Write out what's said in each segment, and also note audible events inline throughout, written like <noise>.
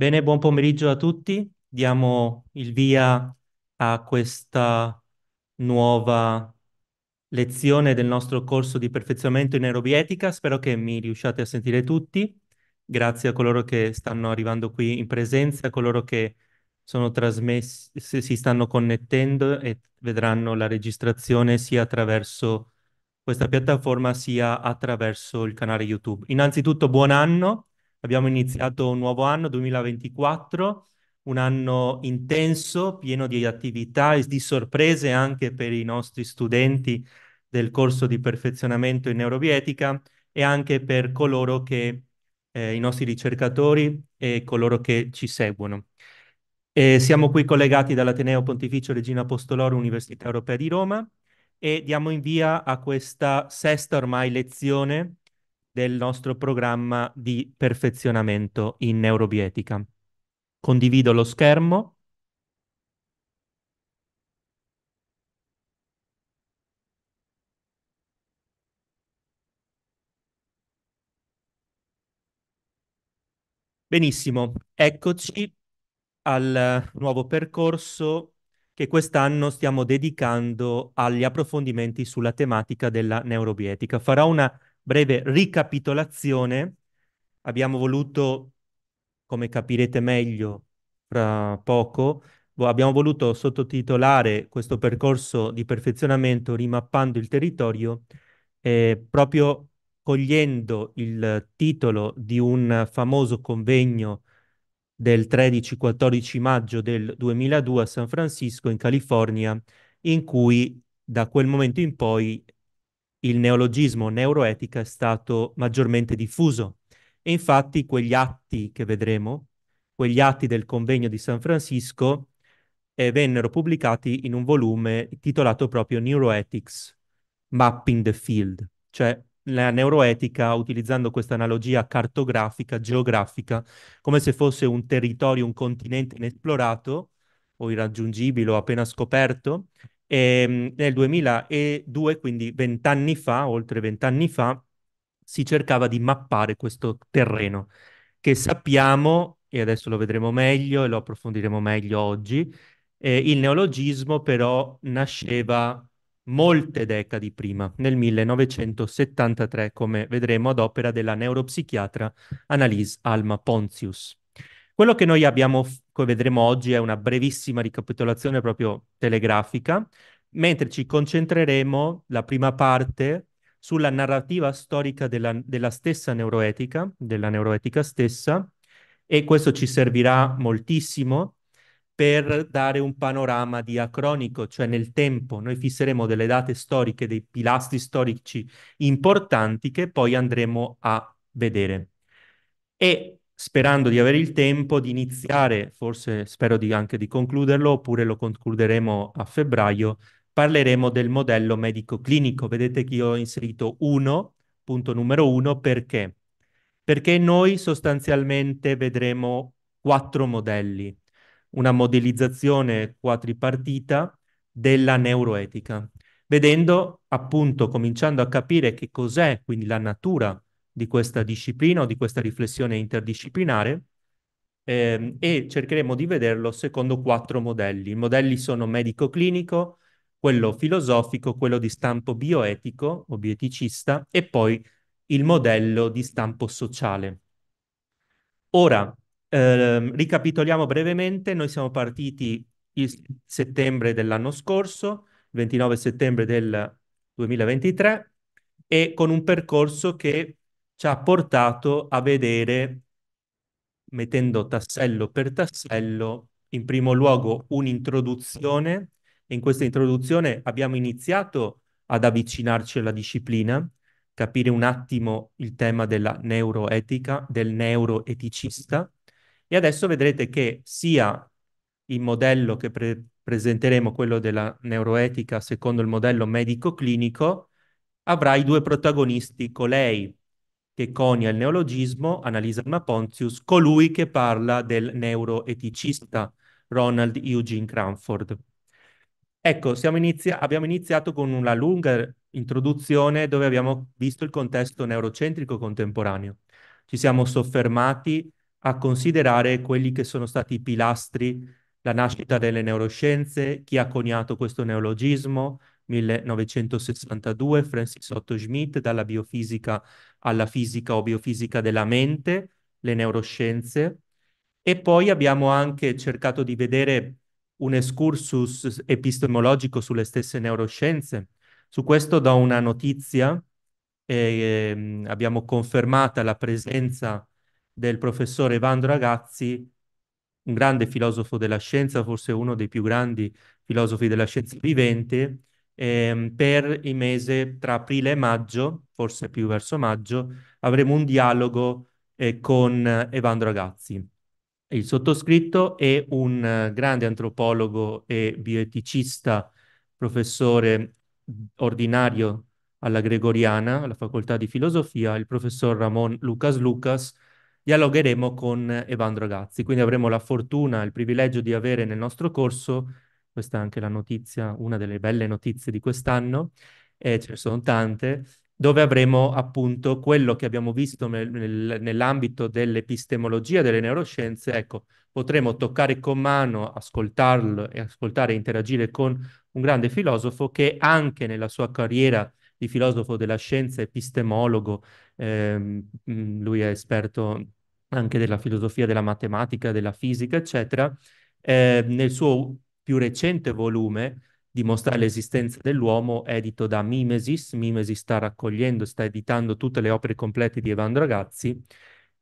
Bene, buon pomeriggio a tutti. Diamo il via a questa nuova lezione del nostro corso di perfezionamento in aerobietica. Spero che mi riusciate a sentire tutti. Grazie a coloro che stanno arrivando qui in presenza, a coloro che sono trasmessi, si stanno connettendo e vedranno la registrazione sia attraverso questa piattaforma sia attraverso il canale YouTube. Innanzitutto buon anno Abbiamo iniziato un nuovo anno, 2024, un anno intenso, pieno di attività e di sorprese anche per i nostri studenti del corso di perfezionamento in neurobietica e anche per coloro che, eh, i nostri ricercatori e coloro che ci seguono. E siamo qui collegati dall'Ateneo Pontificio Regina Apostoloro Università Europea di Roma e diamo in via a questa sesta ormai lezione del nostro programma di perfezionamento in neurobietica. Condivido lo schermo. Benissimo, eccoci al nuovo percorso che quest'anno stiamo dedicando agli approfondimenti sulla tematica della neurobietica. Farò una breve ricapitolazione. Abbiamo voluto, come capirete meglio fra poco, abbiamo voluto sottotitolare questo percorso di perfezionamento rimappando il territorio eh, proprio cogliendo il titolo di un famoso convegno del 13-14 maggio del 2002 a San Francisco in California in cui da quel momento in poi il neologismo neuroetica è stato maggiormente diffuso e infatti quegli atti che vedremo, quegli atti del convegno di San Francisco, eh, vennero pubblicati in un volume titolato proprio Neuroethics, Mapping the Field, cioè la neuroetica utilizzando questa analogia cartografica, geografica, come se fosse un territorio, un continente inesplorato o irraggiungibile o appena scoperto, Ehm, e nel 2002, quindi vent'anni fa, oltre vent'anni fa, si cercava di mappare questo terreno che sappiamo, e adesso lo vedremo meglio e lo approfondiremo meglio oggi, eh, il neologismo però nasceva molte decadi prima, nel 1973, come vedremo ad opera della neuropsichiatra Annalise Alma Pontius. Quello che noi abbiamo, come vedremo oggi, è una brevissima ricapitolazione proprio telegrafica, mentre ci concentreremo la prima parte sulla narrativa storica della, della stessa neuroetica, della neuroetica stessa, e questo ci servirà moltissimo per dare un panorama diacronico, cioè nel tempo noi fisseremo delle date storiche, dei pilastri storici importanti che poi andremo a vedere. E sperando di avere il tempo di iniziare, forse spero di, anche di concluderlo, oppure lo concluderemo a febbraio, parleremo del modello medico-clinico. Vedete che io ho inserito 1, punto numero 1, perché? Perché noi sostanzialmente vedremo quattro modelli, una modellizzazione quadripartita della neuroetica, vedendo appunto, cominciando a capire che cos'è quindi la natura di questa disciplina o di questa riflessione interdisciplinare ehm, e cercheremo di vederlo secondo quattro modelli. I modelli sono medico-clinico, quello filosofico, quello di stampo bioetico o bioeticista e poi il modello di stampo sociale. Ora, ehm, ricapitoliamo brevemente, noi siamo partiti il settembre dell'anno scorso, 29 settembre del 2023, e con un percorso che ci ha portato a vedere, mettendo tassello per tassello, in primo luogo un'introduzione, in questa introduzione abbiamo iniziato ad avvicinarci alla disciplina, capire un attimo il tema della neuroetica, del neuroeticista, e adesso vedrete che sia il modello che pre presenteremo, quello della neuroetica secondo il modello medico-clinico, avrà i due protagonisti, colei che conia il neologismo, Annalisa Pontius, colui che parla del neuroeticista Ronald Eugene Cranford. Ecco, inizia abbiamo iniziato con una lunga introduzione dove abbiamo visto il contesto neurocentrico contemporaneo. Ci siamo soffermati a considerare quelli che sono stati i pilastri, la nascita delle neuroscienze, chi ha coniato questo neologismo, 1962, Francis Otto Schmidt, dalla biofisica alla fisica o biofisica della mente, le neuroscienze. E poi abbiamo anche cercato di vedere un excursus epistemologico sulle stesse neuroscienze. Su questo do una notizia. Eh, abbiamo confermata la presenza del professor Evandro Agazzi, un grande filosofo della scienza, forse uno dei più grandi filosofi della scienza vivente, eh, per il mese tra aprile e maggio, forse più verso maggio, avremo un dialogo eh, con eh, Evandro Agazzi, il sottoscritto è un eh, grande antropologo e bioeticista, professore ordinario alla Gregoriana, alla facoltà di filosofia, il professor Ramon Lucas Lucas, dialogheremo con Evandro Agazzi, Quindi avremo la fortuna, il privilegio di avere nel nostro corso questa è anche la notizia, una delle belle notizie di quest'anno, e ce ne sono tante, dove avremo appunto quello che abbiamo visto nel, nel, nell'ambito dell'epistemologia delle neuroscienze, ecco, potremo toccare con mano, ascoltarlo e ascoltare e interagire con un grande filosofo che anche nella sua carriera di filosofo della scienza, epistemologo, ehm, lui è esperto anche della filosofia della matematica, della fisica, eccetera, eh, nel suo più recente volume, Dimostrare l'esistenza dell'uomo, edito da Mimesis. Mimesis sta raccogliendo, sta editando tutte le opere complete di Evandro Ragazzi.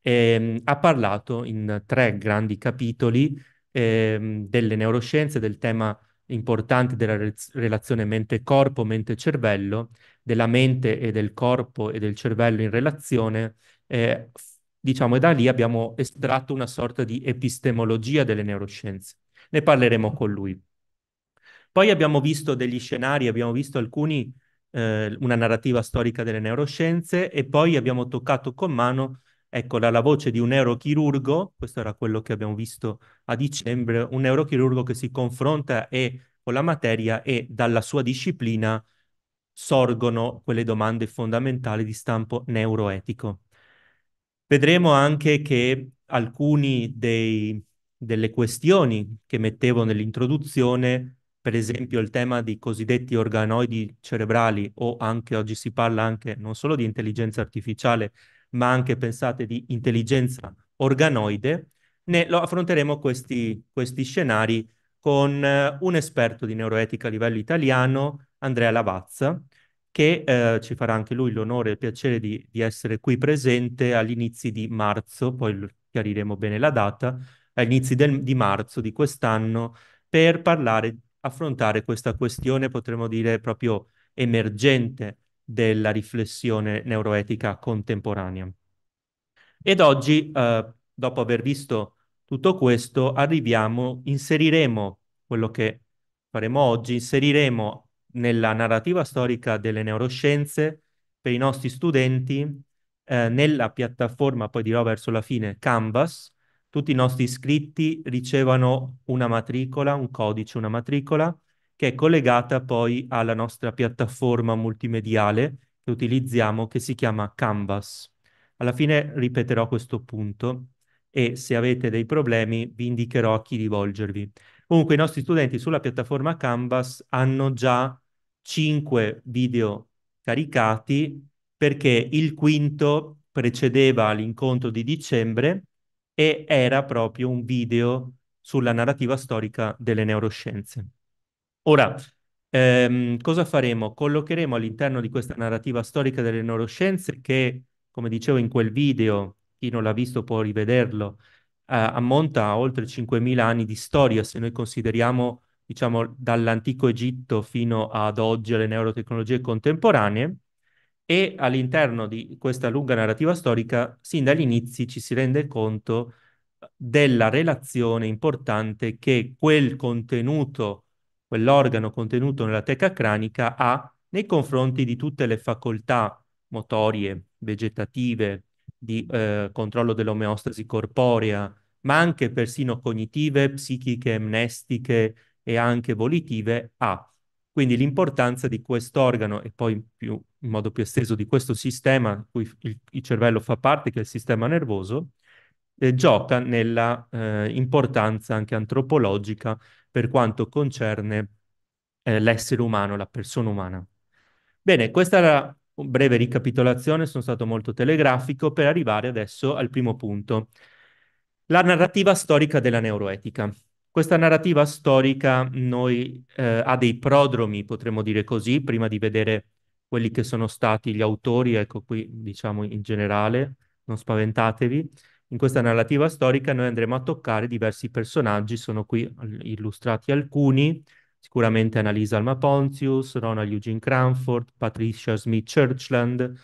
E, ehm, ha parlato in tre grandi capitoli eh, delle neuroscienze, del tema importante della re- relazione mente-corpo, mente-cervello, della mente e del corpo e del cervello in relazione. Eh, diciamo, e da lì abbiamo estratto una sorta di epistemologia delle neuroscienze ne parleremo con lui. Poi abbiamo visto degli scenari, abbiamo visto alcuni, eh, una narrativa storica delle neuroscienze e poi abbiamo toccato con mano, ecco, la, voce di un neurochirurgo, questo era quello che abbiamo visto a dicembre, un neurochirurgo che si confronta e, con la materia e dalla sua disciplina sorgono quelle domande fondamentali di stampo neuroetico. Vedremo anche che alcuni dei delle questioni che mettevo nell'introduzione, per esempio il tema dei cosiddetti organoidi cerebrali o anche oggi si parla anche non solo di intelligenza artificiale, ma anche pensate di intelligenza organoide, ne lo affronteremo questi, questi scenari con eh, un esperto di neuroetica a livello italiano, Andrea Lavazza, che eh, ci farà anche lui l'onore e il piacere di, di essere qui presente agli inizi di marzo, poi chiariremo bene la data, a inizi del, di marzo di quest'anno per parlare, affrontare questa questione, potremmo dire proprio emergente della riflessione neuroetica contemporanea. Ed oggi, eh, dopo aver visto tutto questo, arriviamo, inseriremo quello che faremo oggi, inseriremo nella narrativa storica delle neuroscienze per i nostri studenti eh, nella piattaforma, poi dirò verso la fine, Canvas, tutti i nostri iscritti ricevono una matricola, un codice, una matricola, che è collegata poi alla nostra piattaforma multimediale che utilizziamo, che si chiama Canvas. Alla fine ripeterò questo punto e se avete dei problemi vi indicherò a chi rivolgervi. Comunque i nostri studenti sulla piattaforma Canvas hanno già 5 video caricati perché il quinto precedeva l'incontro di dicembre e era proprio un video sulla narrativa storica delle neuroscienze. Ora, ehm, cosa faremo? Collocheremo all'interno di questa narrativa storica delle neuroscienze che, come dicevo in quel video, chi non l'ha visto può rivederlo, eh, ammonta a oltre 5.000 anni di storia, se noi consideriamo, diciamo, dall'antico Egitto fino ad oggi alle neurotecnologie contemporanee, e all'interno di questa lunga narrativa storica, sin dagli inizi ci si rende conto della relazione importante che quel contenuto, quell'organo contenuto nella teca cranica ha nei confronti di tutte le facoltà motorie, vegetative, di eh, controllo dell'omeostasi corporea, ma anche persino cognitive, psichiche, amnestiche e anche volitive, ha. Quindi l'importanza di quest'organo e poi più, in modo più esteso di questo sistema, di cui il, il, cervello fa parte, che è il sistema nervoso, eh, gioca nella eh, importanza anche antropologica per quanto concerne eh, l'essere umano, la persona umana. Bene, questa era una breve ricapitolazione, sono stato molto telegrafico per arrivare adesso al primo punto, la narrativa storica della neuroetica. Questa narrativa storica noi, eh, ha dei prodromi, potremmo dire così, prima di vedere quelli che sono stati gli autori, ecco qui diciamo in generale, non spaventatevi. In questa narrativa storica noi andremo a toccare diversi personaggi, sono qui illustrati alcuni, sicuramente Annalisa Alma Pontius, Ronald Eugene Cranford, Patricia Smith Churchland,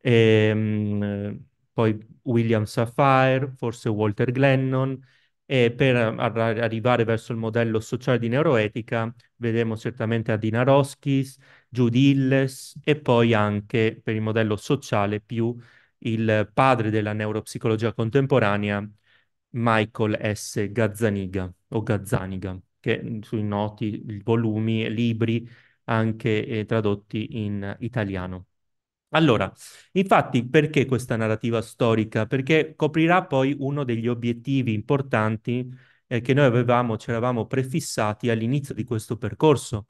e, ehm, poi William Sapphire, forse Walter Glennon, e per arrivare verso il modello sociale di neuroetica vedremo certamente Adina Roskis, Jude Illes e poi anche per il modello sociale più il padre della neuropsicologia contemporanea Michael S. Gazzaniga o Gazzaniga, che sui noti volumi, e libri anche eh, tradotti in italiano. Allora, infatti, perché questa narrativa storica? Perché coprirà poi uno degli obiettivi importanti eh, che noi avevamo, ci eravamo prefissati all'inizio di questo percorso,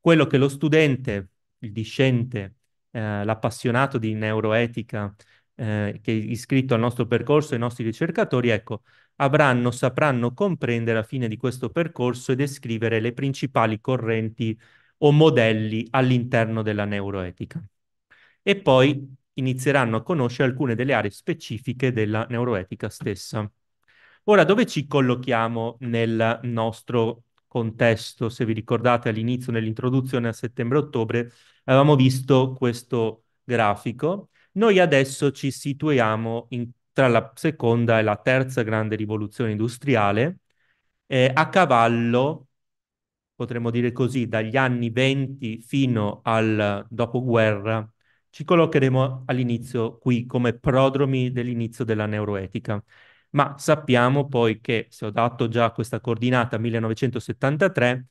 quello che lo studente, il discente, eh, l'appassionato di neuroetica eh, che è iscritto al nostro percorso, i nostri ricercatori, ecco, avranno, sapranno comprendere alla fine di questo percorso e descrivere le principali correnti o modelli all'interno della neuroetica e poi inizieranno a conoscere alcune delle aree specifiche della neuroetica stessa. Ora, dove ci collochiamo nel nostro contesto? Se vi ricordate all'inizio, nell'introduzione a settembre-ottobre, avevamo visto questo grafico. Noi adesso ci situiamo in, tra la seconda e la terza grande rivoluzione industriale, eh, a cavallo, potremmo dire così, dagli anni 20 fino al dopoguerra ci collocheremo all'inizio qui come prodromi dell'inizio della neuroetica, ma sappiamo poi che, se ho dato già questa coordinata 1973,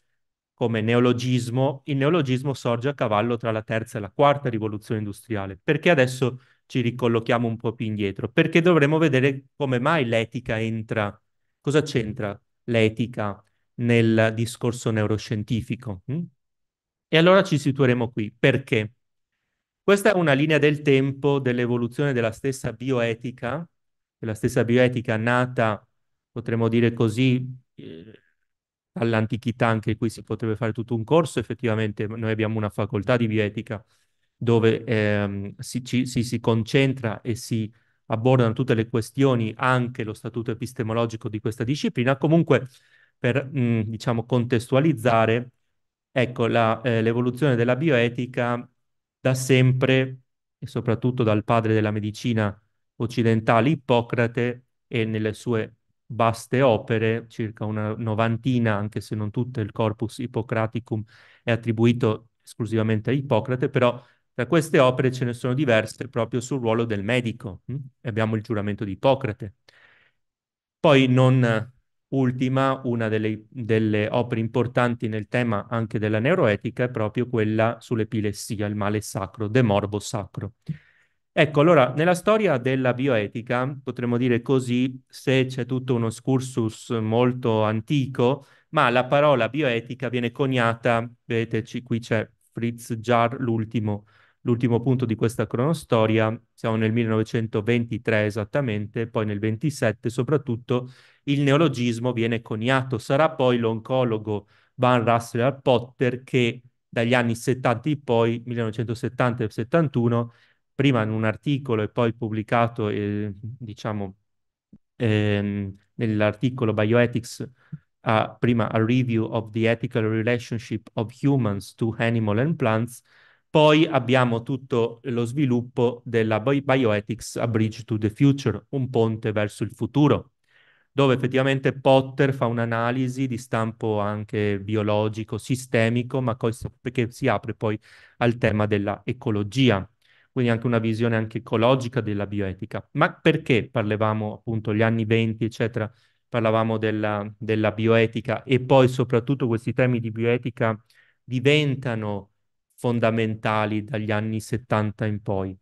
come neologismo, il neologismo sorge a cavallo tra la terza e la quarta rivoluzione industriale. Perché adesso ci ricollochiamo un po' più indietro? Perché dovremo vedere come mai l'etica entra, cosa c'entra l'etica nel discorso neuroscientifico. Hm? E allora ci situeremo qui. Perché? Questa è una linea del tempo dell'evoluzione della stessa bioetica, della stessa bioetica nata, potremmo dire così, eh, all'antichità, anche qui si potrebbe fare tutto un corso, effettivamente noi abbiamo una facoltà di bioetica dove ehm, si, ci, si, si, concentra e si abbordano tutte le questioni, anche lo statuto epistemologico di questa disciplina. Comunque, per mh, diciamo, contestualizzare, ecco, eh, l'evoluzione eh, della bioetica da sempre e soprattutto dal padre della medicina occidentale Ippocrate e nelle sue vaste opere, circa una novantina, anche se non tutto il corpus Ippocraticum è attribuito esclusivamente a Ippocrate, però tra queste opere ce ne sono diverse proprio sul ruolo del medico. Hm? Abbiamo il giuramento di Ippocrate. Poi non Ultima, una delle, delle, opere importanti nel tema anche della neuroetica è proprio quella sull'epilessia, il male sacro, de morbo sacro. Ecco, allora, nella storia della bioetica, potremmo dire così, se c'è tutto uno scursus molto antico, ma la parola bioetica viene coniata, vedete, qui c'è Fritz Jarr, l'ultimo, l'ultimo punto di questa cronostoria, siamo nel 1923 esattamente, poi nel 27 soprattutto il neologismo viene coniato. Sarà poi l'oncologo Van Russell Potter che dagli anni 70 in poi, 1970 e 71, prima in un articolo e poi pubblicato, eh, diciamo, ehm, nell'articolo Bioethics, a, prima a review of the ethical relationship of humans to animal and plants, poi abbiamo tutto lo sviluppo della bioethics a bridge to the future, un ponte verso il futuro dove effettivamente Potter fa un'analisi di stampo anche biologico, sistemico, ma questo perché si apre poi al tema dell'ecologia, quindi anche una visione anche ecologica della bioetica. Ma perché parlavamo appunto gli anni 20, eccetera, parlavamo della, della bioetica e poi soprattutto questi temi di bioetica diventano fondamentali dagli anni 70 in poi?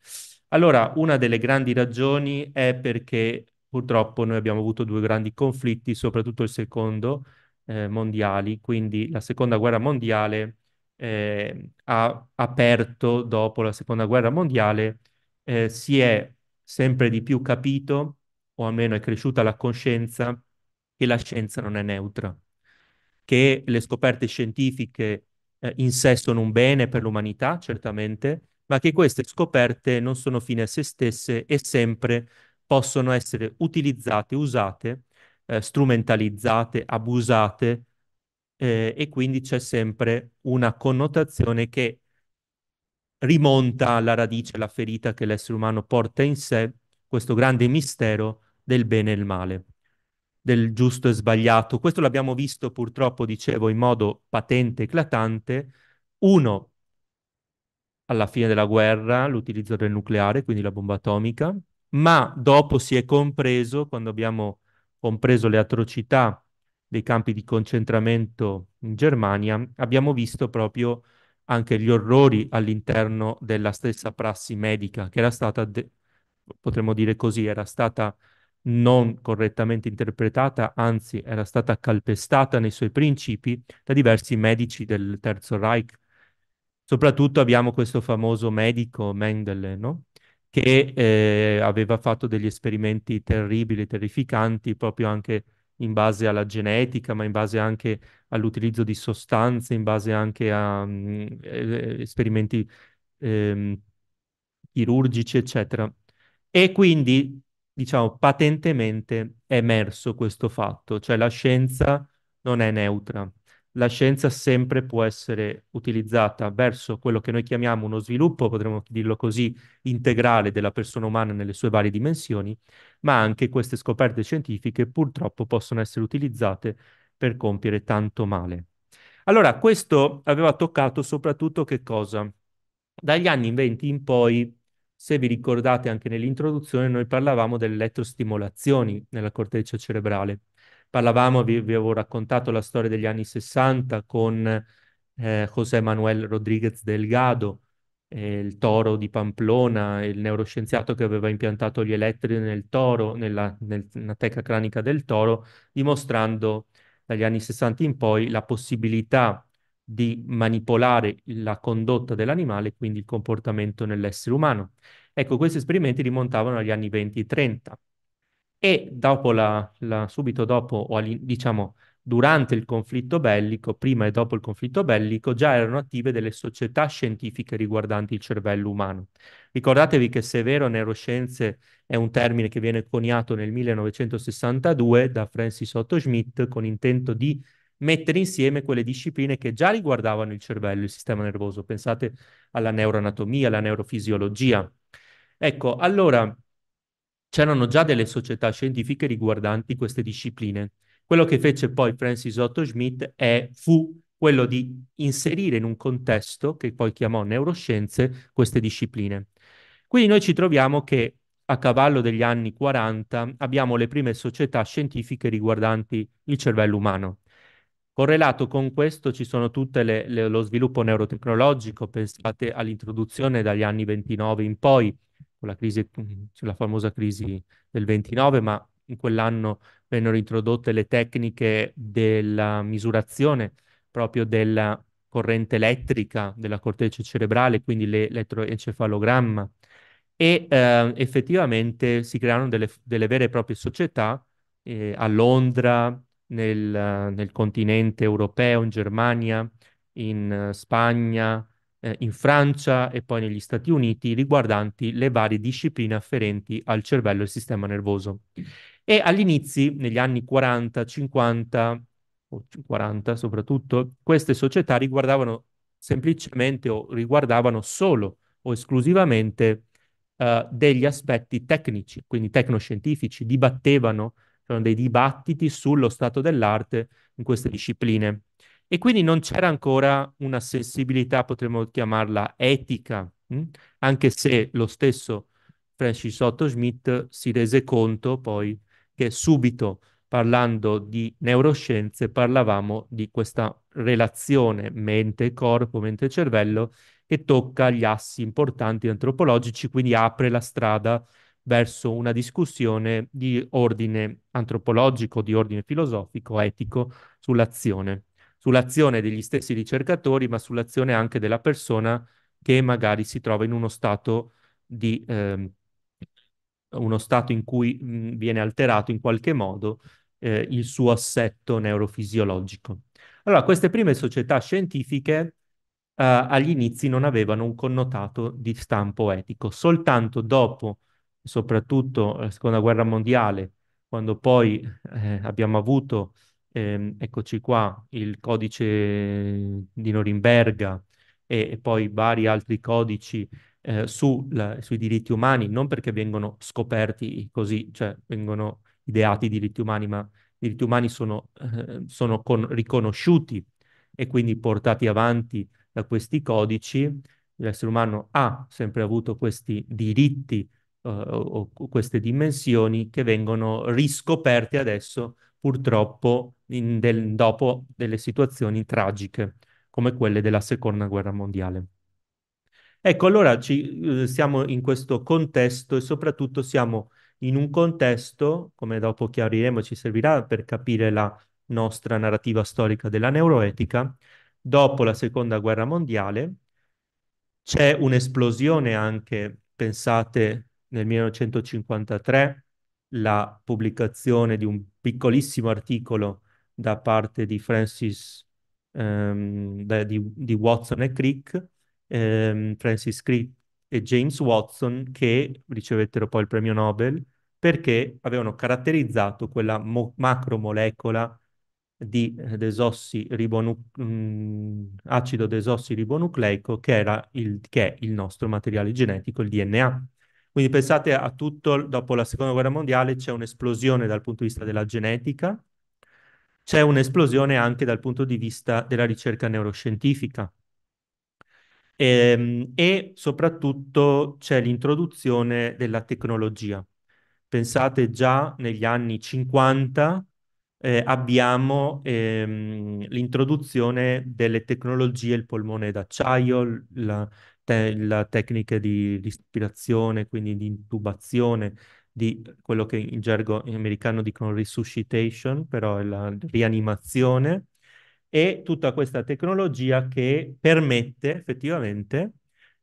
Allora, una delle grandi ragioni è perché purtroppo noi abbiamo avuto due grandi conflitti, soprattutto il secondo eh, mondiali, quindi la seconda guerra mondiale eh, ha aperto dopo la seconda guerra mondiale, eh, si è sempre di più capito, o almeno è cresciuta la coscienza, che la scienza non è neutra, che le scoperte scientifiche eh, in sé sono un bene per l'umanità, certamente, ma che queste scoperte non sono fine a se stesse e sempre possono essere utilizzate, usate, eh, strumentalizzate, abusate eh, e quindi c'è sempre una connotazione che rimonta alla radice, alla ferita che l'essere umano porta in sé, questo grande mistero del bene e il male, del giusto e sbagliato. Questo l'abbiamo visto purtroppo, dicevo, in modo patente, eclatante. Uno, alla fine della guerra, l'utilizzo del nucleare, quindi la bomba atomica, ma dopo si è compreso, quando abbiamo compreso le atrocità dei campi di concentramento in Germania, abbiamo visto proprio anche gli orrori all'interno della stessa prassi medica, che era stata, de- potremmo dire così, era stata non correttamente interpretata, anzi era stata calpestata nei suoi principi da diversi medici del Terzo Reich. Soprattutto abbiamo questo famoso medico Mendele, no? che eh, aveva fatto degli esperimenti terribili, terrificanti, proprio anche in base alla genetica, ma in base anche all'utilizzo di sostanze, in base anche a mh, mm, eh, esperimenti ehm, chirurgici, eccetera. E quindi, diciamo, patentemente è emerso questo fatto, cioè la scienza non è neutra la scienza sempre può essere utilizzata verso quello che noi chiamiamo uno sviluppo, potremmo dirlo così, integrale della persona umana nelle sue varie dimensioni, ma anche queste scoperte scientifiche purtroppo possono essere utilizzate per compiere tanto male. Allora, questo aveva toccato soprattutto che cosa? Dagli anni 20 in poi, se vi ricordate anche nell'introduzione, noi parlavamo delle elettrostimolazioni nella corteccia cerebrale Parlavamo, vi, vi, avevo raccontato la storia degli anni 60 con eh, José Manuel Rodríguez Delgado, eh, il toro di Pamplona, il neuroscienziato che aveva impiantato gli elettri nel toro, nella, nel, nella teca cranica del toro, dimostrando dagli anni 60 in poi la possibilità di manipolare la condotta dell'animale, quindi il comportamento nell'essere umano. Ecco, questi esperimenti rimontavano agli anni 20 e 30 e dopo la, la, subito dopo, o diciamo durante il conflitto bellico, prima e dopo il conflitto bellico, già erano attive delle società scientifiche riguardanti il cervello umano. Ricordatevi che severo neuroscienze è un termine che viene coniato nel 1962 da Francis Otto Schmidt con intento di mettere insieme quelle discipline che già riguardavano il cervello, il sistema nervoso. Pensate alla neuroanatomia, alla neurofisiologia. Ecco, allora c'erano già delle società scientifiche riguardanti queste discipline. Quello che fece poi Francis Otto Schmidt è, fu quello di inserire in un contesto che poi chiamò neuroscienze queste discipline. Quindi noi ci troviamo che a cavallo degli anni 40 abbiamo le prime società scientifiche riguardanti il cervello umano. Correlato con questo ci sono tutte le, le, lo sviluppo neurotecnologico, pensate all'introduzione dagli anni 29 in poi con la crisi, la famosa crisi del 29, ma in quell'anno vennero introdotte le tecniche della misurazione proprio della corrente elettrica della corteccia cerebrale, quindi l'elettroencefalogramma, e eh, effettivamente si crearono delle, delle, vere e proprie società eh, a Londra, nel, nel, continente europeo, in Germania, in eh, Spagna, eh, in Francia e poi negli Stati Uniti riguardanti le varie discipline afferenti al cervello e al sistema nervoso. E all'inizio, negli anni 40, 50 o 40 soprattutto, queste società riguardavano semplicemente o riguardavano solo o esclusivamente eh, degli aspetti tecnici, quindi tecnoscientifici, dibattevano, c'erano dei dibattiti sullo stato dell'arte in queste discipline. E quindi non c'era ancora una sensibilità, potremmo chiamarla etica, mh? Hm? anche se lo stesso Francis Otto Schmidt si rese conto poi che subito parlando di neuroscienze parlavamo di questa relazione mente-corpo, mente-cervello che tocca gli assi importanti antropologici, quindi apre la strada verso una discussione di ordine antropologico, di ordine filosofico, etico sull'azione sull'azione degli stessi ricercatori, ma sull'azione anche della persona che magari si trova in uno stato, di, eh, uno stato in cui mh, viene alterato in qualche modo eh, il suo assetto neurofisiologico. Allora, queste prime società scientifiche eh, agli inizi non avevano un connotato di stampo etico, soltanto dopo, soprattutto la eh, Seconda Guerra Mondiale, quando poi eh, abbiamo avuto ehm, eccoci qua, il codice di Norimberga e, e poi vari altri codici eh, su la, sui diritti umani, non perché vengono scoperti così, cioè vengono ideati i diritti umani, ma i diritti umani sono, eh, sono con, riconosciuti e quindi portati avanti da questi codici. L'essere umano ha sempre avuto questi diritti eh, o, o queste dimensioni che vengono riscoperti adesso purtroppo in, del, dopo delle situazioni tragiche come quelle della seconda guerra mondiale. Ecco, allora ci, eh, siamo in questo contesto e soprattutto siamo in un contesto, come dopo chiariremo, ci servirà per capire la nostra narrativa storica della neuroetica, dopo la seconda guerra mondiale c'è un'esplosione anche, pensate nel 1953, la pubblicazione di un piccolissimo articolo da parte di Francis um, da, di, di, Watson e Crick, um, Francis Crick e James Watson, che ricevettero poi il premio Nobel perché avevano caratterizzato quella mo- macromolecola di eh, desossi ribonuc- mm, acido desossiribonucleico che, era il, che è il nostro materiale genetico, il DNA. Quindi pensate a tutto, dopo la seconda guerra mondiale c'è un'esplosione dal punto di vista della genetica, c'è un'esplosione anche dal punto di vista della ricerca neuroscientifica. E, ehm, e soprattutto c'è l'introduzione della tecnologia. Pensate già negli anni 50 eh, abbiamo ehm, l'introduzione delle tecnologie, il polmone d'acciaio, la, te, la tecnica di respirazione, quindi di intubazione, di quello che in gergo in americano dicono resuscitation, però è la rianimazione, e tutta questa tecnologia che permette effettivamente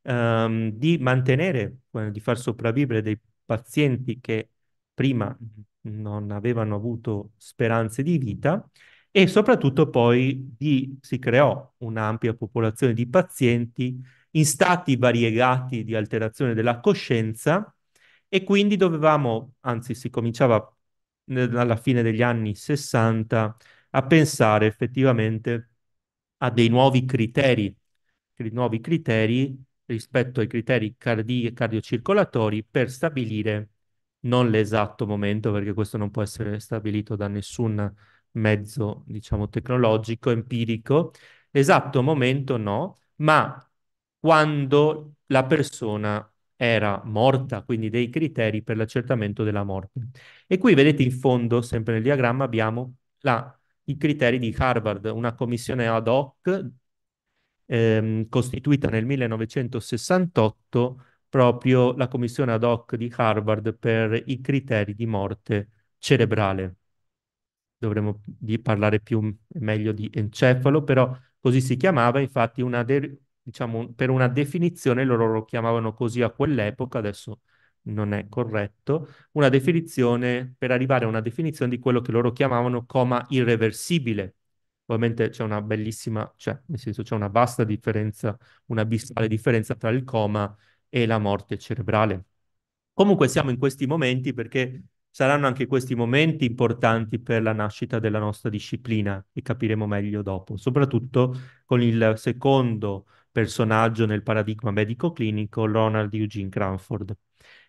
um, di mantenere, eh, di far sopravvivere dei pazienti che prima non avevano avuto speranze di vita e soprattutto poi di, si creò un'ampia popolazione di pazienti in stati variegati di alterazione della coscienza e quindi dovevamo, anzi si cominciava alla fine degli anni 60 a pensare effettivamente a dei nuovi criteri, dei nuovi criteri rispetto ai criteri cardi- cardiocircolatori per stabilire non l'esatto momento, perché questo non può essere stabilito da nessun mezzo, diciamo, tecnologico, empirico, esatto momento no, ma quando la persona era morta, quindi dei criteri per l'accertamento della morte. E qui vedete in fondo, sempre nel diagramma, abbiamo la, i criteri di Harvard, una commissione ad hoc ehm, costituita nel 1968, proprio la commissione ad hoc di Harvard per i criteri di morte cerebrale. Dovremmo parlare più meglio di encefalo, però così si chiamava infatti una, diciamo, per una definizione loro lo chiamavano così a quell'epoca, adesso non è corretto, una definizione per arrivare a una definizione di quello che loro chiamavano coma irreversibile. Ovviamente c'è una bellissima, cioè, nel senso c'è una vasta differenza, una abissale differenza tra il coma e la morte cerebrale. Comunque siamo in questi momenti perché saranno anche questi momenti importanti per la nascita della nostra disciplina, che capiremo meglio dopo, soprattutto con il secondo personaggio nel paradigma medico-clinico, Ronald Eugene Cranford.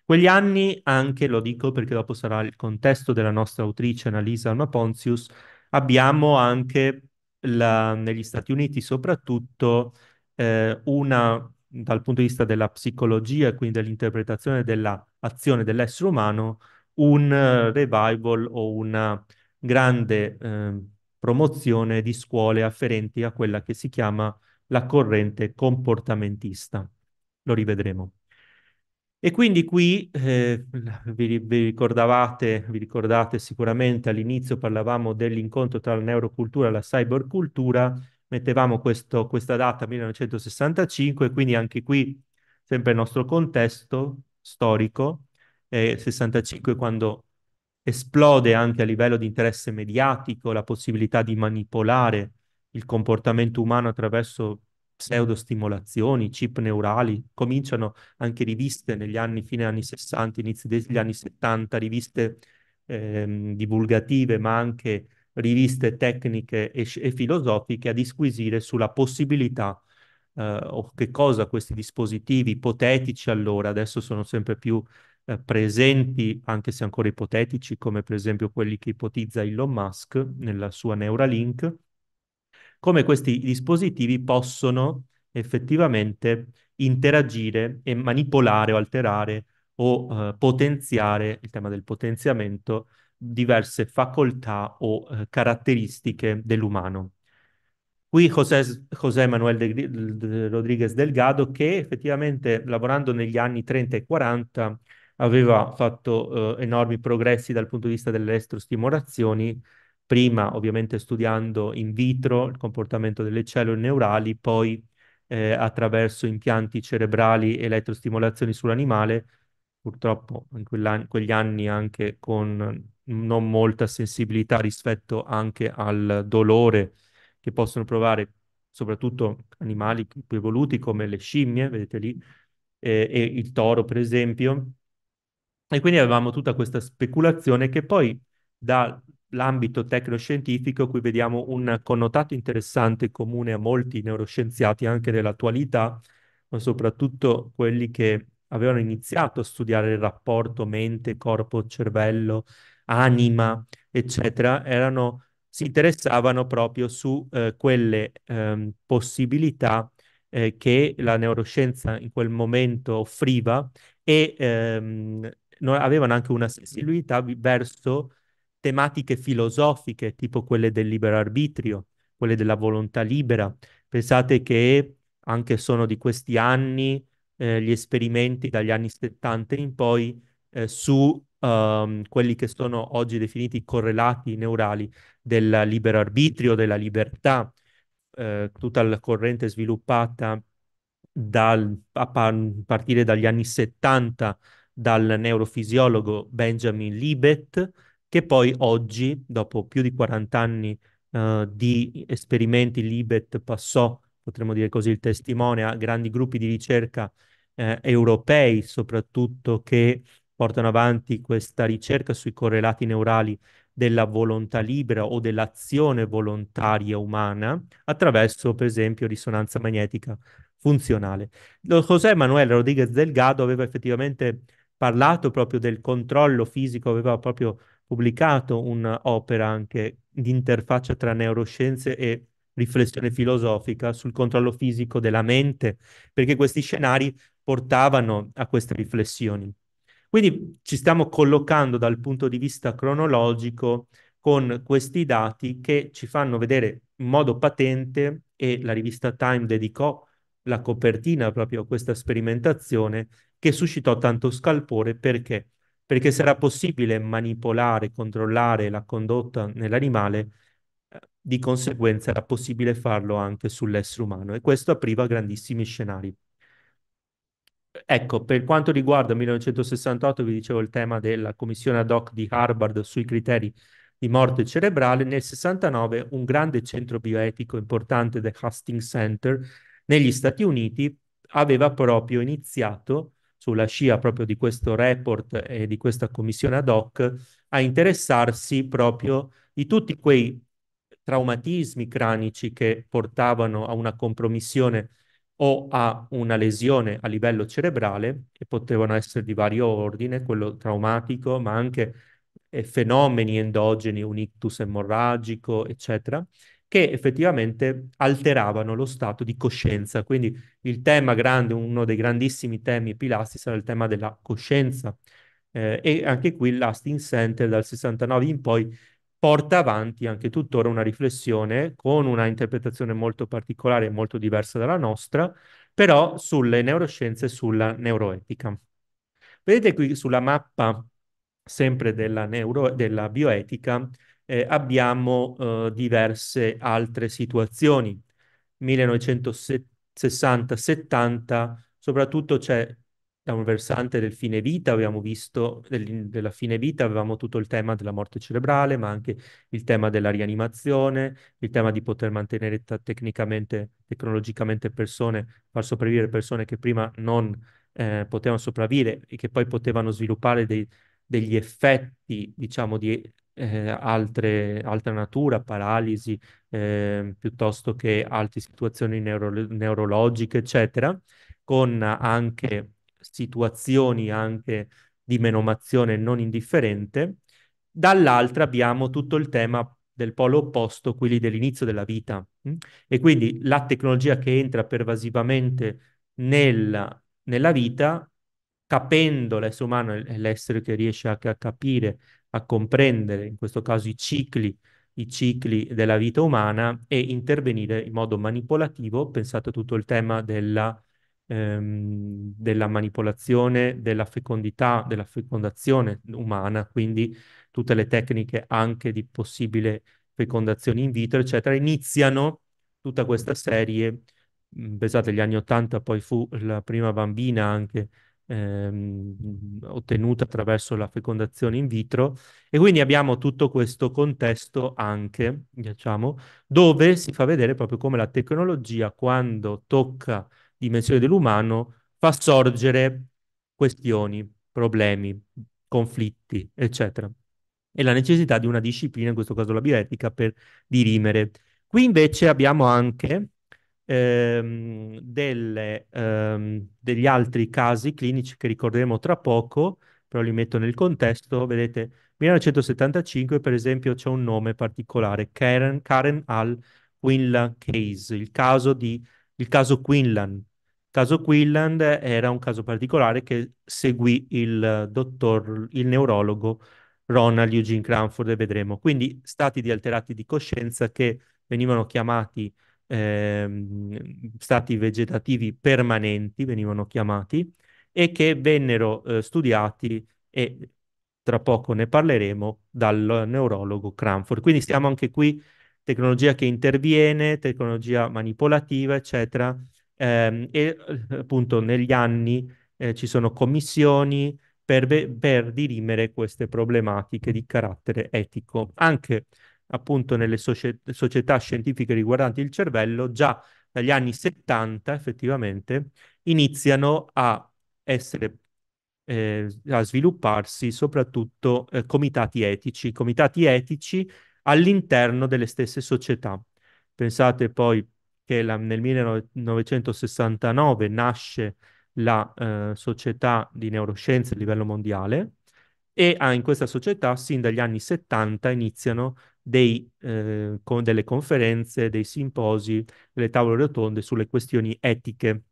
Quegli anni, anche lo dico perché dopo sarà il contesto della nostra autrice Annalisa Ponzius, abbiamo anche la, negli Stati Uniti soprattutto eh, una, dal punto di vista della psicologia quindi dell'interpretazione dell'azione dell'essere umano, un uh, revival o una grande eh, promozione di scuole afferenti a quella che si chiama la corrente comportamentista. Lo rivedremo. E quindi qui, eh, vi, vi, ricordavate, vi ricordate sicuramente all'inizio parlavamo dell'incontro tra la neurocultura e la cybercultura, mettevamo questo, questa data 1965, quindi anche qui sempre il nostro contesto storico, eh, 65 quando esplode anche a livello di interesse mediatico la possibilità di manipolare il comportamento umano attraverso pseudostimolazioni, chip neurali, cominciano anche riviste negli anni, fine anni 60, inizi degli anni 70, riviste ehm, divulgative, ma anche riviste tecniche e, e, filosofiche a disquisire sulla possibilità eh, o che cosa questi dispositivi ipotetici allora, adesso sono sempre più eh, presenti, anche se ancora ipotetici, come per esempio quelli che ipotizza Elon Musk nella sua Neuralink, come questi dispositivi possono effettivamente interagire e manipolare o alterare o eh, potenziare, il tema del potenziamento, diverse facoltà o eh, caratteristiche dell'umano. Qui José, José Manuel de, de, Rodríguez Delgado, che effettivamente lavorando negli anni 30 e 40 aveva fatto eh, enormi progressi dal punto di vista delle elettrostimolazioni, prima ovviamente studiando in vitro il comportamento delle cellule neurali, poi eh, attraverso impianti cerebrali e elettrostimolazioni sull'animale, purtroppo in, quegli anni anche con non molta sensibilità rispetto anche al dolore che possono provare soprattutto animali più evoluti come le scimmie, vedete lì, eh, e il toro per esempio. E quindi avevamo tutta questa speculazione che poi da l'ambito tecnoscientifico, qui vediamo un connotato interessante comune a molti neuroscienziati anche dell'attualità, ma soprattutto quelli che avevano iniziato a studiare il rapporto mente, corpo, cervello, anima, eccetera, erano, si interessavano proprio su eh, quelle eh, possibilità eh, che la neuroscienza in quel momento offriva e ehm, avevano anche una sensibilità verso tematiche filosofiche, tipo quelle del libero arbitrio, quelle della volontà libera. Pensate che anche sono di questi anni eh, gli esperimenti dagli anni 70 in poi eh, su um, quelli che sono oggi definiti correlati neurali del libero arbitrio, della libertà, eh, tutta la corrente sviluppata dal, a partire dagli anni 70 dal neurofisiologo Benjamin Libet, che poi oggi, dopo più di 40 anni eh, di esperimenti, l'IBET passò, potremmo dire così, il testimone a grandi gruppi di ricerca eh, europei, soprattutto che portano avanti questa ricerca sui correlati neurali della volontà libera o dell'azione volontaria umana attraverso, per esempio, risonanza magnetica funzionale. José Manuel Rodríguez Delgado aveva effettivamente parlato proprio del controllo fisico, aveva proprio pubblicato un'opera anche di interfaccia tra neuroscienze e riflessione filosofica sul controllo fisico della mente, perché questi scenari portavano a queste riflessioni. Quindi ci stiamo collocando dal punto di vista cronologico con questi dati che ci fanno vedere in modo patente e la rivista Time dedicò la copertina proprio a questa sperimentazione che suscitò tanto scalpore perché perché sarà possibile manipolare, controllare la condotta nell'animale, eh, di conseguenza era possibile farlo anche sull'essere umano e questo apriva grandissimi scenari. Ecco, per quanto riguarda 1968, vi dicevo il tema della commissione ad hoc di Harvard sui criteri di morte cerebrale, nel 69 un grande centro bioetico importante, The Hastings Center, negli Stati Uniti, aveva proprio iniziato sulla scia proprio di questo report e di questa commissione ad hoc, a interessarsi proprio di tutti quei traumatismi cranici che portavano a una compromissione o a una lesione a livello cerebrale, che potevano essere di vario ordine, quello traumatico, ma anche eh, fenomeni endogeni, un ictus emorragico, eccetera, che effettivamente alteravano lo stato di coscienza. Quindi il tema grande, uno dei grandissimi temi e pilastri sarà il tema della coscienza. Eh, e anche qui l'Astin Center dal 69 in poi porta avanti anche tuttora una riflessione con una interpretazione molto particolare e molto diversa dalla nostra, però sulle neuroscienze e sulla neuroetica. Vedete qui sulla mappa sempre della, neuro- della bioetica eh, abbiamo eh, diverse altre situazioni. 1960-70, soprattutto c'è da un versante del fine vita, abbiamo visto del, della fine vita, avevamo tutto il tema della morte cerebrale, ma anche il tema della rianimazione, il tema di poter mantenere tecnicamente, tecnologicamente persone, far sopravvivere persone che prima non eh, potevano sopravvivere e che poi potevano sviluppare dei, degli effetti, diciamo, di eh, altre, altra natura, paralisi, eh, piuttosto che altre situazioni neuro- neurologiche, eccetera, con anche situazioni anche di menomazione non indifferente. Dall'altra abbiamo tutto il tema del polo opposto, quelli dell'inizio della vita. Mm? E quindi la tecnologia che entra pervasivamente nel, nella vita capendo l'essere umano, l'essere che riesce anche a capire a comprendere in questo caso i cicli, i cicli della vita umana e intervenire in modo manipolativo. Pensate a tutto il tema della, ehm, della manipolazione, della fecondità, della fecondazione umana, quindi tutte le tecniche anche di possibile fecondazione in vitro, eccetera, iniziano tutta questa serie. Mm, pensate, gli anni Ottanta poi fu la prima bambina anche ehm, ottenuta attraverso la fecondazione in vitro e quindi abbiamo tutto questo contesto anche, diciamo, dove si fa vedere proprio come la tecnologia quando tocca dimensione dell'umano fa sorgere questioni, problemi, conflitti, eccetera. E la necessità di una disciplina, in questo caso la bioetica, per dirimere. Qui invece abbiamo anche ehm, delle, ehm, degli altri casi clinici che ricorderemo tra poco, però li metto nel contesto. Vedete, 1975 per esempio c'è un nome particolare, Karen, Karen al Quinlan Case, il caso, di, il caso Quinlan. Il caso Quinlan era un caso particolare che seguì il dottor, il neurologo Ronald Eugene Cranford e vedremo. Quindi stati di alterati di coscienza che venivano chiamati eh, stati vegetativi permanenti, venivano chiamati, e che vennero eh, studiati e tra poco ne parleremo dal neurologo Cranford. Quindi siamo anche qui tecnologia che interviene, tecnologia manipolativa, eccetera. Eh, e appunto negli anni eh, ci sono commissioni per, per dirimere queste problematiche di carattere etico. Anche appunto nelle società scientifiche riguardanti il cervello, già dagli anni 70 effettivamente iniziano a essere eh, a svilupparsi soprattutto eh, comitati etici, comitati etici all'interno delle stesse società. Pensate poi che la, nel 1969 nasce la eh, società di neuroscienze a livello mondiale e ah, in questa società sin dagli anni 70 iniziano dei, eh, con delle conferenze, dei simposi, delle tavole rotonde sulle questioni etiche.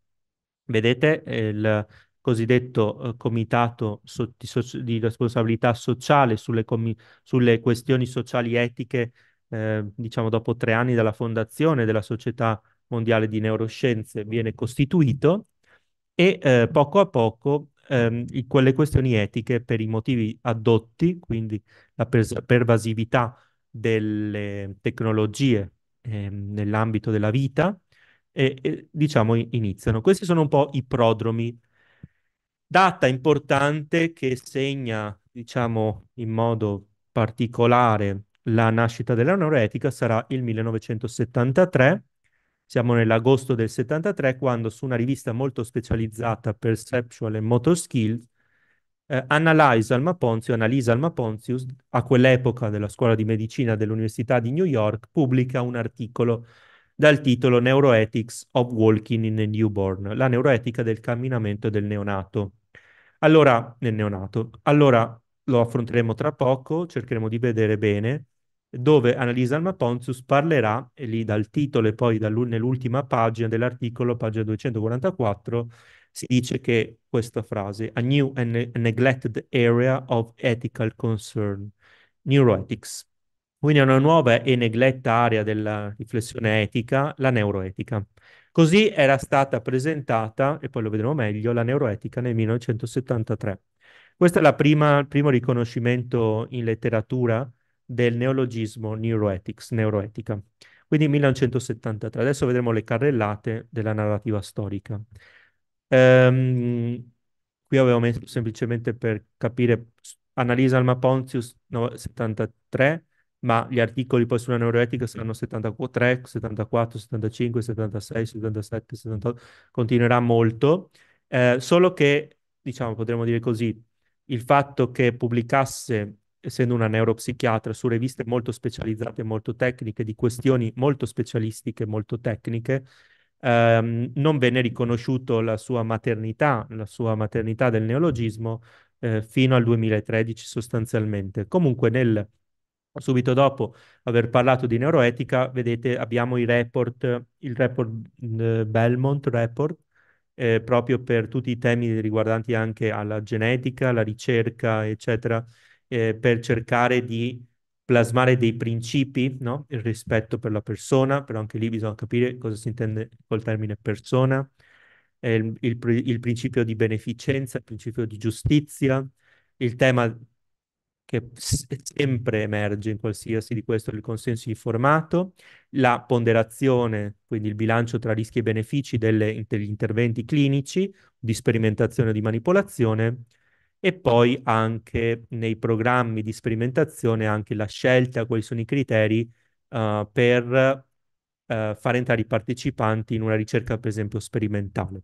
Vedete il cosiddetto eh, comitato so di, so di, responsabilità sociale sulle, sulle questioni sociali etiche, eh, diciamo dopo tre anni dalla fondazione della Società Mondiale di Neuroscienze, viene costituito e eh, poco a poco ehm, quelle questioni etiche per i motivi addotti, quindi la pervasività delle tecnologie eh, nell'ambito della vita e, e diciamo iniziano. Questi sono un po' i prodromi. Data importante che segna, diciamo, in modo particolare la nascita della neuroetica sarà il 1973. Siamo nell'agosto del 73 quando su una rivista molto specializzata, Perceptual and Motor Skills, eh, Annalisa Alma Ponzio, Annalisa Alma Ponzius, a quell'epoca della scuola di medicina dell'Università di New York, pubblica un articolo dal titolo Neuroethics of Walking in a Newborn, la neuroetica del camminamento del neonato. Allora, nel neonato, allora lo affronteremo tra poco, cercheremo di vedere bene, dove Annalisa Alma Ponzius parlerà, e lì dal titolo e poi nell'ultima pagina dell'articolo, pagina 244, si dice che questa frase, a new and neglected area of ethical concern, neuroethics. Quindi è una nuova e negletta area della riflessione etica, la neuroetica. Così era stata presentata, e poi lo vedremo meglio, la neuroetica nel 1973. Questo è prima, il primo riconoscimento in letteratura del neologismo neuroethics, neuroetica. Quindi 1973. Adesso vedremo le carrellate della narrativa storica. Ehm, qui avevo messo semplicemente per capire, analizza Alma Pontius 73, ma gli articoli poi sulla neuroetica saranno 73, 74, 75, 76, 77, 78, continuerà molto, eh, solo che, diciamo, potremmo dire così, il fatto che pubblicasse essendo una neuropsichiatra, su riviste molto specializzate, molto tecniche, di questioni molto specialistiche, molto tecniche, ehm, non venne riconosciuto la sua maternità, la sua maternità del neologismo, eh, fino al 2013 sostanzialmente. Comunque nel, subito dopo aver parlato di neuroetica, vedete abbiamo i report, il report mm, Belmont Report, eh, proprio per tutti i temi riguardanti anche alla genetica, alla ricerca, eccetera, eh, per cercare di plasmare dei principi, no? il rispetto per la persona, però anche lì bisogna capire cosa si intende col termine persona, eh, il, il, il principio di beneficenza, il principio di giustizia, il tema che sempre emerge in qualsiasi di questo il consenso informato, la ponderazione, quindi il bilancio tra rischi e benefici delle, degli interventi clinici, di sperimentazione e di manipolazione, e poi anche nei programmi di sperimentazione anche la scelta, quali sono i criteri uh, per uh, far entrare i partecipanti in una ricerca per esempio sperimentale.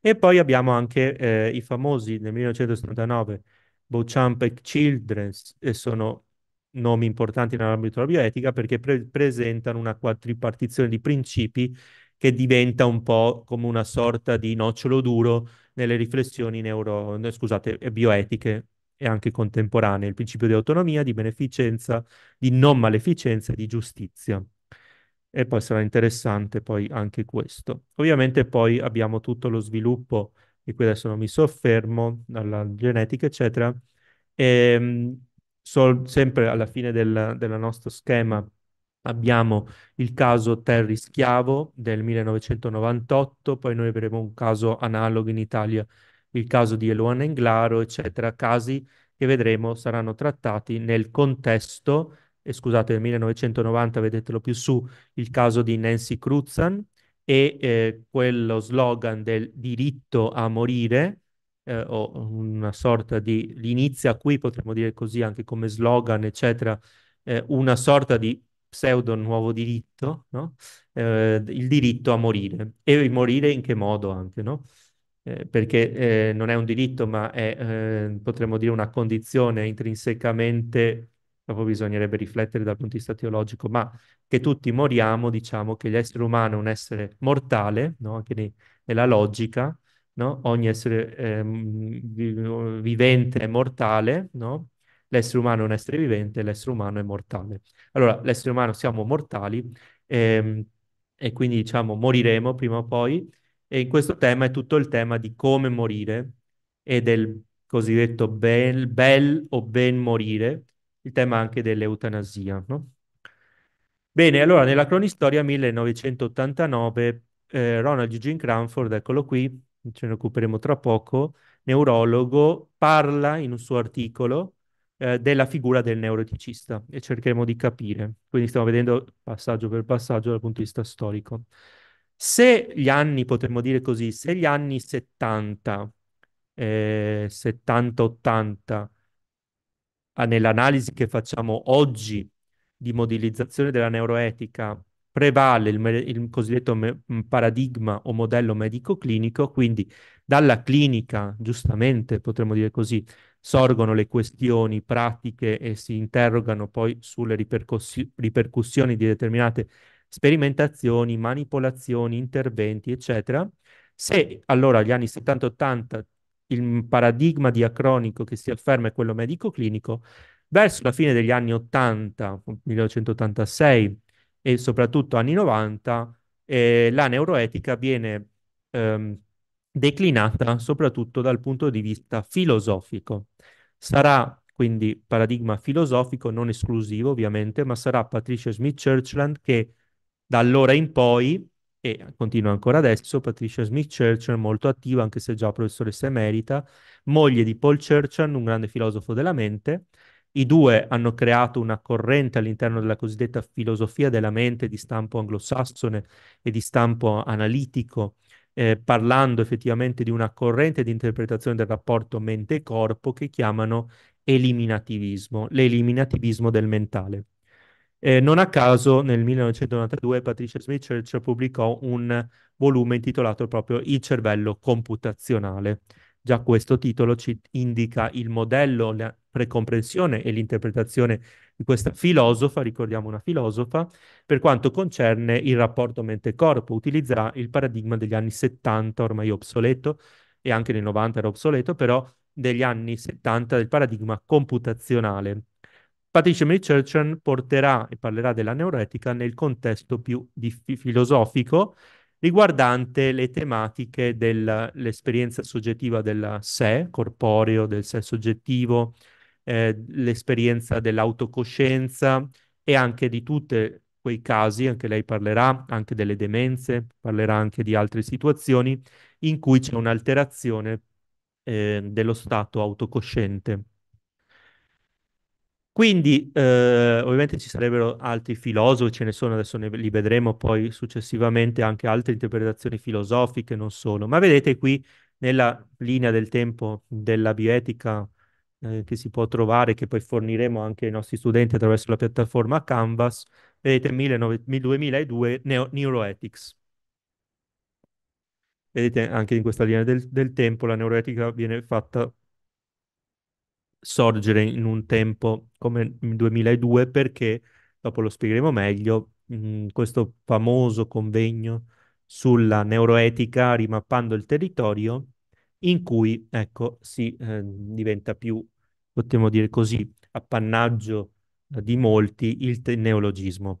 E poi abbiamo anche eh, i famosi nel 1979 Beauchamp e Children's, e sono nomi importanti nell'ambito della bioetica perché pre- presentano una quadripartizione di principi che diventa un po' come una sorta di nocciolo duro nelle riflessioni neuro, scusate, eh, bioetiche e anche contemporanee, il principio di autonomia, di beneficenza, di non maleficenza e di giustizia. E poi sarà interessante poi anche questo. Ovviamente poi abbiamo tutto lo sviluppo, e qui adesso non mi soffermo, dalla genetica, eccetera. E, ehm, so, sempre alla fine del, del nostro schema Abbiamo il caso Terry Schiavo del 1998, poi noi avremo un caso analogo in Italia, il caso di Eluana Englaro, eccetera, casi che vedremo saranno trattati nel contesto, e scusate, del 1990 vedetelo più su, il caso di Nancy Cruzan e eh, quello slogan del diritto a morire, eh, o una sorta di, inizia qui, potremmo dire così anche come slogan, eccetera, eh, una sorta di pseudo nuovo diritto, no? eh, il diritto a morire. E morire in che modo anche, no? Eh, perché eh, non è un diritto, ma è, eh, potremmo dire, una condizione intrinsecamente, dopo bisognerebbe riflettere dal punto di vista teologico, ma che tutti moriamo, diciamo che l'essere umano è un essere mortale, no? anche nei, nella logica, ogni essere ehm, vivente è mortale, no? l'essere umano è un essere vivente, l'essere umano è mortale. Allora, l'essere umano siamo mortali ehm, e quindi diciamo moriremo prima o poi e in questo tema è tutto il tema di come morire e del cosiddetto bel, bel o ben morire, il tema anche dell'eutanasia. No? Bene, allora nella cronistoria 1989 eh, Ronald Eugene Cranford, eccolo qui, ce ne occuperemo tra poco, neurologo, parla in un suo articolo eh, della figura del neuroticista e cercheremo di capire. Quindi stiamo vedendo passaggio per passaggio dal punto di vista storico. Se gli anni, potremmo dire così, se gli anni 70, eh, 70-80, nell'analisi che facciamo oggi di modellizzazione della neuroetica, prevale il, il cosiddetto me- paradigma o modello medico-clinico, quindi dalla clinica, giustamente potremmo dire così, sorgono le questioni pratiche e si interrogano poi sulle ripercussi- ripercussioni di determinate sperimentazioni, manipolazioni, interventi, eccetera. Se allora agli anni 70-80 il paradigma diacronico che si afferma è quello medico-clinico, verso la fine degli anni 80, 1986 e soprattutto anni 90, eh, la neuroetica viene ehm, declinata soprattutto dal punto di vista filosofico. Sarà quindi paradigma filosofico non esclusivo ovviamente, ma sarà Patricia Smith Churchland che da allora in poi, e continua ancora adesso, Patricia Smith Churchland molto attiva anche se già professoressa emerita, moglie di Paul Churchland, un grande filosofo della mente, i due hanno creato una corrente all'interno della cosiddetta filosofia della mente di stampo anglosassone e di stampo analitico eh, parlando effettivamente di una corrente di interpretazione del rapporto mente-corpo che chiamano eliminativismo, l'eliminativismo del mentale. Eh, non a caso nel 1992 Patricia Smith Church pubblicò un volume intitolato proprio Il cervello computazionale, Già questo titolo ci indica il modello, la precomprensione e l'interpretazione di questa filosofa, ricordiamo una filosofa, per quanto concerne il rapporto mente-corpo, utilizzerà il paradigma degli anni 70, ormai obsoleto, e anche nel 90 era obsoleto, però degli anni 70 del paradigma computazionale. Patricia Mary Churchan porterà e parlerà della neuretica nel contesto più di- filosofico, riguardante le tematiche dell'esperienza soggettiva del sé corporeo, del sé soggettivo, eh, l'esperienza dell'autocoscienza e anche di tutti quei casi, anche lei parlerà, anche delle demenze, parlerà anche di altre situazioni in cui c'è un'alterazione eh, dello stato autocosciente. Quindi eh, ovviamente ci sarebbero altri filosofi, ce ne sono, adesso ne, li vedremo poi successivamente anche altre interpretazioni filosofiche, non solo, ma vedete qui nella linea del tempo della bioetica eh, che si può trovare, che poi forniremo anche ai nostri studenti attraverso la piattaforma Canvas, vedete 19, 2002 Neo, Neuroethics. Vedete anche in questa linea del, del tempo la neuroetica viene fatta sorgere in un tempo come il 2002 perché, dopo lo spiegheremo meglio, mh, questo famoso convegno sulla neuroetica rimappando il territorio in cui, ecco, si eh, diventa più, potremmo dire così, appannaggio eh, di molti il te- neologismo.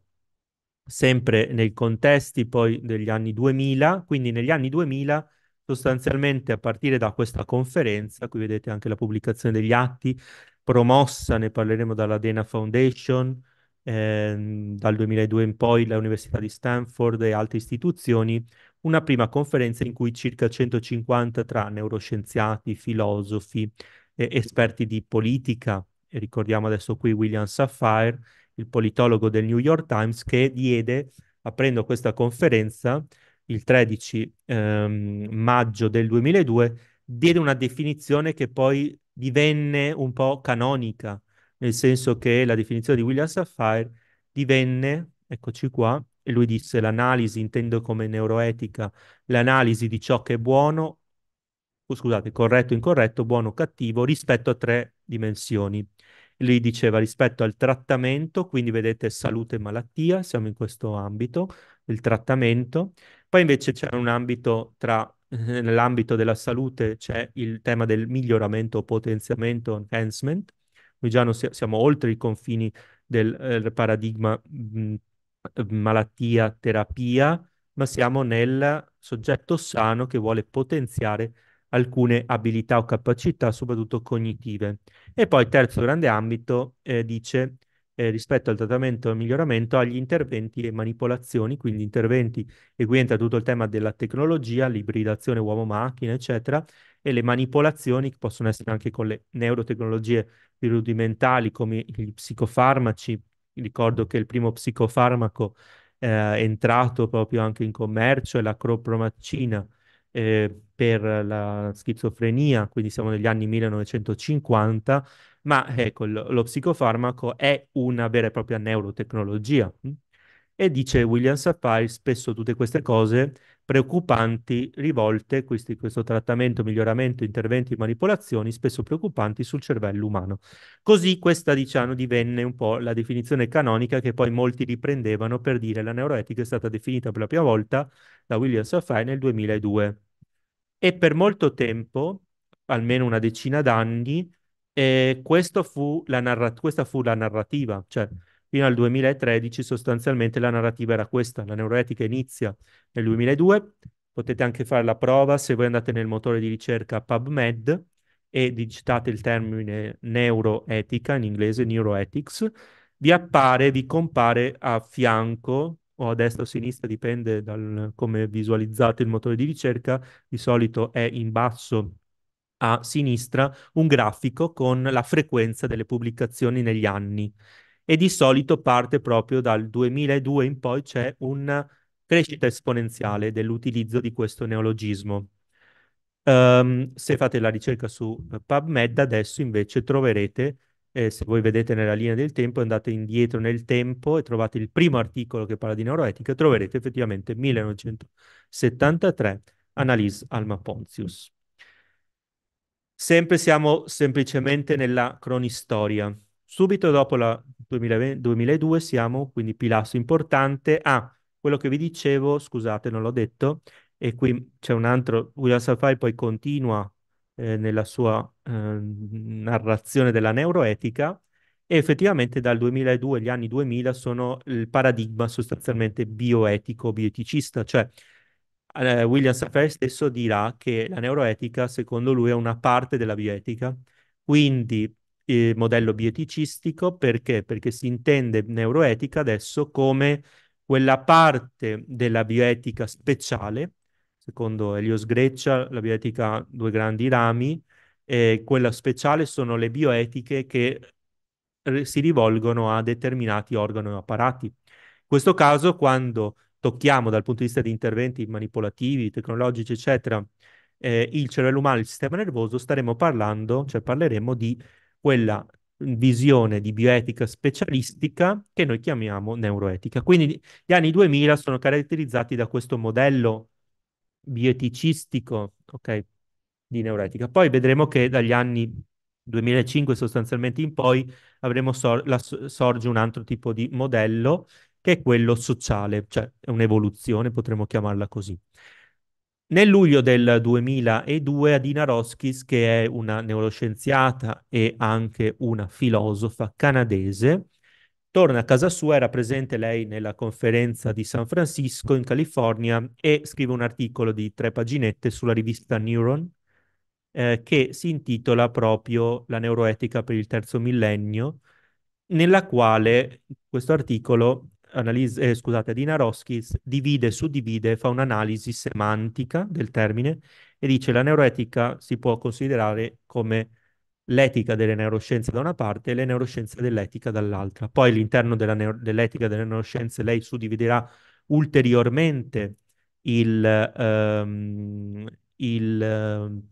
Sempre nei contesti poi degli anni 2000, quindi negli anni 2000 sostanzialmente a partire da questa conferenza, qui vedete anche la pubblicazione degli atti, promossa, ne parleremo dalla Dana Foundation, ehm, dal 2002 in poi l'Università di Stanford e altre istituzioni, una prima conferenza in cui circa 150 tra neuroscienziati, filosofi, eh, esperti di politica, e ricordiamo adesso qui William Safire, il politologo del New York Times, che diede, aprendo questa conferenza, il 13 ehm, maggio del 2002, diede una definizione che poi divenne un po' canonica, nel senso che la definizione di William Safire divenne, eccoci qua, e lui disse l'analisi, intendo come neuroetica, l'analisi di ciò che è buono, oh, scusate, corretto, incorretto, buono o cattivo, rispetto a tre dimensioni. Lui diceva rispetto al trattamento, quindi vedete salute e malattia, siamo in questo ambito, il trattamento, poi invece c'è un ambito tra, eh, nell'ambito della salute c'è il tema del miglioramento, potenziamento, enhancement. Noi già si, siamo oltre i confini del eh, paradigma mh, mm, eh, malattia, terapia, ma siamo nel soggetto sano che vuole potenziare alcune abilità o capacità, soprattutto cognitive. E poi terzo grande ambito eh, dice eh, rispetto al trattamento e miglioramento agli interventi e manipolazioni, quindi interventi e qui entra tutto il tema della tecnologia, l'ibridazione uomo-macchina, eccetera, e le manipolazioni che possono essere anche con le neurotecnologie più rudimentali come gli psicofarmaci. Ricordo che il primo psicofarmaco eh, entrato proprio anche in commercio è la cropromacina eh, per la schizofrenia, quindi siamo negli anni 1950 ma ecco, lo, lo psicofarmaco è una vera e propria neurotecnologia. Mm? E dice William Safai, spesso tutte queste cose preoccupanti rivolte, questi, questo trattamento, miglioramento, interventi, manipolazioni, spesso preoccupanti sul cervello umano. Così questa, diciamo, divenne un po' la definizione canonica che poi molti riprendevano per dire la neuroetica è stata definita per la prima volta da William Safai nel 2002. E per molto tempo, almeno una decina d'anni, e fu narra- questa fu la narrativa, cioè fino al 2013 sostanzialmente la narrativa era questa, la neuroetica inizia nel 2002, potete anche fare la prova se voi andate nel motore di ricerca PubMed e digitate il termine neuroetica in inglese, neuroethics, vi appare, vi compare a fianco o a destra o a sinistra, dipende da come visualizzate il motore di ricerca, di solito è in basso a sinistra un grafico con la frequenza delle pubblicazioni negli anni e di solito parte proprio dal 2002 in poi c'è una crescita esponenziale dell'utilizzo di questo neologismo. Um, se fate la ricerca su eh, PubMed adesso invece troverete, eh, se voi vedete nella linea del tempo, andate indietro nel tempo e trovate il primo articolo che parla di neuroetica, troverete effettivamente 1973 Annalise Alma Pontius. Sempre siamo semplicemente nella cronistoria. Subito dopo la 2002 siamo quindi pilastro importante. Ah, quello che vi dicevo, scusate, non l'ho detto, e qui c'è un altro, William Safai poi continua eh, nella sua eh, narrazione della neuroetica, e effettivamente dal 2002, gli anni 2000, sono il paradigma sostanzialmente bioetico, bioeticista, cioè eh, William Saferi stesso dirà che la neuroetica, secondo lui, è una parte della bioetica, quindi il eh, modello bioeticistico perché? Perché si intende neuroetica adesso come quella parte della bioetica speciale, secondo Elios Greccia, la bioetica ha due grandi rami, eh, quella speciale sono le bioetiche che si rivolgono a determinati organi o apparati. In questo caso, quando tocchiamo dal punto di vista di interventi manipolativi, tecnologici, eccetera, eh, il cervello umano, il sistema nervoso, staremo parlando, cioè parleremo di quella visione di bioetica specialistica che noi chiamiamo neuroetica. Quindi gli anni 2000 sono caratterizzati da questo modello bioeticistico, ok, di neuroetica. Poi vedremo che dagli anni 2005 sostanzialmente in poi avremo sor- la- sorge un altro tipo di modello che è quello sociale, cioè è un'evoluzione, potremmo chiamarla così. Nel luglio del 2002 Adina Roskis, che è una neuroscienziata e anche una filosofa canadese, torna a casa sua, era presente lei nella conferenza di San Francisco in California e scrive un articolo di tre paginette sulla rivista Neuron, eh, che si intitola proprio La neuroetica per il terzo millennio, nella quale questo articolo analisi- eh, scusate, Dina Roskis divide, suddivide, fa un'analisi semantica del termine e dice la neuroetica si può considerare come l'etica delle neuroscienze da una parte e le neuroscienze dell'etica dall'altra. Poi all'interno della neo- dell'etica delle neuroscienze lei suddividerà ulteriormente il, um, il, ehm,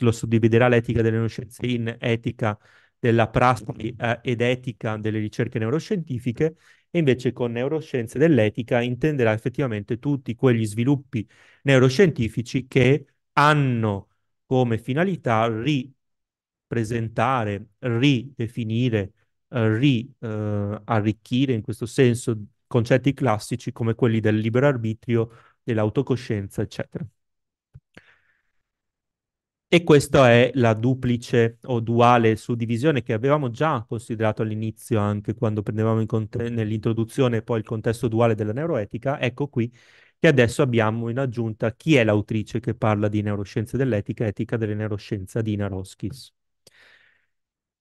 lo suddividerà l'etica delle neuroscienze in etica della prassi eh, ed etica delle ricerche neuroscientifiche e invece con neuroscienze dell'etica intenderà effettivamente tutti quegli sviluppi neuroscientifici che hanno come finalità ripresentare, ridefinire, eh, riarricchire eh, in questo senso concetti classici come quelli del libero arbitrio, dell'autocoscienza, eccetera. E questa è la duplice o duale suddivisione che avevamo già considerato all'inizio, anche quando prendevamo cont- nell'introduzione poi il contesto duale della neuroetica. Ecco qui che adesso abbiamo in aggiunta chi è l'autrice che parla di neuroscienze dell'etica, etica delle neuroscienze, di Roschis.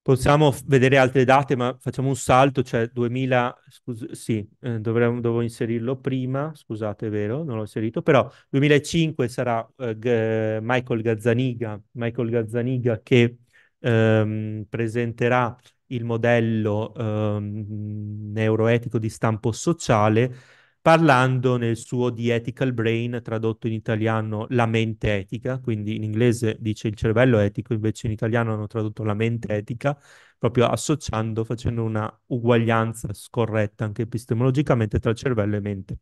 Possiamo vedere altre date, ma facciamo un salto, cioè 2000, scus- sì, eh, dovremmo, dovevo inserirlo prima, scusate, è vero, non l'ho inserito, però 2005 sarà eh, Michael, Gazzaniga, Michael Gazzaniga, che ehm, presenterà il modello ehm, neuroetico di stampo sociale, parlando nel suo The Ethical Brain, tradotto in italiano la mente etica, quindi in inglese dice il cervello etico, invece in italiano hanno tradotto la mente etica, proprio associando, facendo una uguaglianza scorretta anche epistemologicamente tra cervello e mente.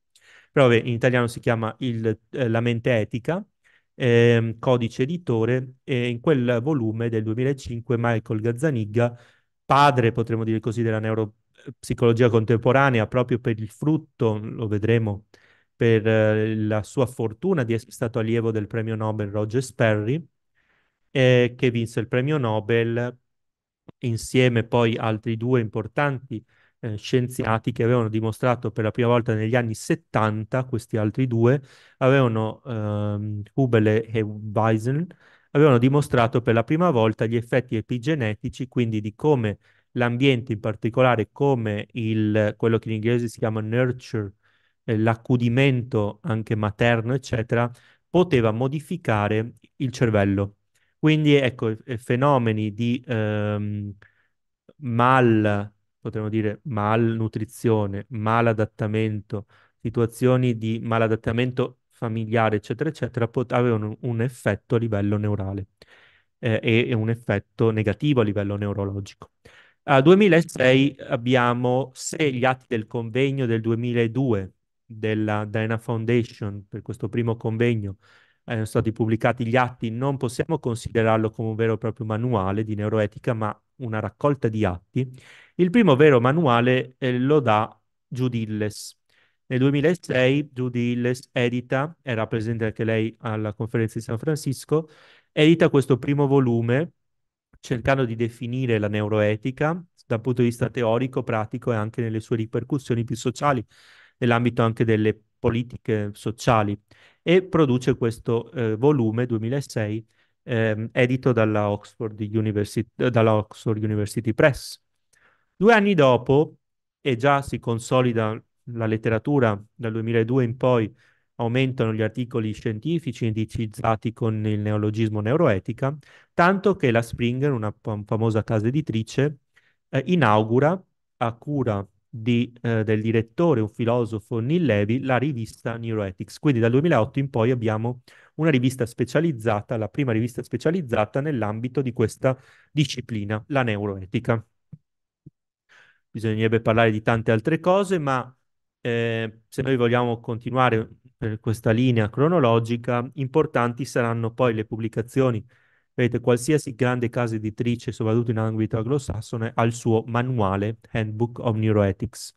Però vabbè, in italiano si chiama il, eh, La mente etica, eh, codice editore, e in quel volume del 2005 Michael Gazzaniga, padre, potremmo dire così, della neuro psicologia contemporanea proprio per il frutto, lo vedremo, per eh, la sua fortuna di essere stato allievo del premio Nobel Roger Sperry, eh, che vinse il premio Nobel insieme poi altri due importanti eh, scienziati che avevano dimostrato per la prima volta negli anni 70, questi altri due, avevano ehm, Hubele e Weisen, avevano dimostrato per la prima volta gli effetti epigenetici, quindi di come l'ambiente in particolare come il, quello che in inglese si chiama nurture, eh, l'accudimento anche materno, eccetera, poteva modificare il cervello. Quindi ecco, eh, fenomeni di ehm, mal, potremmo dire malnutrizione, maladattamento, situazioni di maladattamento familiare, eccetera, eccetera, pot- avevano un effetto a livello neurale eh, e, e un effetto negativo a livello neurologico. Al 2006 abbiamo se gli atti del convegno del 2002 della Dana Foundation per questo primo convegno erano eh, stati pubblicati gli atti, non possiamo considerarlo come un vero e proprio manuale di neuroetica, ma una raccolta di atti. Il primo vero manuale eh, lo dà Judy Illes. Nel 2006 Judy Illes edita, era presente anche lei alla conferenza di San Francisco, edita questo primo volume cercando di definire la neuroetica dal punto di vista teorico, pratico e anche nelle sue ripercussioni più sociali, nell'ambito anche delle politiche sociali, e produce questo eh, volume 2006 eh, edito dalla Oxford, University, dalla Oxford University Press. Due anni dopo, e già si consolida la letteratura dal 2002 in poi aumentano gli articoli scientifici indicizzati con il neologismo neuroetica, tanto che la Springer, una famosa casa editrice, eh, inaugura a cura di, eh, del direttore, un filosofo, Neil Levy, la rivista Neuroethics. Quindi dal 2008 in poi abbiamo una rivista specializzata, la prima rivista specializzata nell'ambito di questa disciplina, la neuroetica. Bisognerebbe parlare di tante altre cose, ma eh, se noi vogliamo continuare per questa linea cronologica, importanti saranno poi le pubblicazioni. Vedete, qualsiasi grande casa editrice, soprattutto in ambito anglosassone, ha il suo manuale, Handbook of Neuroethics.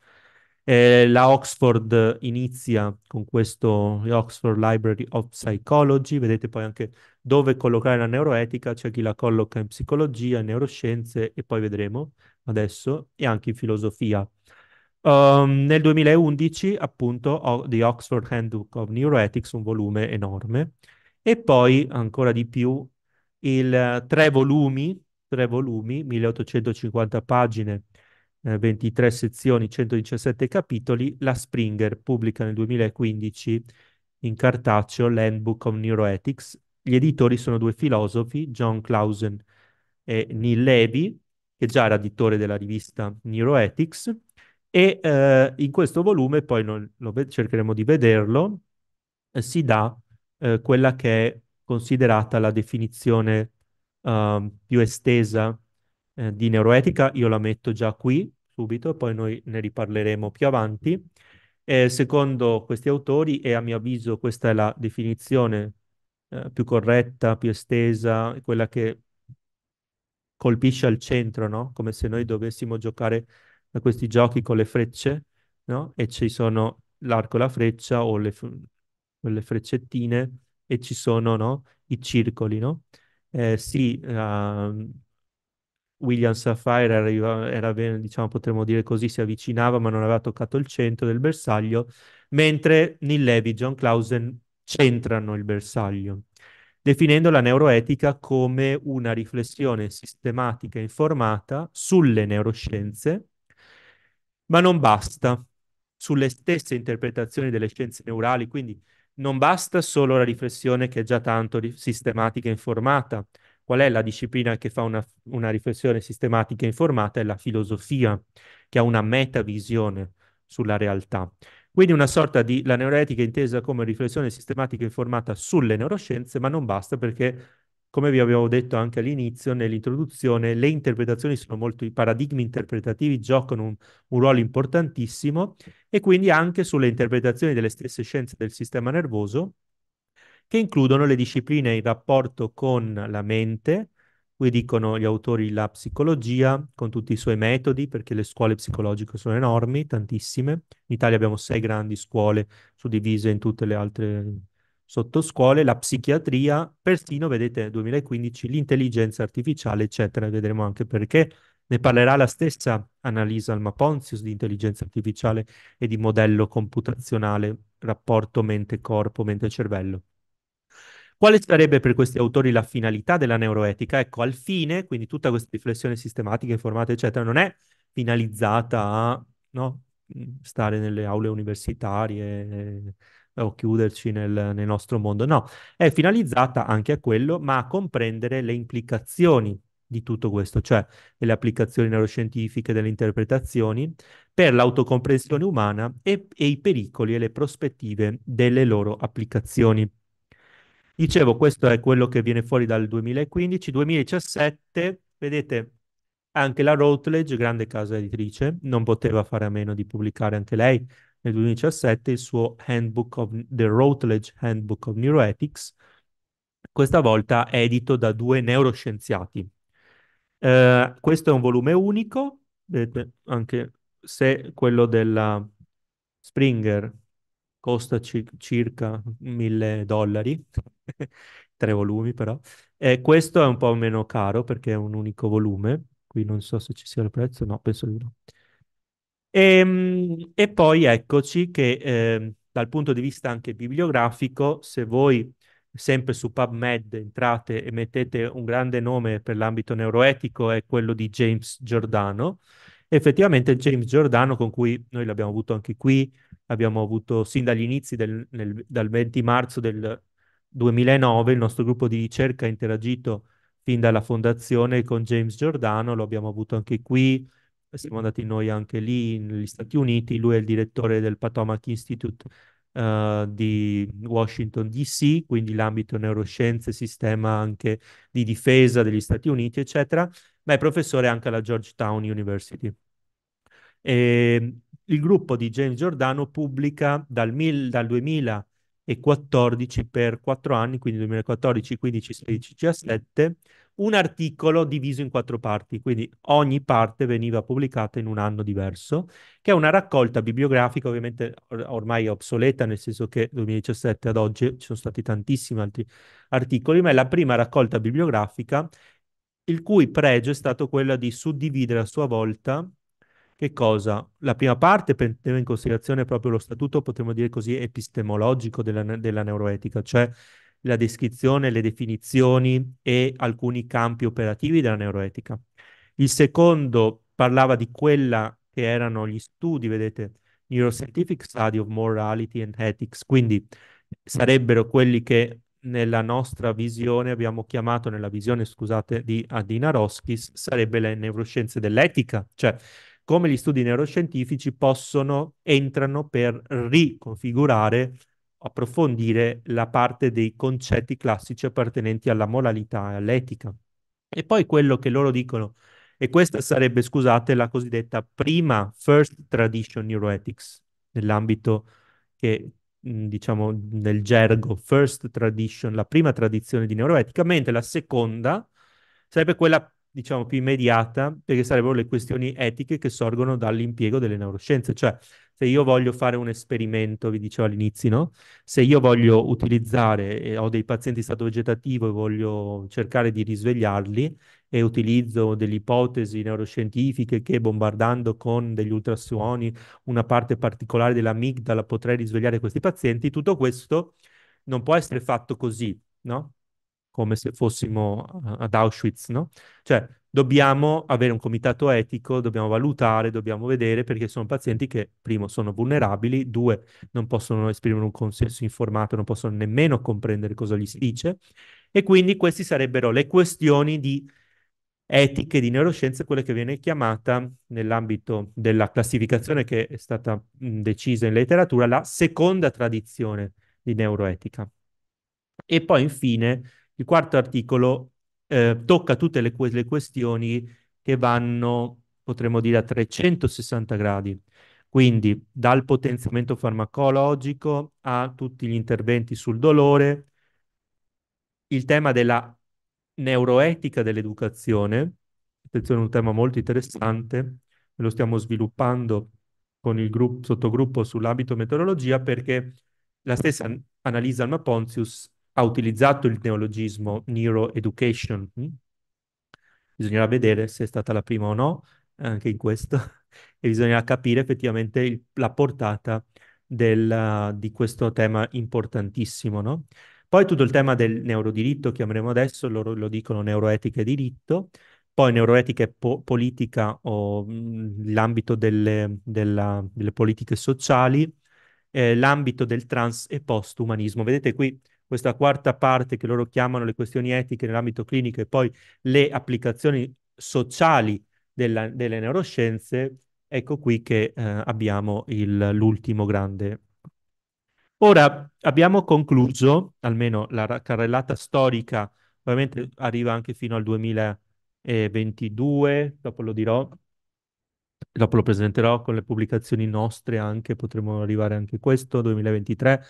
Eh, la Oxford inizia con questo Oxford Library of Psychology, vedete poi anche dove collocare la neuroetica, c'è chi la colloca in psicologia, in neuroscienze e poi vedremo adesso, e anche in filosofia. Um, nel 2011, appunto, The Oxford Handbook of Neuroethics, un volume enorme, e poi ancora di più il eh, tre volumi, tre volumi 1850 pagine, eh, 23 sezioni, 117 capitoli, la Springer pubblica nel 2015 in cartaceo l'Handbook of Neuroethics. Gli editori sono due filosofi, John Clausen e Neil Levy, che già era editore della rivista Neuroethics, e eh, in questo volume, poi lo, lo ve- cercheremo di vederlo, eh, si dà eh, quella che è considerata la definizione ehm, più estesa eh, di neuroetica. Io la metto già qui subito, poi noi ne riparleremo più avanti. secondo questi autori, e a mio avviso questa è la definizione eh, più corretta, più estesa, quella che colpisce al centro, no? come se noi dovessimo giocare da questi giochi con le frecce, no? E ci sono l'arco e la freccia o le, le freccettine e ci sono, no? I circoli, no? Eh, sì, uh, William Sapphire arriva, era, diciamo, potremmo dire così, si avvicinava ma non aveva toccato il centro del bersaglio, mentre Neil Levy e John Clausen centrano il bersaglio, definendo la neuroetica come una riflessione sistematica e informata sulle neuroscienze ma non basta sulle stesse interpretazioni delle scienze neurali, quindi non basta solo la riflessione che è già tanto sistematica e informata. Qual è la disciplina che fa una, una riflessione sistematica e informata? È la filosofia, che ha una metavisione sulla realtà. Quindi una sorta di la neuroetica intesa come riflessione sistematica e informata sulle neuroscienze, ma non basta perché come vi avevo detto anche all'inizio, nell'introduzione, le interpretazioni sono molto, i paradigmi interpretativi giocano un, un ruolo importantissimo e quindi anche sulle interpretazioni delle stesse scienze del sistema nervoso, che includono le discipline in rapporto con la mente, qui dicono gli autori la psicologia, con tutti i suoi metodi, perché le scuole psicologiche sono enormi, tantissime. In Italia abbiamo sei grandi scuole suddivise in tutte le altre sottoscuole, la psichiatria, persino, vedete, 2015, l'intelligenza artificiale, eccetera. Vedremo anche perché. Ne parlerà la stessa Annalisa Ponzius di intelligenza artificiale e di modello computazionale, rapporto mente-corpo, mente-cervello. Quale sarebbe per questi autori la finalità della neuroetica? Ecco, al fine, quindi tutta questa riflessione sistematica, informata, eccetera, non è finalizzata a no, stare nelle aule universitarie, o chiuderci nel, nel nostro mondo. No, è finalizzata anche a quello, ma a comprendere le implicazioni di tutto questo, cioè delle applicazioni neuroscientifiche, delle interpretazioni per l'autocomprensione umana e, e, i pericoli e le prospettive delle loro applicazioni. Dicevo, questo è quello che viene fuori dal 2015. 2017, vedete, anche la Routledge, grande casa editrice, non poteva fare a meno di pubblicare anche lei nel 2017 il suo Handbook of The Routledge Handbook of Neuroethics, questa volta edito da due neuroscienziati. Eh, questo è un volume unico, vedete, eh, anche se quello della Springer costa cic- circa mille dollari, <laughs> tre volumi però, eh, questo è un po' meno caro perché è un unico volume, qui non so se ci sia il prezzo, no, penso di no. E, ehm, e poi eccoci che eh, dal punto di vista anche bibliografico, se voi sempre su PubMed entrate e mettete un grande nome per l'ambito neuroetico è quello di James Giordano. Effettivamente James Giordano, con cui noi l'abbiamo avuto anche qui, abbiamo avuto sin dagli inizi del, nel, dal 20 marzo del 2009, il nostro gruppo di ricerca ha interagito fin dalla fondazione con James Giordano, lo abbiamo avuto anche qui, eh, siamo andati noi anche lì negli Stati Uniti, lui è il direttore del Potomac Institute uh, di Washington DC, quindi l'ambito neuroscienze, sistema anche di difesa degli Stati Uniti, eccetera, ma è professore anche alla Georgetown University. E ehm, il gruppo di James Giordano pubblica dal, mil, dal 2014 per quattro anni, quindi 2014, 15, 16, 17, un articolo diviso in quattro parti, quindi ogni parte veniva pubblicata in un anno diverso, che è una raccolta bibliografica ovviamente or- ormai obsoleta, nel senso che 2017 ad oggi ci sono stati tantissimi altri articoli, ma è la prima raccolta bibliografica il cui pregio è stato quello di suddividere a sua volta che cosa? La prima parte prendeva in considerazione proprio lo statuto, potremmo dire così, epistemologico della, della neuroetica, cioè la descrizione, le definizioni e alcuni campi operativi della neuroetica. Il secondo parlava di quella che erano gli studi, vedete, Neuroscientific Study of Morality and Ethics, quindi sarebbero quelli che nella nostra visione abbiamo chiamato, nella visione, scusate, di Adina Roskis, sarebbe le neuroscienze dell'etica, cioè come gli studi neuroscientifici possono, entrano per riconfigurare approfondire la parte dei concetti classici appartenenti alla moralità e all'etica. E poi quello che loro dicono, e questa sarebbe, scusate, la cosiddetta prima first tradition neuroethics, nell'ambito che diciamo nel gergo first tradition, la prima tradizione di neuroetica, mentre la seconda sarebbe quella diciamo più immediata, perché sarebbero le questioni etiche che sorgono dall'impiego delle neuroscienze, cioè se io voglio fare un esperimento, vi dicevo all'inizio, no? se io voglio utilizzare, eh, ho dei pazienti in stato vegetativo e voglio cercare di risvegliarli e utilizzo delle ipotesi neuroscientifiche che bombardando con degli ultrasuoni una parte particolare dell'amigdala potrei risvegliare questi pazienti, tutto questo non può essere fatto così, no? come se fossimo ad Auschwitz, no? Cioè, dobbiamo avere un comitato etico, dobbiamo valutare, dobbiamo vedere perché sono pazienti che, primo, sono vulnerabili, due, non possono esprimere un consenso informato, non possono nemmeno comprendere cosa gli si dice e quindi queste sarebbero le questioni di etiche di neuroscienze, quella che viene chiamata nell'ambito della classificazione che è stata decisa in letteratura la seconda tradizione di neuroetica. E poi infine il quarto articolo eh, tocca tutte le, que- le questioni che vanno, potremmo dire, a 360 gradi. Quindi dal potenziamento farmacologico a tutti gli interventi sul dolore, il tema della neuroetica dell'educazione, attenzione, un tema molto interessante, lo stiamo sviluppando con il gruppo, sottogruppo sull'abito meteorologia perché la stessa Alma Almapontius ha utilizzato il neologismo neuroeducation. Hm? Bisognerà vedere se è stata la prima o no, anche in questo, <laughs> e bisognerà capire effettivamente il, la portata del, uh, di questo tema importantissimo, no? Poi tutto il tema del neurodiritto, chiameremo adesso, loro lo dicono neuroetica e diritto, poi neuroetica e po- politica o mh, mm, l'ambito delle, della, delle, politiche sociali, eh, l'ambito del trans e post-umanismo. Vedete qui questa quarta parte che loro chiamano le questioni etiche nell'ambito clinico e poi le applicazioni sociali della, delle neuroscienze, ecco qui che eh, abbiamo il, l'ultimo grande. Ora abbiamo concluso, almeno la carrellata storica, ovviamente arriva anche fino al 2022, dopo lo dirò, dopo lo presenterò con le pubblicazioni nostre anche, potremo arrivare anche questo, 2023,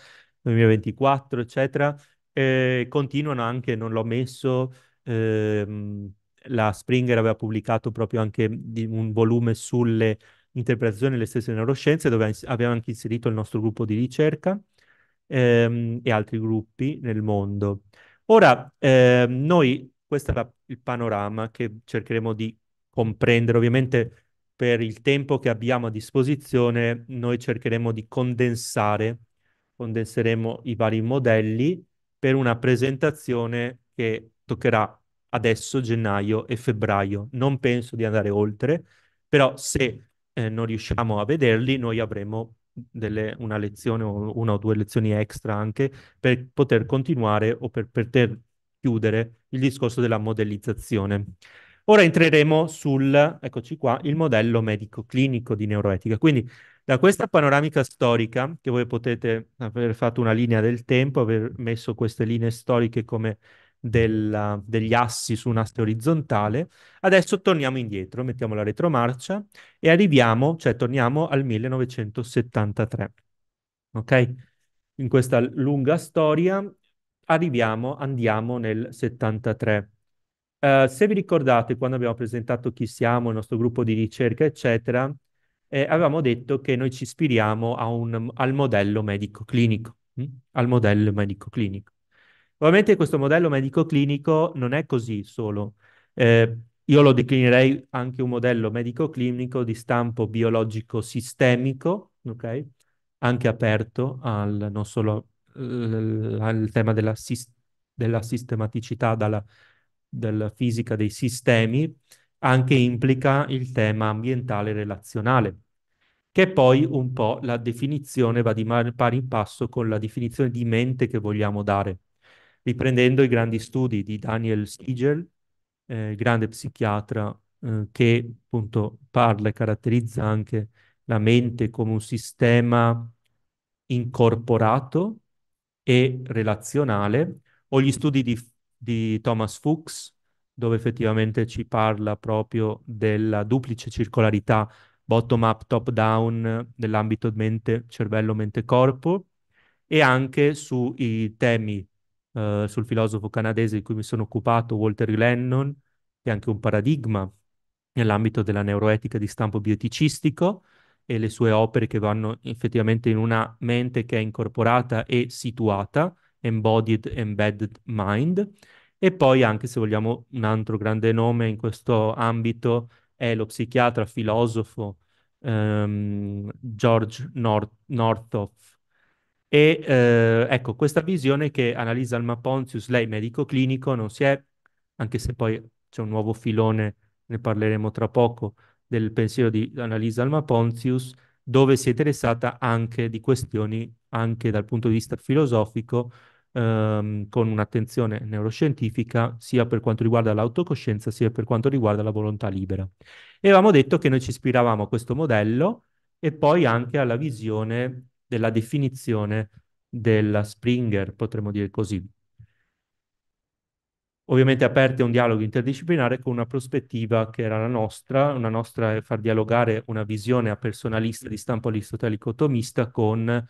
2024, eccetera. E eh, continuano anche, non l'ho messo, ehm, la Springer aveva pubblicato proprio anche un volume sulle interpretazioni delle stesse neuroscienze, dove abbiamo anche inserito il nostro gruppo di ricerca ehm, e altri gruppi nel mondo. Ora, ehm, noi, questo era il panorama che cercheremo di comprendere, ovviamente per il tempo che abbiamo a disposizione, noi cercheremo di condensare condenseremo i vari modelli per una presentazione che toccherà adesso gennaio e febbraio. Non penso di andare oltre, però se eh, non riusciamo a vederli, noi avremo delle, una lezione o una o due lezioni extra anche per poter continuare o per poter chiudere il discorso della modellizzazione. Ora entreremo sul, eccoci qua, il modello medico clinico di neuroetica. Quindi da questa panoramica storica, che voi potete aver fatto una linea del tempo, aver messo queste linee storiche come della, degli assi su un asse orizzontale, adesso torniamo indietro, mettiamo la retromarcia e arriviamo, cioè torniamo al 1973. Ok? In questa lunga storia arriviamo, andiamo nel 73. Uh, eh, se vi ricordate, quando abbiamo presentato chi siamo, il nostro gruppo di ricerca, eccetera, eh, avevamo detto che noi ci ispiriamo un, al modello medico-clinico, hm? Mm? al modello medico-clinico. Ovviamente questo modello medico-clinico non è così solo. Eh, io lo declinerei anche un modello medico-clinico di stampo biologico sistemico, okay? anche aperto al, non solo l- al tema della, sis- della sistematicità, dalla, della fisica dei sistemi, anche implica il tema ambientale relazionale, che poi un po' la definizione va di pari in passo con la definizione di mente che vogliamo dare, riprendendo i grandi studi di Daniel Siegel, eh, grande psichiatra eh, che appunto parla e caratterizza anche la mente come un sistema incorporato e relazionale, o gli studi di, di Thomas Fuchs, dove effettivamente ci parla proprio della duplice circolarità bottom-up, top-down nell'ambito mente, cervello, mente, corpo e anche sui temi eh, sul filosofo canadese di cui mi sono occupato, Walter Lennon, che è anche un paradigma nell'ambito della neuroetica di stampo bioticistico e le sue opere che vanno effettivamente in una mente che è incorporata e situata, embodied, embedded mind, e poi anche, se vogliamo, un altro grande nome in questo ambito è lo psichiatra, filosofo ehm, George North- Northoff. E eh, ecco, questa visione che analizza Alma Pontius, lei medico clinico, non si è, anche se poi c'è un nuovo filone, ne parleremo tra poco, del pensiero di Annalisa Alma Pontius, dove si è interessata anche di questioni, anche dal punto di vista filosofico, ehm, con un'attenzione neuroscientifica sia per quanto riguarda l'autocoscienza sia per quanto riguarda la volontà libera. E avevamo detto che noi ci ispiravamo a questo modello e poi anche alla visione della definizione della Springer, potremmo dire così. Ovviamente aperti a un dialogo interdisciplinare con una prospettiva che era la nostra, una nostra è far dialogare una visione a personalista di stampo aristotelico-tomista con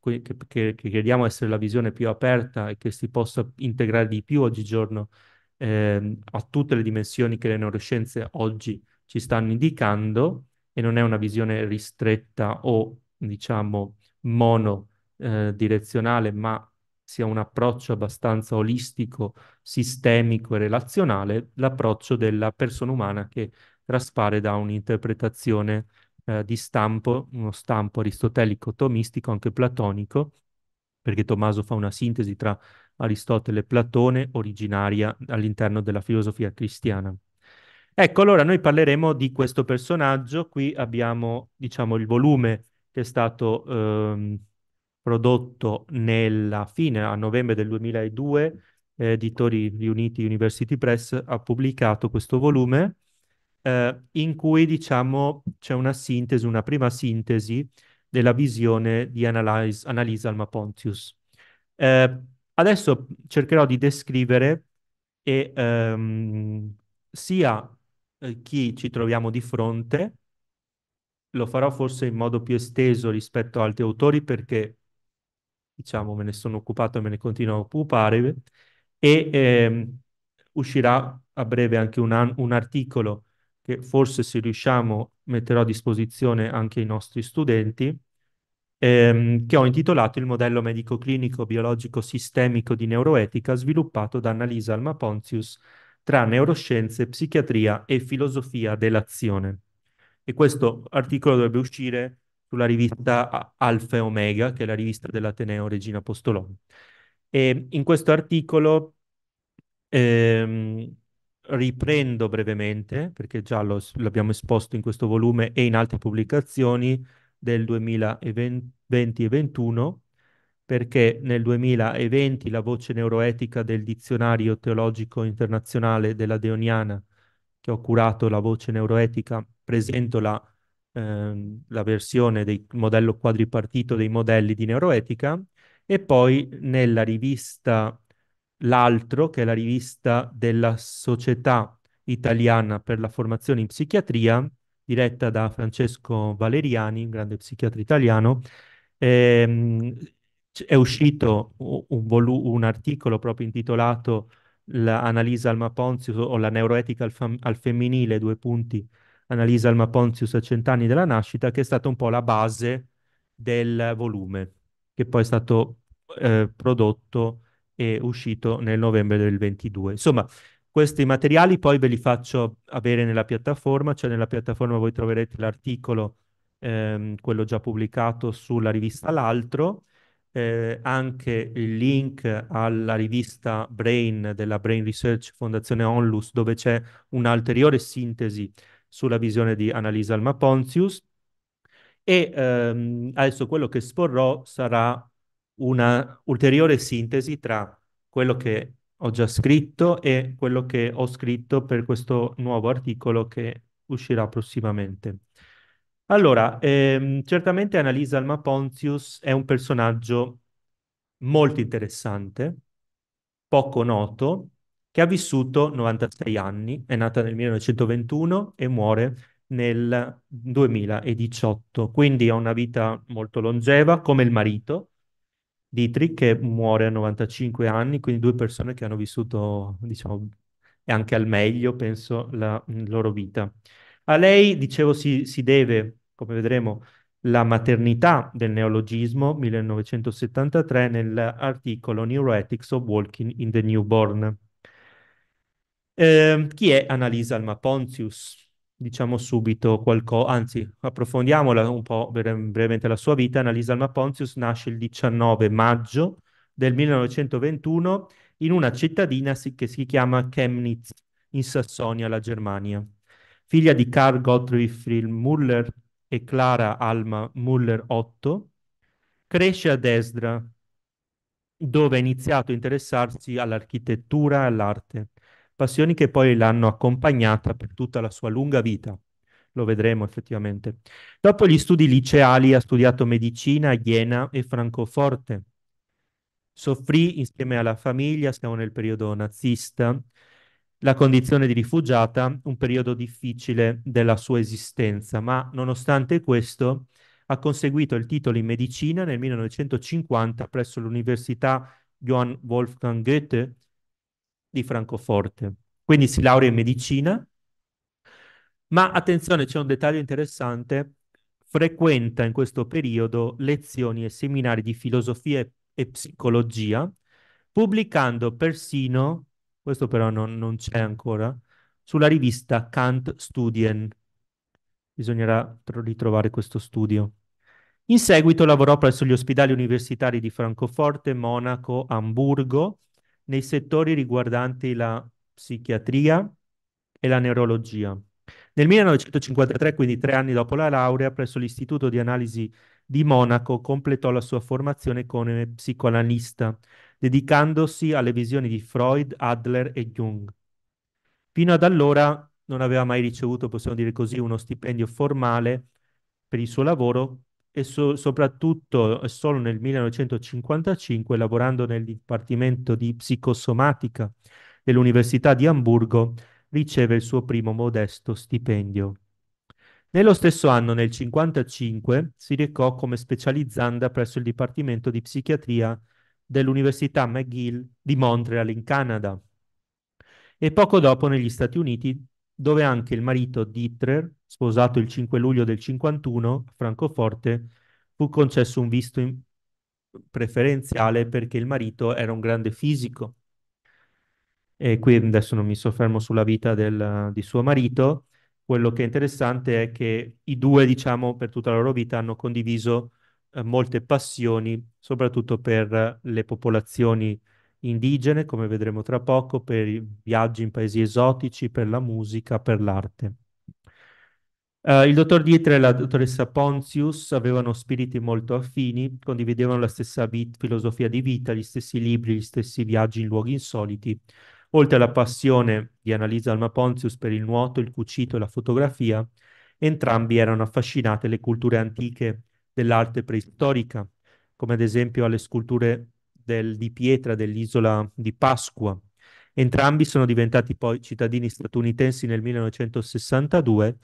che, che, che, chiediamo essere la visione più aperta e che si possa integrare di più oggigiorno eh, a tutte le dimensioni che le neuroscienze oggi ci stanno indicando e non è una visione ristretta o diciamo monodirezionale, eh, ma sia un approccio abbastanza olistico, sistemico e relazionale, l'approccio della persona umana che traspare da un'interpretazione eh, di stampo, uno stampo aristotelico tomistico, anche platonico, perché Tommaso fa una sintesi tra Aristotele e Platone, originaria all'interno della filosofia cristiana. Ecco, allora noi parleremo di questo personaggio. Qui abbiamo, diciamo, il volume che è stato ehm, prodotto nella fine, a novembre del 2002, eh, Editori Riuniti University Press ha pubblicato questo volume eh, in cui diciamo c'è una sintesi, una prima sintesi della visione di Analyze, Analisa Alma Pontius. Eh, adesso cercherò di descrivere e, ehm, sia eh, chi ci troviamo di fronte, lo farò forse in modo più esteso rispetto ad altri autori perché diciamo me ne sono occupato e me ne continuo a occupare e ehm, uscirà a breve anche un, un articolo che forse se riusciamo metterò a disposizione anche i nostri studenti, ehm, che ho intitolato il modello medico-clinico biologico sistemico di neuroetica sviluppato da Annalisa Pontius tra neuroscienze, psichiatria e filosofia dell'azione. E questo articolo dovrebbe uscire sulla rivista Alfa e Omega, che è la rivista dell'Ateneo Regina Postolone. E in questo articolo ehm, riprendo brevemente, perché già lo, l'abbiamo esposto in questo volume e in altre pubblicazioni del 2020 e 2021, perché nel 2020 la voce neuroetica del dizionario teologico internazionale della Deoniana, che ho curato la voce neuroetica, presento la, eh, la versione del modello quadripartito dei modelli di neuroetica, e poi nella rivista l'altro, che è la rivista della Società Italiana per la Formazione in Psichiatria, diretta da Francesco Valeriani, un grande psichiatra italiano. Ehm, è uscito un, volu- un, articolo proprio intitolato L'analisi Alma Ponzius o la neuroetica al, fam- al femminile, due punti, analisi Alma Ponzius a cent'anni della nascita, che è stata un po' la base del volume, che poi è stato eh, prodotto e uscito nel novembre del 22. Insomma, questi materiali poi ve li faccio avere nella piattaforma, cioè nella piattaforma voi troverete l'articolo, ehm, quello già pubblicato sulla rivista L'Altro, eh, anche il link alla rivista Brain della Brain Research Fondazione Onlus, dove c'è un'ulteriore sintesi sulla visione di Annalisa Alma Almaponzius. E ehm, adesso quello che esporrò sarà una ulteriore sintesi tra quello che ho già scritto e quello che ho scritto per questo nuovo articolo che uscirà prossimamente. Allora, ehm, certamente Annalisa Alma Pontius è un personaggio molto interessante, poco noto, che ha vissuto 96 anni, è nata nel 1921 e muore nel 2018, quindi ha una vita molto longeva come il marito, Dietrich che muore a 95 anni, quindi due persone che hanno vissuto, diciamo, e anche al meglio, penso, la, loro vita. A lei, dicevo, si, si, deve, come vedremo, la maternità del neologismo 1973 nell'articolo Neuroethics of Walking in the Newborn. Eh, chi è Annalisa Pontius? diciamo subito qualcosa, anzi approfondiamola un po' brevemente la sua vita. Annalisa Alma Pontius nasce il 19 maggio del 1921 in una cittadina si- che si chiama Chemnitz in Sassonia, la Germania. Figlia di Karl Gottfried Müller e Clara Alma Müller Otto, cresce a Desdra, dove ha iniziato a interessarsi all'architettura e all'arte passioni che poi l'hanno accompagnata per tutta la sua lunga vita. Lo vedremo effettivamente. Dopo gli studi liceali ha studiato medicina a Jena e Francoforte. Soffrì insieme alla famiglia, siamo nel periodo nazista, la condizione di rifugiata, un periodo difficile della sua esistenza, ma nonostante questo ha conseguito il titolo in medicina nel 1950 presso l'Università Johann Wolfgang Goethe di Francoforte. Quindi si laurea in medicina, ma attenzione, c'è un dettaglio interessante, frequenta in questo periodo lezioni e seminari di filosofia e, psicologia, pubblicando persino, questo però non, non c'è ancora, sulla rivista Kant Studien. Bisognerà ritrovare questo studio. In seguito lavorò presso gli ospedali universitari di Francoforte, Monaco, Amburgo, nei settori riguardanti la psichiatria e la neurologia. Nel 1953, quindi tre anni dopo la laurea, presso l'Istituto di Analisi di Monaco completò la sua formazione come psicoanalista, dedicandosi alle visioni di Freud, Adler e Jung. Fino ad allora non aveva mai ricevuto, possiamo dire così, uno stipendio formale per il suo lavoro, e so- soprattutto eh, solo nel 1955, lavorando nel Dipartimento di Psicosomatica dell'Università di Amburgo, riceve il suo primo modesto stipendio. Nello stesso anno, nel 1955, si recò come specializzanda presso il Dipartimento di Psichiatria dell'Università McGill di Montreal in Canada e poco dopo negli Stati Uniti dove anche il marito di sposato il 5 luglio del 51 a Francoforte, fu concesso un visto preferenziale perché il marito era un grande fisico. E qui adesso non mi soffermo sulla vita del, di suo marito, quello che è interessante è che i due, diciamo, per tutta la loro vita hanno condiviso eh, molte passioni, soprattutto per le popolazioni indigene, come vedremo tra poco, per i viaggi in paesi esotici, per la musica, per l'arte. Uh, il dottor Dieter e la dottoressa Pontius avevano spiriti molto affini, condividevano la stessa filosofia di vita, gli stessi libri, gli stessi viaggi in luoghi insoliti. Oltre alla passione di Annalisa Alma Pontius per il nuoto, il cucito e la fotografia, entrambi erano affascinate le culture antiche dell'arte preistorica, come ad esempio alle sculture del, di pietra dell'isola di Pasqua. Entrambi sono diventati poi cittadini statunitensi nel 1962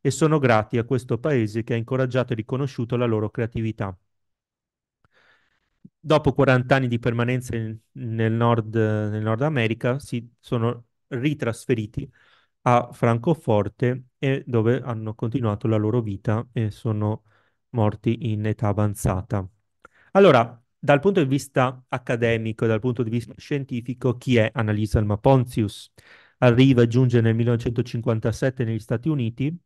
e sono grati a questo paese che ha incoraggiato e riconosciuto la loro creatività. Dopo 40 anni di permanenza nel, nord, nel Nord America si sono ritrasferiti a Francoforte e dove hanno continuato la loro vita e sono morti in età avanzata. Allora, dal punto di vista accademico, dal punto di vista scientifico, chi è Alma Ponzius? Arriva e giunge nel 1957 negli Stati Uniti,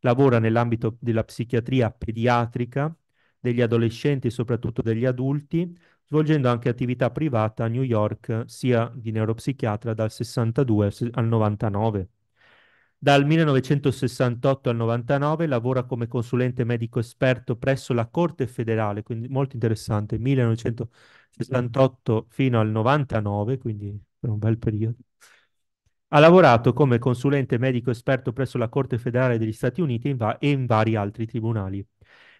lavora nell'ambito della psichiatria pediatrica degli adolescenti e soprattutto degli adulti, svolgendo anche attività privata a New York, sia di neuropsichiatra dal 62 al 99. Dal 1968 al 99 lavora come consulente medico esperto presso la Corte federale, quindi molto interessante, 1968 fino al 99, quindi per un bel periodo. Ha lavorato come consulente medico esperto presso la Corte federale degli Stati Uniti e in vari altri tribunali.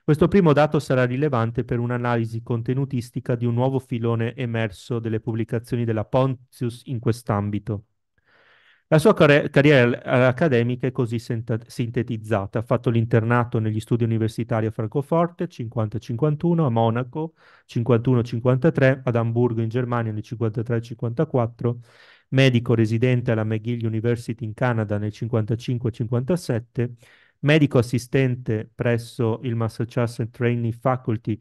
Questo primo dato sarà rilevante per un'analisi contenutistica di un nuovo filone emerso delle pubblicazioni della Pontius in quest'ambito. La sua car- carriera accademica è così senta- sintetizzata. Ha fatto l'internato negli studi universitari a Francoforte 50-51, a Monaco 51-53, ad Amburgo in Germania nel 53-54, medico residente alla McGill University in Canada nel 55-57, medico assistente presso il Massachusetts Training Faculty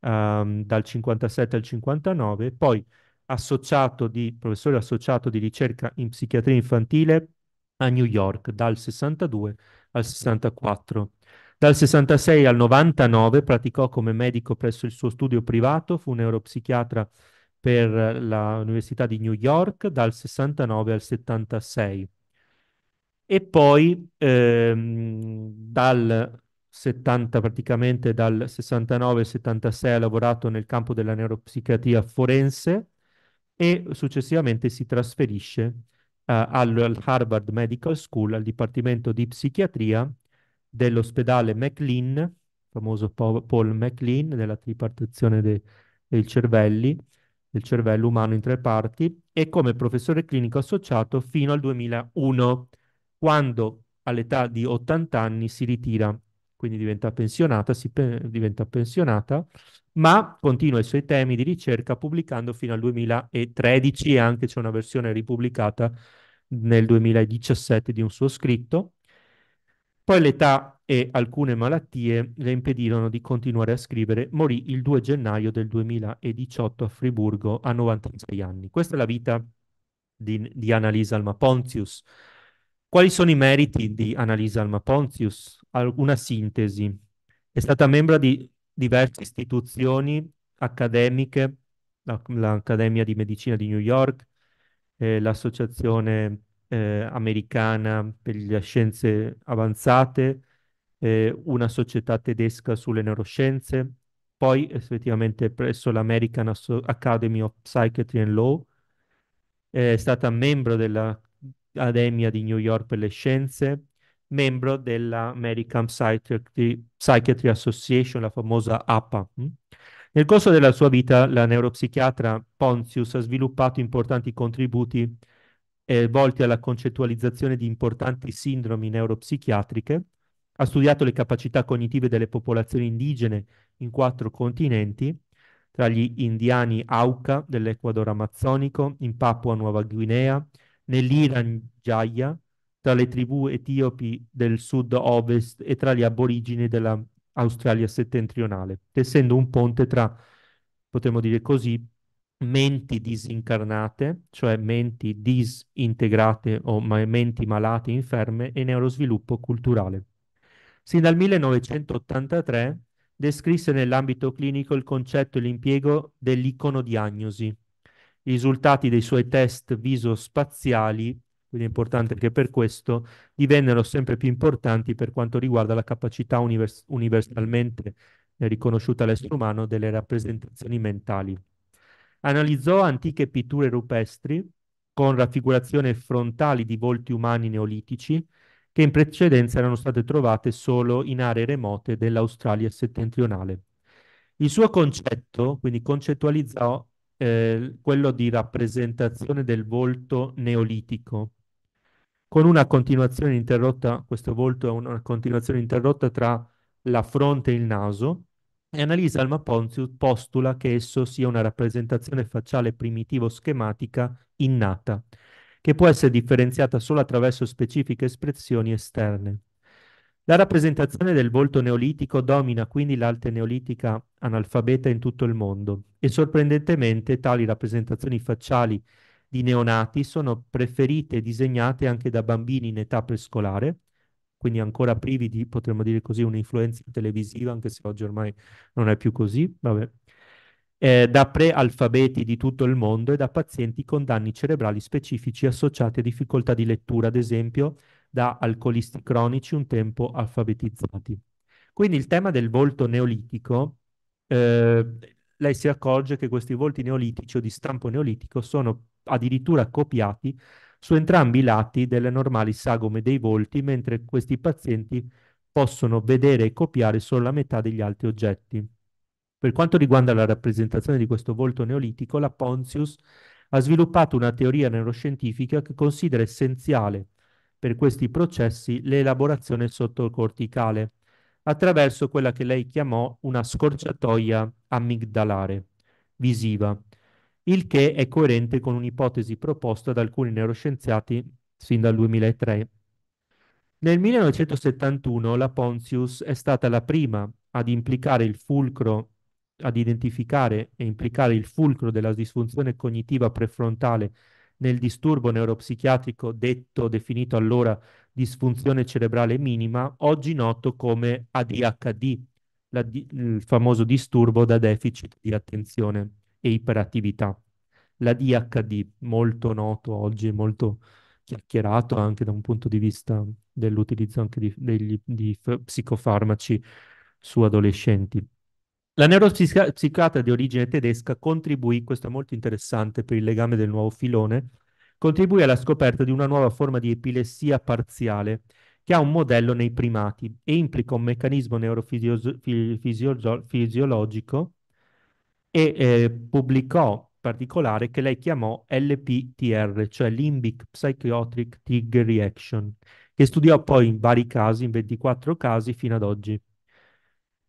um, dal 57 al 59, poi associato di, professore associato di ricerca in psichiatria infantile a New York dal 62 al 64. Dal 66 al 99 praticò come medico presso il suo studio privato, fu neuropsichiatra per l'Università di New York dal 69 al 76. E poi ehm, dal 70, praticamente dal 69 al 76 ha lavorato nel campo della neuropsichiatria forense, e successivamente si trasferisce uh, al Harvard Medical School, al Dipartimento di Psichiatria dell'ospedale McLean, famoso Paul McLean, della tripartizione de dei cervelli, del cervello umano in tre parti, e come professore clinico associato fino al 2001, quando all'età di 80 anni si ritira, quindi diventa pensionata, si pe diventa pensionata ma continua i suoi temi di ricerca pubblicando fino al 2013 e anche c'è una versione ripubblicata nel 2017 di un suo scritto. Poi l'età e alcune malattie le impedirono di continuare a scrivere. Morì il 2 gennaio del 2018 a Friburgo a 96 anni. Questa è la vita di, di Annalisa Alma Pontius. Quali sono i meriti di Annalisa Alma Pontius? Una sintesi. È stata membro di diverse istituzioni accademiche, l'Accademia di Medicina di New York, eh, l'Associazione eh, Americana per le Scienze Avanzate, eh, una società tedesca sulle neuroscienze, poi effettivamente presso l'American Academy of Psychiatry and Law, eh, è stata membro dell'Accademia di New York per le Scienze, membro della American Psychiatry, Psychiatry Association, la famosa APA. Mm? Nel corso della sua vita, la neuropsichiatra Pontius ha sviluppato importanti contributi eh, volti alla concettualizzazione di importanti sindromi neuropsichiatriche, ha studiato le capacità cognitive delle popolazioni indigene in quattro continenti, tra gli indiani Auca dell'Ecuador amazzonico, in Papua Nuova Guinea, nell'Iran Jaya, tra le tribù etiopi del sud-ovest e tra gli aborigini dell'Australia settentrionale, essendo un ponte tra, potremmo dire così, menti disincarnate, cioè menti disintegrate o menti malate, inferme, e neurosviluppo culturale. Sin dal 1983 descrisse nell'ambito clinico il concetto e l'impiego dell'iconodiagnosi. I risultati dei suoi test visospaziali quindi è importante che per questo divennero sempre più importanti per quanto riguarda la capacità univers universalmente eh, riconosciuta all'essere umano delle rappresentazioni mentali. Analizzò antiche pitture rupestri con raffigurazioni frontali di volti umani neolitici che in precedenza erano state trovate solo in aree remote dell'Australia settentrionale. Il suo concetto, quindi concettualizzò eh, quello di rappresentazione del volto neolitico, con una continuazione interrotta, questo volto è una continuazione interrotta tra la fronte e il naso, e analizza Alma Pontius postula che esso sia una rappresentazione facciale primitivo-schematica innata, che può essere differenziata solo attraverso specifiche espressioni esterne. La rappresentazione del volto neolitico domina quindi l'arte neolitica analfabeta in tutto il mondo e sorprendentemente tali rappresentazioni facciali di neonati sono preferite e disegnate anche da bambini in età prescolare, quindi ancora privi di, potremmo dire così, un'influenza televisiva, anche se oggi ormai non è più così, vabbè, eh, da prealfabeti di tutto il mondo e da pazienti con danni cerebrali specifici associati a difficoltà di lettura, ad esempio da alcolisti cronici un tempo alfabetizzati. Quindi il tema del volto neolitico, eh, lei si accorge che questi volti neolitici o di stampo neolitico sono addirittura copiati su entrambi i lati delle normali sagome dei volti, mentre questi pazienti possono vedere e copiare solo la metà degli altri oggetti. Per quanto riguarda la rappresentazione di questo volto neolitico, la Pontius ha sviluppato una teoria neuroscientifica che considera essenziale per questi processi l'elaborazione sottocorticale attraverso quella che lei chiamò una scorciatoia amigdalare visiva il che è coerente con un'ipotesi proposta da alcuni neuroscienziati sin dal 2003. Nel 1971 la Pontius è stata la prima ad implicare il fulcro ad identificare e implicare il fulcro della disfunzione cognitiva prefrontale nel disturbo neuropsichiatrico detto, definito allora disfunzione cerebrale minima, oggi noto come ADHD, la, il famoso disturbo da deficit di attenzione e iperattività. La DHD, molto noto oggi, molto chiacchierato anche da un punto di vista dell'utilizzo anche di, degli, di psicofarmaci su adolescenti. La neuropsichiatra di origine tedesca contribuì, questo è molto interessante per il legame del nuovo filone, contribuì alla scoperta di una nuova forma di epilessia parziale che ha un modello nei primati e implica un meccanismo neurofisiologico e eh, pubblicò in particolare che lei chiamò LPTR, cioè Limbic Psychiatric Trigger Reaction, che studiò poi in vari casi, in 24 casi fino ad oggi.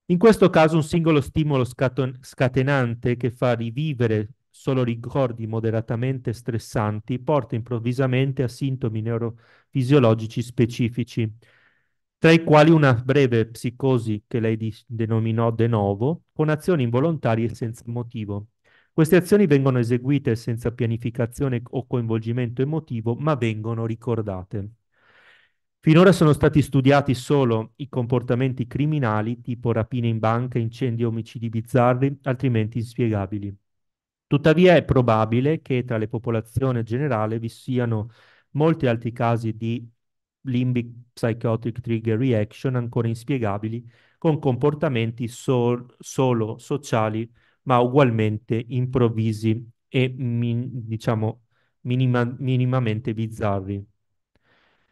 In questo caso un singolo stimolo scatenante che fa rivivere solo ricordi moderatamente stressanti porta improvvisamente a sintomi neurofisiologici specifici, tra i quali una breve psicosi che lei dis- denominò de novo, con azioni involontarie e senza motivo. Queste azioni vengono eseguite senza pianificazione o coinvolgimento emotivo, ma vengono ricordate. Finora sono stati studiati solo i comportamenti criminali, tipo rapine in banca, incendi e omicidi bizzarri, altrimenti inspiegabili. Tuttavia è probabile che tra le popolazioni generale vi siano molti altri casi di limbic psychotic trigger reaction ancora inspiegabili, con comportamenti sol solo sociali, ma ugualmente improvvisi e, min diciamo, minima minimamente bizzarri.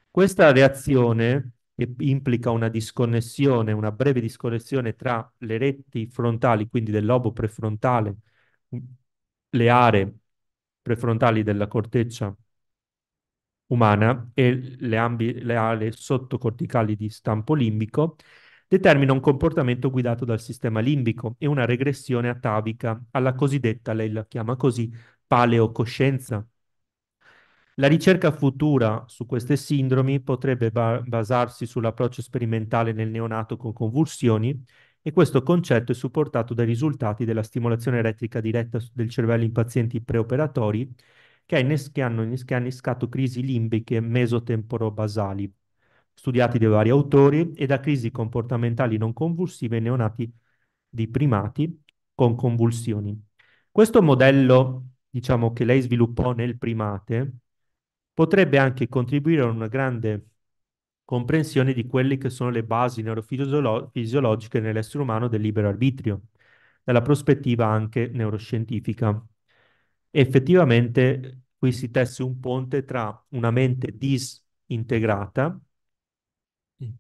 Questa reazione, che implica una disconnessione, una breve disconnessione tra le reti frontali, quindi del lobo prefrontale, le aree prefrontali della corteccia umana e le, ambi- le aree sottocorticali di stampo limbico determina un comportamento guidato dal sistema limbico e una regressione atavica alla cosiddetta, lei la chiama così, paleocoscienza. La ricerca futura su queste sindromi potrebbe ba- basarsi sull'approccio sperimentale nel neonato con convulsioni e questo concetto è supportato dai risultati della stimolazione elettrica diretta del cervello in pazienti preoperatori che, innes- che hanno innescato crisi limbiche mesotemporobasali, studiati da vari autori, e da crisi comportamentali non convulsive neonati di primati con convulsioni. Questo modello, diciamo, che lei sviluppò nel primate, potrebbe anche contribuire a una grande comprensione di quelle che sono le basi neurofisiologiche nell'essere umano del libero arbitrio, dalla prospettiva anche neuroscientifica effettivamente qui si tesse un ponte tra una mente disintegrata,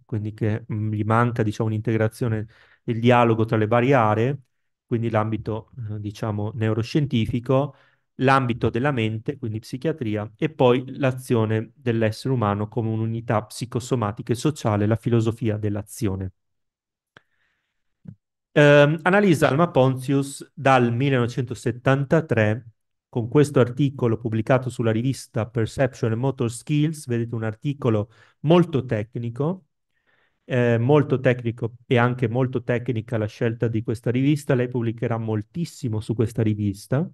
quindi che mm, gli manca diciamo, un'integrazione del dialogo tra le varie aree, quindi l'ambito eh, diciamo, neuroscientifico, l'ambito della mente, quindi psichiatria, e poi l'azione dell'essere umano come un'unità psicosomatica e sociale, la filosofia dell'azione. Eh, analisa Alma Pontius dal 1973 con questo articolo pubblicato sulla rivista Perception and Motor Skills, vedete un articolo molto tecnico, eh, molto tecnico e anche molto tecnica la scelta di questa rivista, lei pubblicherà moltissimo su questa rivista,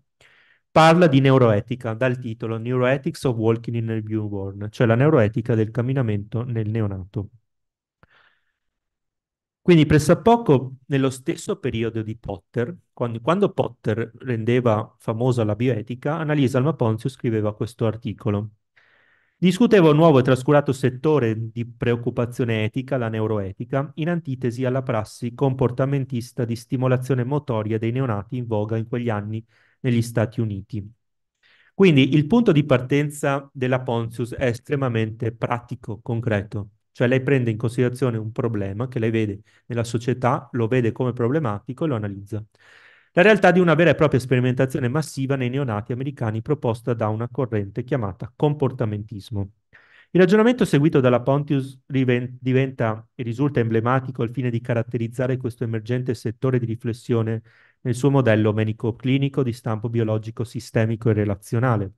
parla di neuroetica dal titolo Neuroethics of Walking in a Newborn, cioè la neuroetica del camminamento nel neonato. Quindi pressappoco nello stesso periodo di Potter, quando, quando Potter rendeva famosa la bioetica, Annalisa Alma Almaponzio scriveva questo articolo. Discuteva un nuovo e trascurato settore di preoccupazione etica, la neuroetica, in antitesi alla prassi comportamentista di stimolazione motoria dei neonati in voga in quegli anni negli Stati Uniti. Quindi il punto di partenza della Pontius è estremamente pratico, concreto. Cioè lei prende in considerazione un problema che lei vede nella società, lo vede come problematico e lo analizza. La realtà di una vera e propria sperimentazione massiva nei neonati americani proposta da una corrente chiamata comportamentismo. Il ragionamento seguito dalla Pontius diventa e risulta emblematico al fine di caratterizzare questo emergente settore di riflessione nel suo modello menico-clinico di stampo biologico sistemico e relazionale.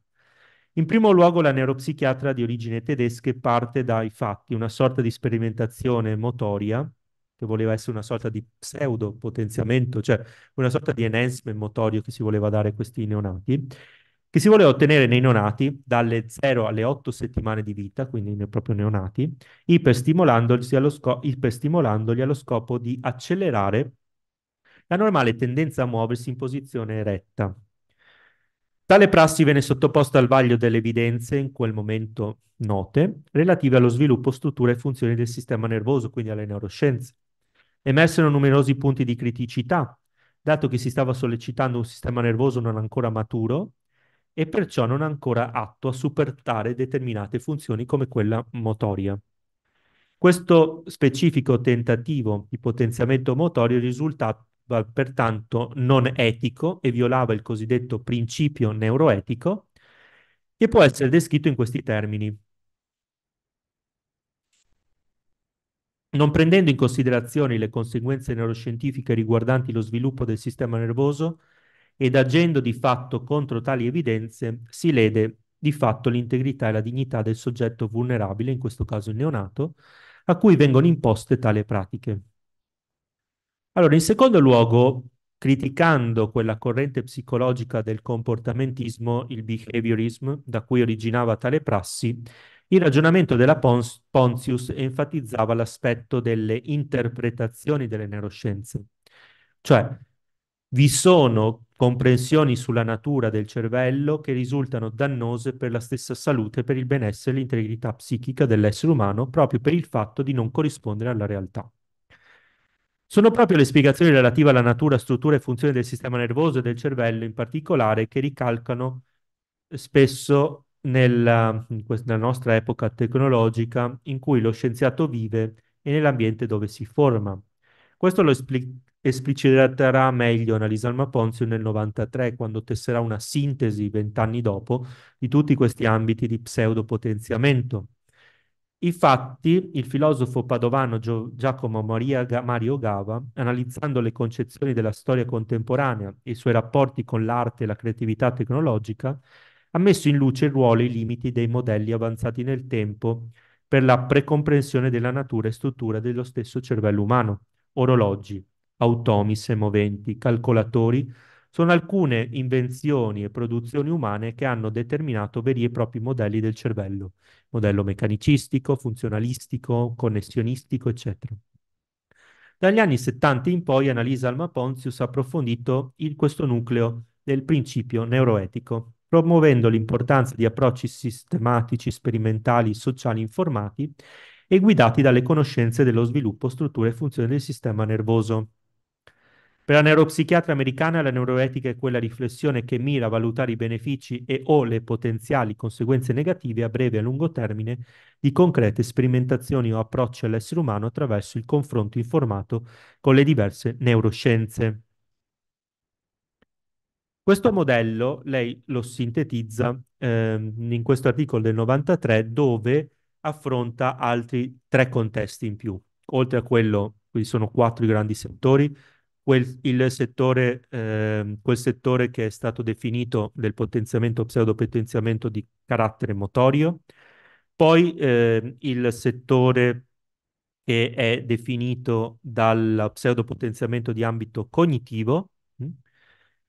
In primo luogo la neuropsichiatra di origine tedesca parte dai fatti, una sorta di sperimentazione motoria che voleva essere una sorta di pseudo potenziamento, cioè una sorta di enhancement motorio che si voleva dare a questi neonati, che si voleva ottenere nei neonati dalle 0 alle 8 settimane di vita, quindi proprio neonati, iperstimolandoli allo, iperstimolandoli allo scopo di accelerare la normale tendenza a muoversi in posizione eretta. Tale prassi venne sottoposta al vaglio delle evidenze in quel momento note relative allo sviluppo, struttura e funzioni del sistema nervoso, quindi alle neuroscienze. Emersero numerosi punti di criticità, dato che si stava sollecitando un sistema nervoso non ancora maturo e perciò non ancora atto a superare determinate funzioni come quella motoria. Questo specifico tentativo di potenziamento motorio risulta va pertanto non etico e violava il cosiddetto principio neuroetico, che può essere descritto in questi termini. Non prendendo in considerazione le conseguenze neuroscientifiche riguardanti lo sviluppo del sistema nervoso ed agendo di fatto contro tali evidenze, si lede di fatto l'integrità e la dignità del soggetto vulnerabile, in questo caso il neonato, a cui vengono imposte tali pratiche. Allora, in secondo luogo, criticando quella corrente psicologica del comportamentismo, il behaviorism, da cui originava tale prassi, il ragionamento della Pons Pontius enfatizzava l'aspetto delle interpretazioni delle neuroscienze, cioè vi sono comprensioni sulla natura del cervello che risultano dannose per la stessa salute, per il benessere e l'integrità psichica dell'essere umano, proprio per il fatto di non corrispondere alla realtà. Sono proprio le spiegazioni relative alla natura, struttura e funzione del sistema nervoso e del cervello in particolare che ricalcano spesso nella, nella nostra epoca tecnologica in cui lo scienziato vive e nell'ambiente dove si forma. Questo lo espli- espliciterà meglio Annalisa Alma Ponzio nel 1993, quando tesserà una sintesi vent'anni dopo di tutti questi ambiti di pseudopotenziamento. Infatti, il filosofo padovano Giacomo Maria Mario Gava, analizzando le concezioni della storia contemporanea e i suoi rapporti con l'arte e la creatività tecnologica, ha messo in luce il ruolo e i limiti dei modelli avanzati nel tempo per la precomprensione della natura e struttura dello stesso cervello umano, orologi, automi semoventi, calcolatori, sono alcune invenzioni e produzioni umane che hanno determinato veri e propri modelli del cervello, modello meccanicistico, funzionalistico, connessionistico, eccetera. Dagli anni 70 in poi Annalisa Almaponzius ha approfondito il, questo nucleo del principio neuroetico, promuovendo l'importanza di approcci sistematici, sperimentali, sociali informati e guidati dalle conoscenze dello sviluppo, struttura e funzione del sistema nervoso per la neuropsichiatra americana la neuroetica è quella riflessione che mira a valutare i benefici e o le potenziali conseguenze negative a breve e a lungo termine di concrete sperimentazioni o approcci all'essere umano attraverso il confronto informato con le diverse neuroscienze. Questo modello lei lo sintetizza eh, in questo articolo del 93 dove affronta altri tre contesti in più, oltre a quello, qui sono quattro i grandi settori, quel, il settore, eh, quel settore che è stato definito del potenziamento, pseudopotenziamento di carattere motorio, poi eh, il settore che è definito dal pseudopotenziamento di ambito cognitivo hm,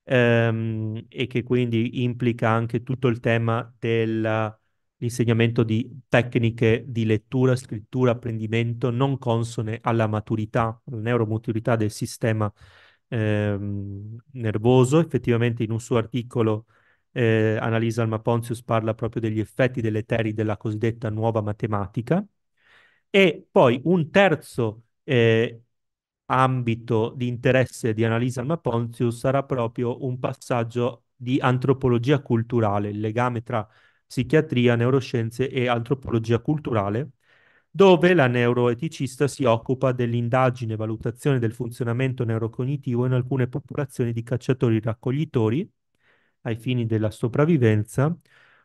ehm, e che quindi implica anche tutto il tema della l'insegnamento di tecniche di lettura, scrittura, apprendimento non consone alla maturità, alla neuromaturità del sistema eh, nervoso. Effettivamente in un suo articolo eh, Annalisa Almaponzius parla proprio degli effetti deleteri della cosiddetta nuova matematica. E poi un terzo eh, ambito di interesse di Annalisa Alma Almaponzius sarà proprio un passaggio di antropologia culturale, il legame tra psichiatria, neuroscienze e antropologia culturale, dove la neuroeticista si occupa dell'indagine e valutazione del funzionamento neurocognitivo in alcune popolazioni di cacciatori-raccoglitori ai fini della sopravvivenza,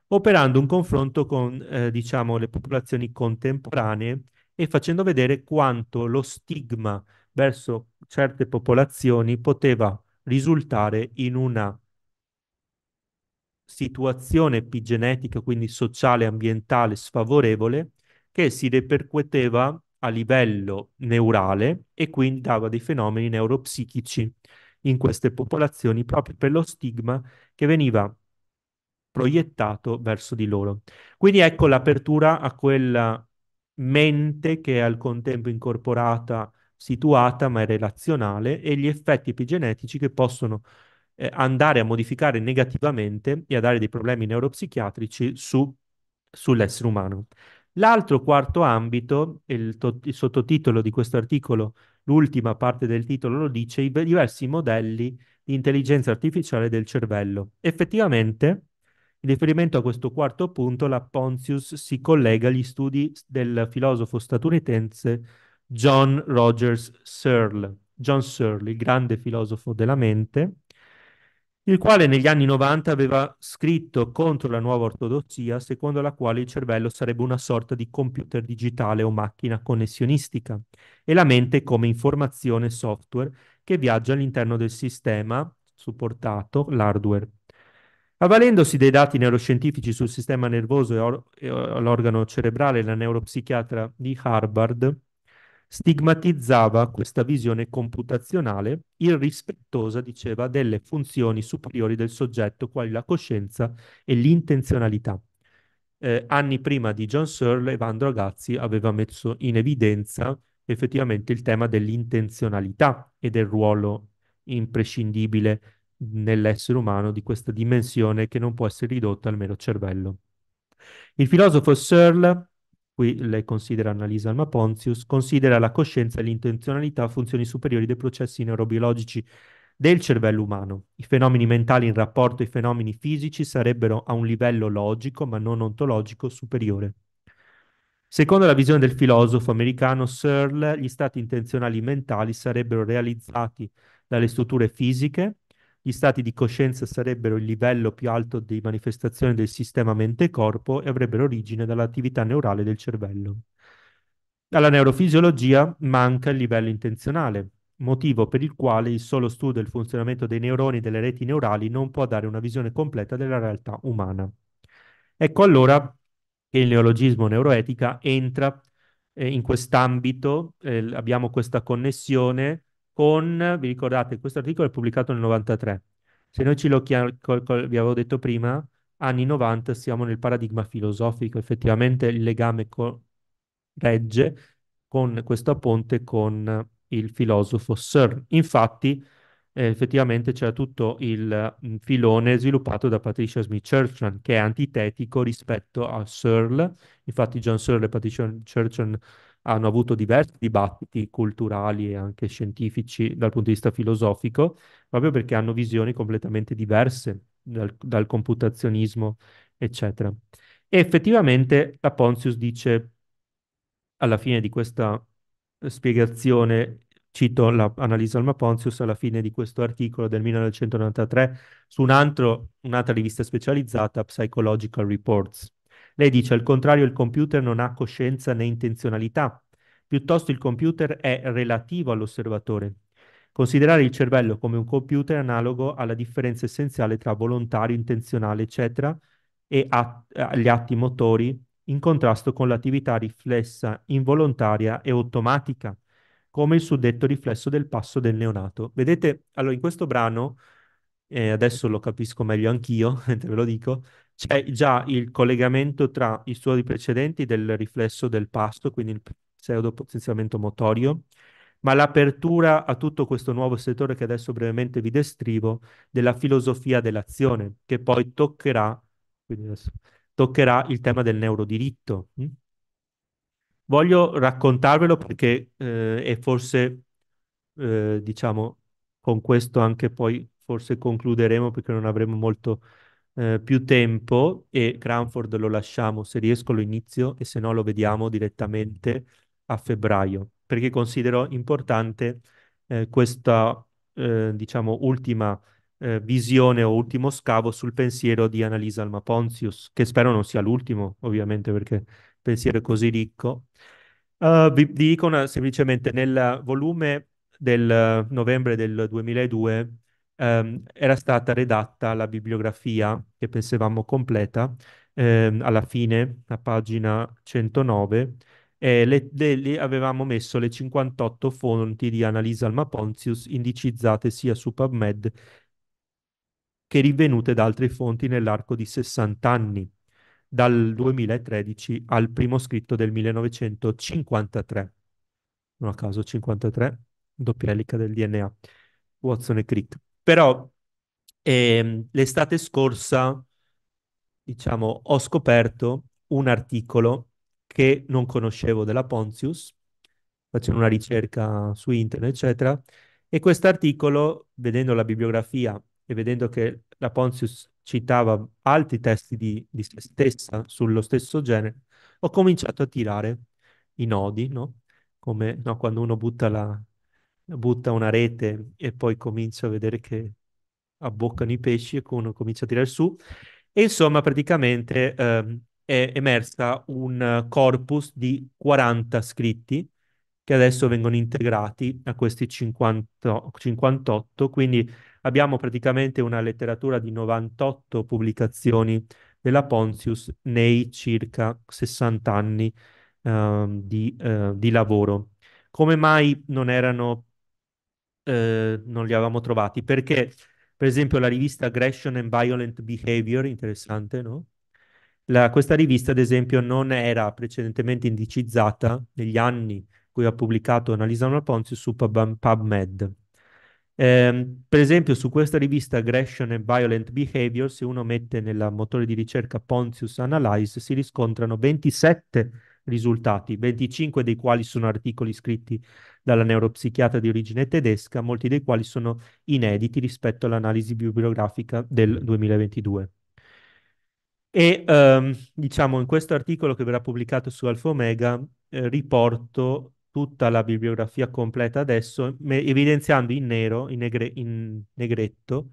operando un confronto con, eh, diciamo, le popolazioni contemporanee e facendo vedere quanto lo stigma verso certe popolazioni poteva risultare in una situazione epigenetica, quindi sociale e ambientale sfavorevole, che si ripercuoteva a livello neurale e quindi dava dei fenomeni neuropsichici in queste popolazioni proprio per lo stigma che veniva proiettato verso di loro. Quindi ecco l'apertura a quella mente che è al contempo incorporata, situata ma è relazionale e gli effetti epigenetici che possono eh, andare a modificare negativamente e a dare dei problemi neuropsichiatrici su, sull'essere umano. L'altro quarto ambito, il, to- il sottotitolo di questo articolo, l'ultima parte del titolo lo dice, i diversi modelli di intelligenza artificiale del cervello. Effettivamente, in riferimento a questo quarto punto, la Pontius si collega agli studi del filosofo statunitense John Rogers Searle, John Searle, il grande filosofo della mente, il quale negli anni 90 aveva scritto contro la nuova ortodossia, secondo la quale il cervello sarebbe una sorta di computer digitale o macchina connessionistica, e la mente come informazione software che viaggia all'interno del sistema supportato, l'hardware. Avvalendosi dei dati neuroscientifici sul sistema nervoso e, or- e l'organo cerebrale, la neuropsichiatra di Harvard stigmatizzava questa visione computazionale irrispettosa, diceva, delle funzioni superiori del soggetto, quali la coscienza e l'intenzionalità. Eh, anni prima di John Searle, Evandro Agazzi aveva messo in evidenza effettivamente il tema dell'intenzionalità e del ruolo imprescindibile nell'essere umano di questa dimensione che non può essere ridotta al mero cervello. Il filosofo Searle qui lei considera Annalisa Alma Pontius, considera la coscienza e l'intenzionalità funzioni superiori dei processi neurobiologici del cervello umano. I fenomeni mentali in rapporto ai fenomeni fisici sarebbero a un livello logico, ma non ontologico, superiore. Secondo la visione del filosofo americano Searle, gli stati intenzionali mentali sarebbero realizzati dalle strutture fisiche gli stati di coscienza sarebbero il livello più alto di manifestazione del sistema mente-corpo e avrebbero origine dall'attività neurale del cervello. Alla neurofisiologia manca il livello intenzionale, motivo per il quale il solo studio del funzionamento dei neuroni e delle reti neurali non può dare una visione completa della realtà umana. Ecco allora che il neologismo neuroetica entra eh, in quest'ambito, eh, abbiamo questa connessione con, vi ricordate, questo articolo è pubblicato nel 93. Se noi ci lo chiamiamo, vi avevo detto prima, anni 90 siamo nel paradigma filosofico, effettivamente il legame co- regge con questo ponte con il filosofo Searle. Infatti, eh, effettivamente c'era tutto il mm, filone sviluppato da Patricia Smith Churchan, che è antitetico rispetto a Searle. Infatti, John Searle e Patricia Churchan hanno avuto diversi dibattiti culturali e anche scientifici dal punto di vista filosofico, proprio perché hanno visioni completamente diverse dal, dal computazionismo, eccetera. E effettivamente la Pontius dice alla fine di questa spiegazione, cito l'analisi Alma Pontius, alla fine di questo articolo del 1993 su un altro, un'altra rivista specializzata, Psychological Reports lei dice, al contrario, il computer non ha coscienza né intenzionalità, piuttosto il computer è relativo all'osservatore. Considerare il cervello come un computer è analogo alla differenza essenziale tra volontario, intenzionale, eccetera, e at- gli atti motori in contrasto con l'attività riflessa, involontaria e automatica, come il suddetto riflesso del passo del neonato. Vedete, allora in questo brano, eh, adesso lo capisco meglio anch'io, <laughs> mentre ve lo dico, c'è eh, già il collegamento tra i suoi precedenti del riflesso del pasto, quindi il pseudopotenziamento motorio, ma l'apertura a tutto questo nuovo settore che adesso brevemente vi descrivo della filosofia dell'azione, che poi toccherà, adesso, toccherà il tema del neurodiritto. Hm? Voglio raccontarvelo perché eh, è forse, eh, diciamo, con questo anche poi forse concluderemo perché non avremo molto eh, più tempo e Cranford lo lasciamo, se riesco lo inizio e se no lo vediamo direttamente a febbraio, perché considero importante eh, questa, eh, diciamo, ultima eh, visione o ultimo scavo sul pensiero di Annalisa Alma Ponzius che spero non sia l'ultimo, ovviamente, perché il pensiero è così ricco. Uh, vi, vi dico una, semplicemente nel volume del novembre del 2002 ehm, era stata redatta la bibliografia che pensavamo completa ehm, alla fine, a pagina 109, e le, le, le avevamo messo le 58 fonti di Annalisa Alma Pontius indicizzate sia su PubMed che rinvenute da altre fonti nell'arco di 60 anni, dal 2013 al primo scritto del 1953. Non a caso 53, doppia elica del DNA. Watson e Crick. Però ehm, l'estate scorsa, diciamo, ho scoperto un articolo che non conoscevo della Pontius, facendo una ricerca su internet, eccetera, e questo articolo, vedendo la bibliografia e vedendo che la Pontius citava altri testi di, di se stessa sullo stesso genere, ho cominciato a tirare i nodi, no? Come no, quando uno butta la, butta una rete e poi comincia a vedere che abboccano i pesci e uno comincia a tirare su. E insomma, praticamente eh, è emersa un corpus di 40 scritti che adesso vengono integrati a questi 50, 58, quindi abbiamo praticamente una letteratura di 98 pubblicazioni della Pontius nei circa 60 anni eh, di, eh, di lavoro. Come mai non erano eh, non li avevamo trovati perché, per esempio, la rivista Aggression and Violent Behavior, interessante, no? La, questa rivista, ad esempio, non era precedentemente indicizzata negli anni cui ha pubblicato Analisano al su Pub, PubMed. Eh, per esempio, su questa rivista Aggression and Violent Behavior, se uno mette nel motore di ricerca Pontius Analyze, si riscontrano 27 risultati, 25 dei quali sono articoli scritti dalla neuropsichiatra di origine tedesca, molti dei quali sono inediti rispetto all'analisi bibliografica del 2022. E ehm, diciamo in questo articolo che verrà pubblicato su Alfa Omega eh, riporto tutta la bibliografia completa adesso, evidenziando in nero, in, negre in negretto,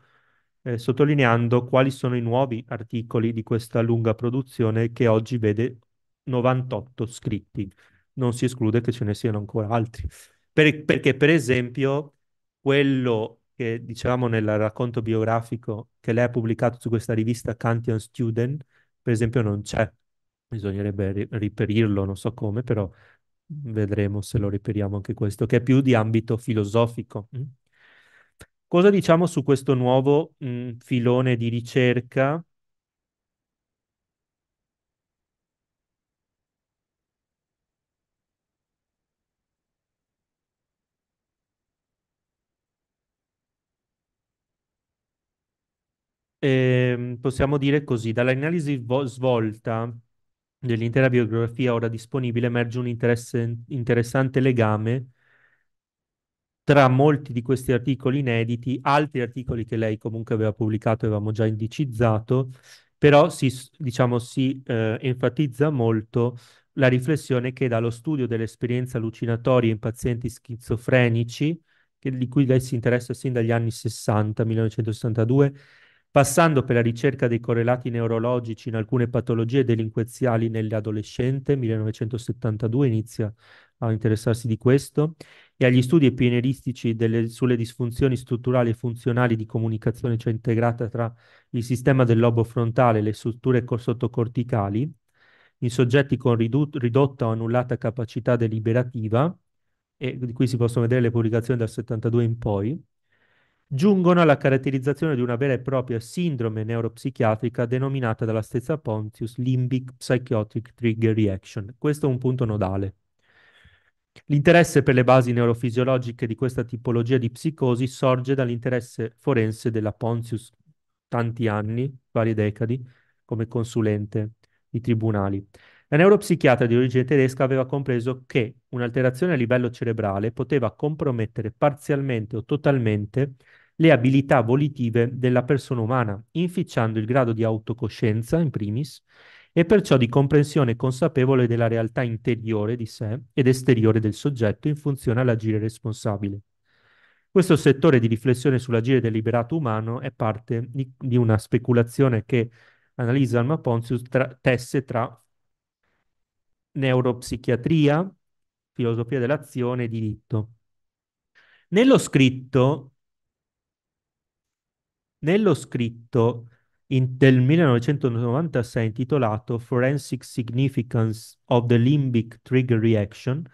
eh, sottolineando quali sono i nuovi articoli di questa lunga produzione che oggi vede 98 scritti. Non si esclude che ce ne siano ancora altri. Per, perché, per esempio, quello che dicevamo nel racconto biografico che lei ha pubblicato su questa rivista Kantian Student, per esempio, non c'è. Bisognerebbe ri- reperirlo, non so come, però vedremo se lo riperiamo anche questo, che è più di ambito filosofico. Mm? Cosa diciamo su questo nuovo mh, mm, filone di ricerca Ehm, possiamo dire così, dall'analisi vo- svolta dell'intera biografia ora disponibile emerge un interessante legame tra molti di questi articoli inediti, altri articoli che lei comunque aveva pubblicato e avevamo già indicizzato, però si, diciamo, si eh, enfatizza molto la riflessione che dallo studio dell'esperienza allucinatoria in pazienti schizofrenici, che, di cui lei si interessa sin dagli anni 60, 1962, passando per la ricerca dei correlati neurologici in alcune patologie delinquenziali nell'adolescente, 1972 inizia a interessarsi di questo, e agli studi pionieristici delle, sulle disfunzioni strutturali e funzionali di comunicazione cioè integrata tra il sistema del lobo frontale e le strutture sottocorticali, in soggetti con ridotta o annullata capacità deliberativa, e di cui si possono vedere le pubblicazioni dal 72 in poi, giungono alla caratterizzazione di una vera e propria sindrome neuropsichiatrica denominata dalla stessa Pontius Limbic Psychotic Trigger Reaction. Questo è un punto nodale. L'interesse per le basi neurofisiologiche di questa tipologia di psicosi sorge dall'interesse forense della Pontius tanti anni, varie decadi, come consulente di tribunali. La neuropsichiatra di origine tedesca aveva compreso che un'alterazione a livello cerebrale poteva compromettere parzialmente o totalmente le abilità volitive della persona umana, inficiando il grado di autocoscienza, in primis, e perciò di comprensione consapevole della realtà interiore di sé ed esteriore del soggetto in funzione all'agire responsabile. Questo settore di riflessione sull'agire deliberato umano è parte di, di una speculazione che Annalisa Alma Ponzius tra, tesse tra neuropsichiatria, filosofia dell'azione e diritto. Nello scritto, nello scritto in, del 1996 intitolato Forensic Significance of the Limbic Trigger Reaction,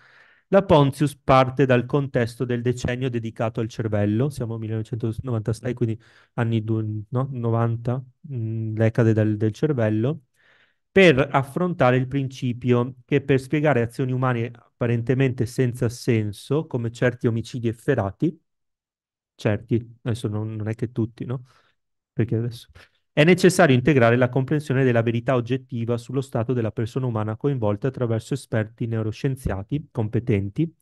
la Pontius parte dal contesto del decennio dedicato al cervello, siamo 1996, quindi anni due, no? 90, mh, mm, decade del, del cervello, per affrontare il principio che per spiegare azioni umane apparentemente senza senso, come certi omicidi efferati, certi, adesso non, non è che tutti, no? Perché adesso... È necessario integrare la comprensione della verità oggettiva sullo stato della persona umana coinvolta attraverso esperti neuroscienziati competenti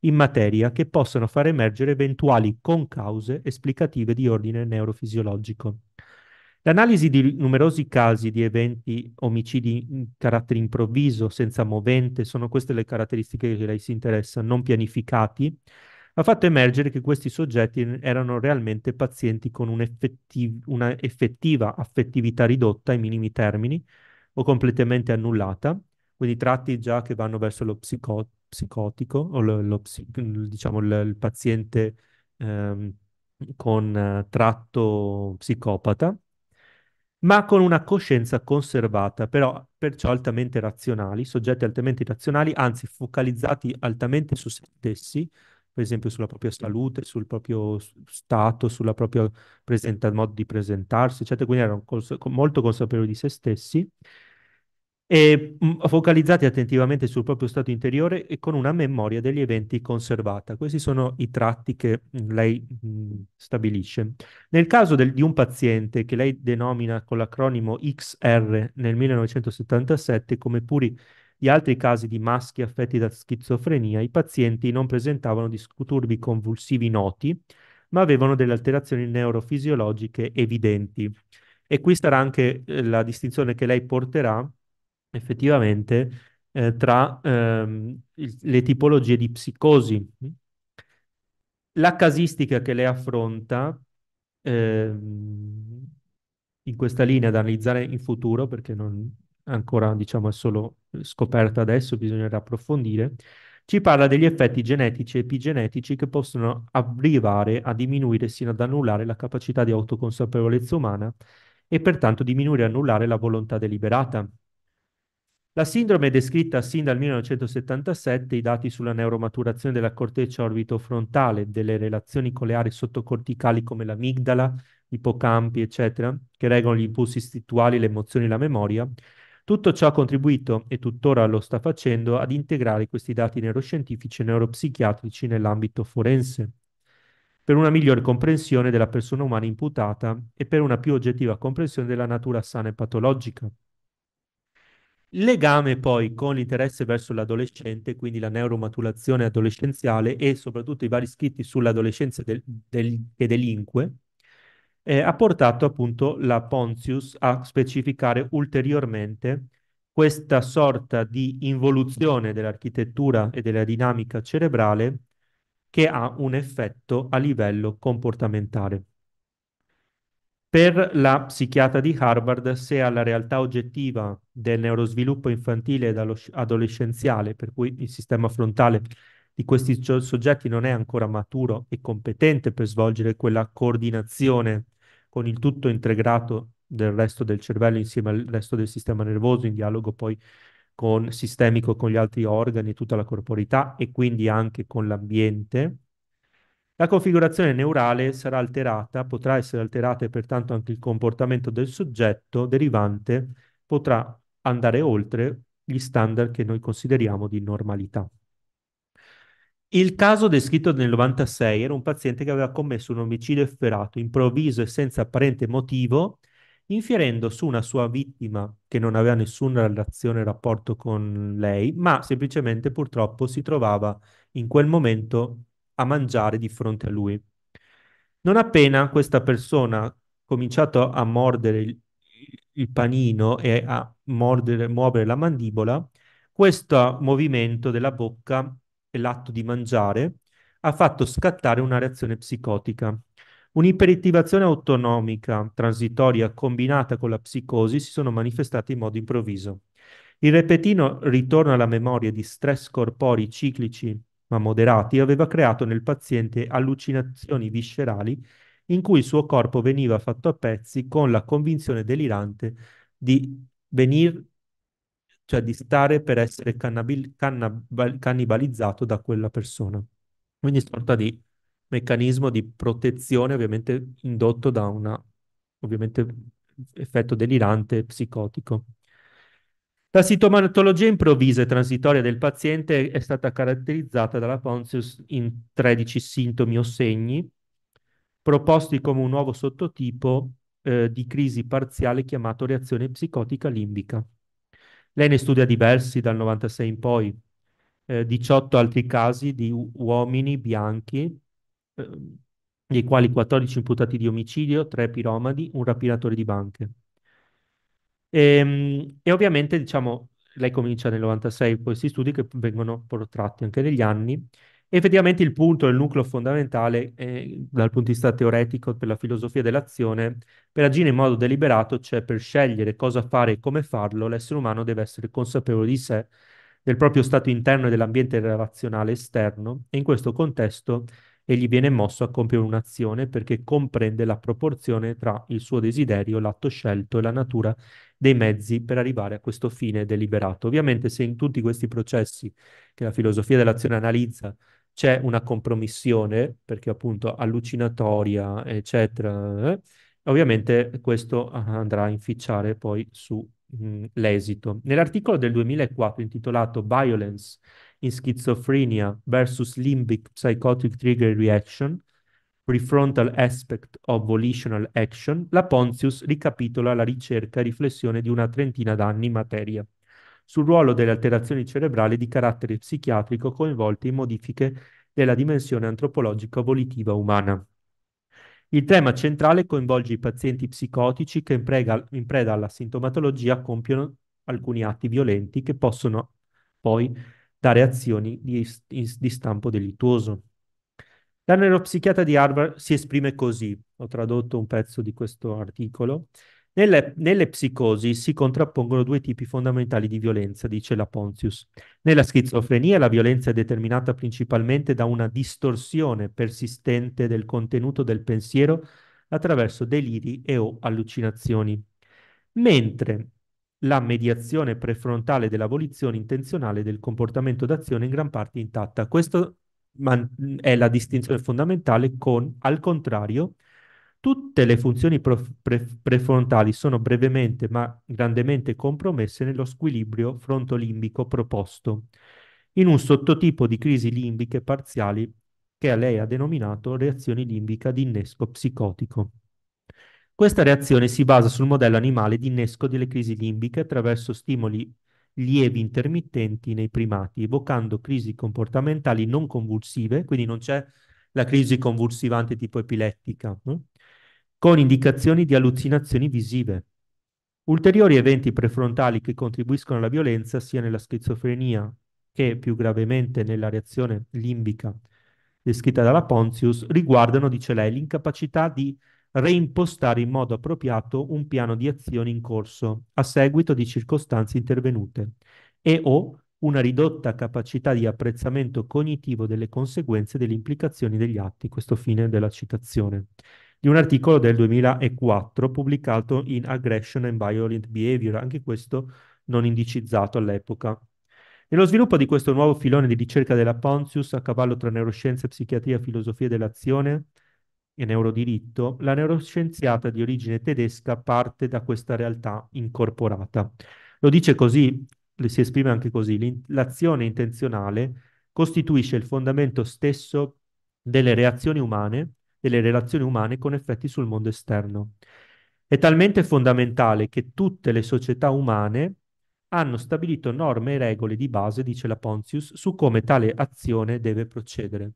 in materia che possano far emergere eventuali concause esplicative di ordine neurofisiologico. L'analisi di numerosi casi di eventi omicidi in carattere improvviso, senza movente, sono queste le caratteristiche che lei si interessa, non pianificati, ha fatto emergere che questi soggetti erano realmente pazienti con un una effettiva affettività ridotta ai minimi termini o completamente annullata, quindi tratti già che vanno verso lo psico- psicotico o lo, lo psi- diciamo il, il paziente ehm, con eh, tratto psicopata ma con una coscienza conservata, però perciò altamente razionali, soggetti altamente razionali, anzi focalizzati altamente su se stessi, per esempio sulla propria salute, sul proprio stato, sulla propria presenta- modo di presentarsi, eccetera. Quindi erano cons- molto consapevoli di se stessi e mm, focalizzati attentivamente sul proprio stato interiore e con una memoria degli eventi conservata. Questi sono i tratti che mm, lei mh, mm, stabilisce. Nel caso del, di un paziente che lei denomina con l'acronimo XR nel 1977, come pure gli altri casi di maschi affetti da schizofrenia, i pazienti non presentavano disturbi convulsivi noti, ma avevano delle alterazioni neurofisiologiche evidenti. E qui sarà anche eh, la distinzione che lei porterà effettivamente eh, tra ehm, le tipologie di psicosi. La casistica che lei affronta ehm, in questa linea da analizzare in futuro, perché non ancora diciamo è solo scoperta adesso, bisognerà approfondire, ci parla degli effetti genetici e epigenetici che possono arrivare a diminuire sino ad annullare la capacità di autoconsapevolezza umana e pertanto diminuire e annullare la volontà deliberata. La sindrome è descritta sin dal 1977, i dati sulla neuromaturazione della corteccia orbitofrontale, delle relazioni con le aree sottocorticali come l'amigdala, ipocampi, ippocampi, eccetera, che regolano gli impulsi istintuali, le emozioni e la memoria, tutto ciò ha contribuito, e tuttora lo sta facendo, ad integrare questi dati neuroscientifici e neuropsichiatrici nell'ambito forense, per una migliore comprensione della persona umana imputata e per una più oggettiva comprensione della natura sana e patologica. Il legame poi con l'interesse verso l'adolescente, quindi la neuromaturazione adolescenziale e soprattutto i vari scritti sull'adolescenza del, del, che delinque, eh, ha portato appunto la Pontius a specificare ulteriormente questa sorta di involuzione dell'architettura e della dinamica cerebrale che ha un effetto a livello comportamentale. Per la psichiatra di Harvard, se alla realtà oggettiva del neurosviluppo infantile e adolescenziale, per cui il sistema frontale di questi soggetti non è ancora maturo e competente per svolgere quella coordinazione con il tutto integrato del resto del cervello insieme al resto del sistema nervoso, in dialogo poi con sistemico con gli altri organi, tutta la corporità e quindi anche con l'ambiente, la configurazione neurale sarà alterata, potrà essere alterata e pertanto anche il comportamento del soggetto derivante potrà andare oltre gli standard che noi consideriamo di normalità. Il caso descritto nel 96 era un paziente che aveva commesso un omicidio efferato, improvviso e senza apparente motivo, infierendo su una sua vittima che non aveva nessuna relazione rapporto con lei, ma semplicemente purtroppo si trovava in quel momento a mangiare di fronte a lui. Non appena questa persona ha cominciato a mordere il, il panino e a mordere, muovere la mandibola, questo movimento della bocca e l'atto di mangiare ha fatto scattare una reazione psicotica. Un'iperattivazione autonomica transitoria combinata con la psicosi si sono manifestate in modo improvviso. Il repetino ritorno alla memoria di stress corpori ciclici ma moderati, aveva creato nel paziente allucinazioni viscerali in cui il suo corpo veniva fatto a pezzi con la convinzione delirante di venir, cioè di stare per essere cannabil, cannabal, cannibalizzato da quella persona. Quindi sorta di meccanismo di protezione ovviamente indotto da un effetto delirante psicotico. La sintomatologia improvvisa e transitoria del paziente è stata caratterizzata dalla Ponzius in 13 sintomi o segni, proposti come un nuovo sottotipo eh, di crisi parziale chiamato reazione psicotica limbica. Lei ne studia diversi dal 96 in poi, eh, 18 altri casi di uomini bianchi, eh, dei quali 14 imputati di omicidio, 3 piromadi, un rapinatore di banche. Ehm, e, ovviamente, diciamo, lei comincia nel 96 questi studi che vengono protratti anche negli anni. Effettivamente il punto, il nucleo fondamentale eh, dal punto di vista teoretico per la filosofia dell'azione, per agire in modo deliberato, cioè per scegliere cosa fare e come farlo, l'essere umano deve essere consapevole di sé, del proprio stato interno e dell'ambiente relazionale esterno e in questo contesto e gli viene mosso a compiere un'azione perché comprende la proporzione tra il suo desiderio, l'atto scelto e la natura dei mezzi per arrivare a questo fine deliberato. Ovviamente se in tutti questi processi che la filosofia dell'azione analizza c'è una compromissione, perché appunto allucinatoria, eccetera, eh, ovviamente questo andrà a inficiare poi sull'esito. Nell'articolo del 2004 intitolato Violence in schizophrenia versus limbic psychotic trigger reaction, prefrontal aspect of volitional action, la Pontius ricapitola la ricerca e riflessione di una trentina d'anni in materia sul ruolo delle alterazioni cerebrali di carattere psichiatrico coinvolte in modifiche della dimensione antropologica volitiva umana. Il tema centrale coinvolge i pazienti psicotici che in, prega, in preda alla sintomatologia compiono alcuni atti violenti che possono poi da reazioni di, di stampo delittuoso. La neuropsichiatra di Harvard si esprime così, ho tradotto un pezzo di questo articolo, nelle, nelle, psicosi si contrappongono due tipi fondamentali di violenza, dice la Pontius. Nella schizofrenia la violenza è determinata principalmente da una distorsione persistente del contenuto del pensiero attraverso deliri e o allucinazioni, mentre la mediazione prefrontale dell'abolizione intenzionale del comportamento d'azione in gran parte intatta. Questa è la distinzione fondamentale con, al contrario, tutte le funzioni pre prefrontali sono brevemente ma grandemente compromesse nello squilibrio frontolimbico proposto, in un sottotipo di crisi limbiche parziali che a lei ha denominato reazioni limbica di innesco psicotico. Questa reazione si basa sul modello animale di innesco delle crisi limbiche attraverso stimoli lievi intermittenti nei primati, evocando crisi comportamentali non convulsive, quindi non c'è la crisi convulsivante tipo epilettica, no? con indicazioni di allucinazioni visive. Ulteriori eventi prefrontali che contribuiscono alla violenza sia nella schizofrenia che più gravemente nella reazione limbica descritta dalla Pontius riguardano, dice lei, l'incapacità di reimpostare in modo appropriato un piano di azione in corso a seguito di circostanze intervenute e o una ridotta capacità di apprezzamento cognitivo delle conseguenze delle implicazioni degli atti, questo fine della citazione, di un articolo del 2004 pubblicato in Aggression and Violent Behavior, anche questo non indicizzato all'epoca. Nello sviluppo di questo nuovo filone di ricerca della Pontius a cavallo tra neuroscienze, psichiatria e filosofia dell'azione, e neurodiritto, la neuroscienziata di origine tedesca parte da questa realtà incorporata. Lo dice così, si esprime anche così, l'azione intenzionale costituisce il fondamento stesso delle reazioni umane, delle relazioni umane con effetti sul mondo esterno. È talmente fondamentale che tutte le società umane hanno stabilito norme e regole di base, dice la Pontius, su come tale azione deve procedere.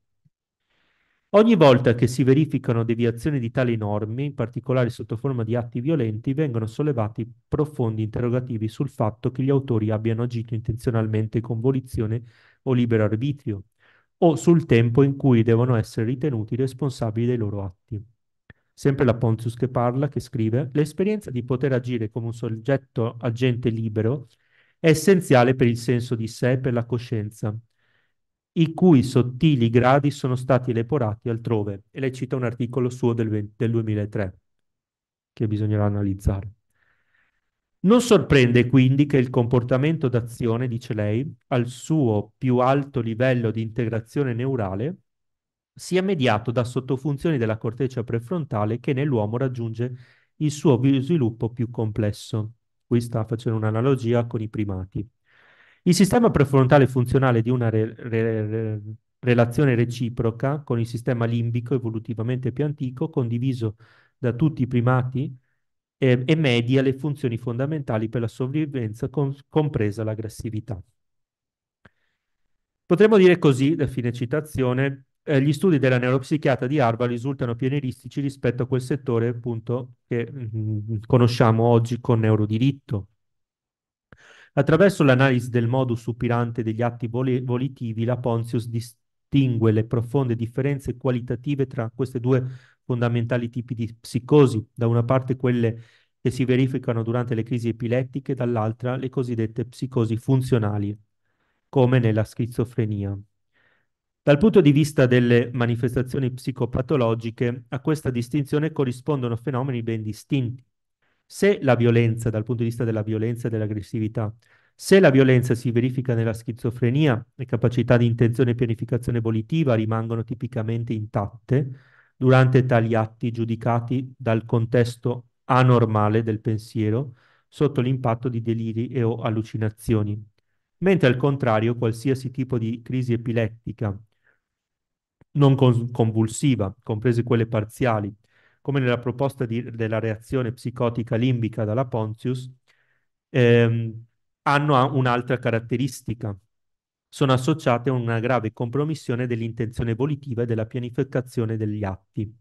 Ogni volta che si verificano deviazioni di tali norme, in particolare sotto forma di atti violenti, vengono sollevati profondi interrogativi sul fatto che gli autori abbiano agito intenzionalmente con volizione o libero arbitrio, o sul tempo in cui devono essere ritenuti responsabili dei loro atti. Sempre la Pontius che parla, che scrive, l'esperienza di poter agire come un soggetto agente libero è essenziale per il senso di sé e per la coscienza, i cui sottili gradi sono stati elaborati altrove. E lei cita un articolo suo del, 20, del 2003 che bisognerà analizzare. Non sorprende quindi che il comportamento d'azione, dice lei, al suo più alto livello di integrazione neurale sia mediato da sottofunzioni della corteccia prefrontale che nell'uomo raggiunge il suo sviluppo più complesso. Qui sta facendo un'analogia con i primati. Il sistema prefrontale funzionale di una re- re- re- relazione reciproca con il sistema limbico evolutivamente più antico, condiviso da tutti i primati, eh, e media le funzioni fondamentali per la sopravvivenza, con- compresa l'aggressività. Potremmo dire così, da fine citazione, eh, gli studi della neuropsichiatra di Arba risultano pionieristici rispetto a quel settore appunto che mh, mm, mm, conosciamo oggi con neurodiritto, Attraverso l'analisi del modus operandi degli atti volitivi, la Pontius distingue le profonde differenze qualitative tra questi due fondamentali tipi di psicosi, da una parte quelle che si verificano durante le crisi epilettiche, dall'altra le cosiddette psicosi funzionali, come nella schizofrenia. Dal punto di vista delle manifestazioni psicopatologiche, a questa distinzione corrispondono fenomeni ben distinti se la violenza, dal punto di vista della violenza e dell'aggressività, se la violenza si verifica nella schizofrenia, le capacità di intenzione e pianificazione volitiva rimangono tipicamente intatte durante tali atti giudicati dal contesto anormale del pensiero sotto l'impatto di deliri e o allucinazioni. Mentre al contrario, qualsiasi tipo di crisi epilettica non convulsiva, comprese quelle parziali, come nella proposta di, della reazione psicotica limbica dalla Pontius, ehm, hanno un'altra caratteristica. Sono associate a una grave compromissione dell'intenzione volitiva e della pianificazione degli atti.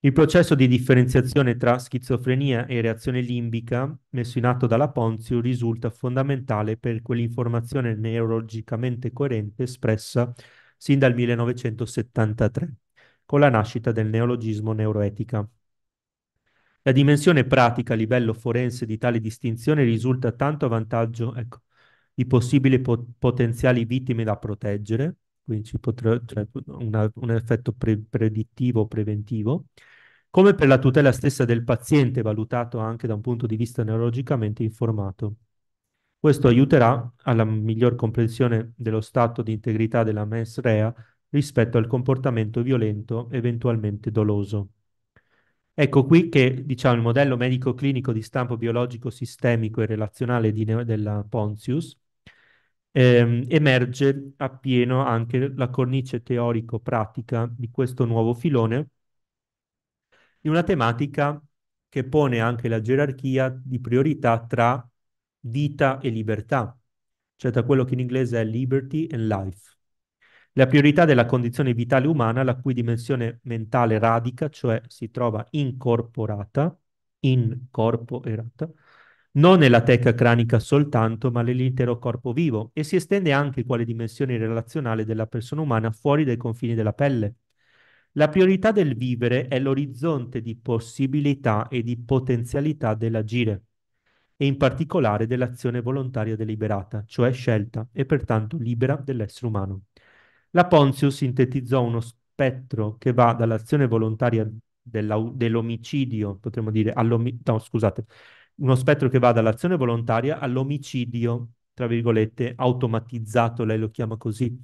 Il processo di differenziazione tra schizofrenia e reazione limbica messo in atto dalla Ponzio risulta fondamentale per quell'informazione neurologicamente coerente espressa sin dal 1973 con la nascita del neologismo neuroetica. La dimensione pratica a livello forense di tale distinzione risulta tanto a vantaggio ecco, di possibili po potenziali vittime da proteggere, quindi ci potrà, cioè, una, un effetto pre predittivo preventivo, come per la tutela stessa del paziente, valutato anche da un punto di vista neurologicamente informato. Questo aiuterà alla miglior comprensione dello stato di integrità della mens rea rispetto al comportamento violento eventualmente doloso. Ecco qui che diciamo, il modello medico clinico di stampo biologico sistemico e relazionale della Pontius ehm, emerge appieno anche la cornice teorico-pratica di questo nuovo filone di una tematica che pone anche la gerarchia di priorità tra vita e libertà, cioè tra quello che in inglese è liberty and life la priorità della condizione vitale umana la cui dimensione mentale radica, cioè si trova incorporata, incorporata, non nella teca cranica soltanto, ma nell'intero corpo vivo e si estende anche quale dimensione relazionale della persona umana fuori dai confini della pelle. La priorità del vivere è l'orizzonte di possibilità e di potenzialità dell'agire e in particolare dell'azione volontaria deliberata, cioè scelta e pertanto libera dell'essere umano. La Ponzio sintetizzò uno spettro che va dall'azione volontaria dell'omicidio, potremmo dire, no, scusate, uno spettro che va dall'azione volontaria all'omicidio, tra virgolette, automatizzato, lei lo chiama così,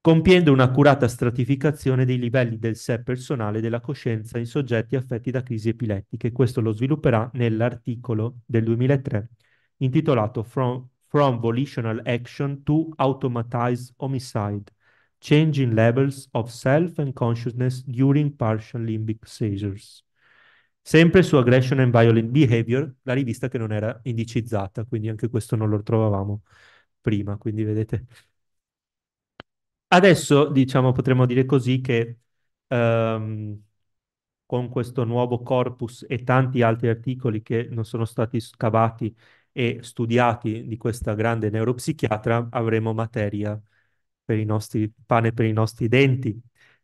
compiendo un'accurata stratificazione dei livelli del sé personale e della coscienza in soggetti affetti da crisi epilettiche. Questo lo svilupperà nell'articolo del 2003 intitolato From from volitional action to automatized homicide, changing levels of self and consciousness during partial limbic seizures. Sempre su Aggression and Violent Behavior, la rivista che non era indicizzata, quindi anche questo non lo trovavamo prima, quindi vedete. Adesso, diciamo, potremmo dire così che um, con questo nuovo corpus e tanti altri articoli che non sono stati scavati e studiati di questa grande neuropsichiatra avremo materia per i nostri pane per i nostri denti,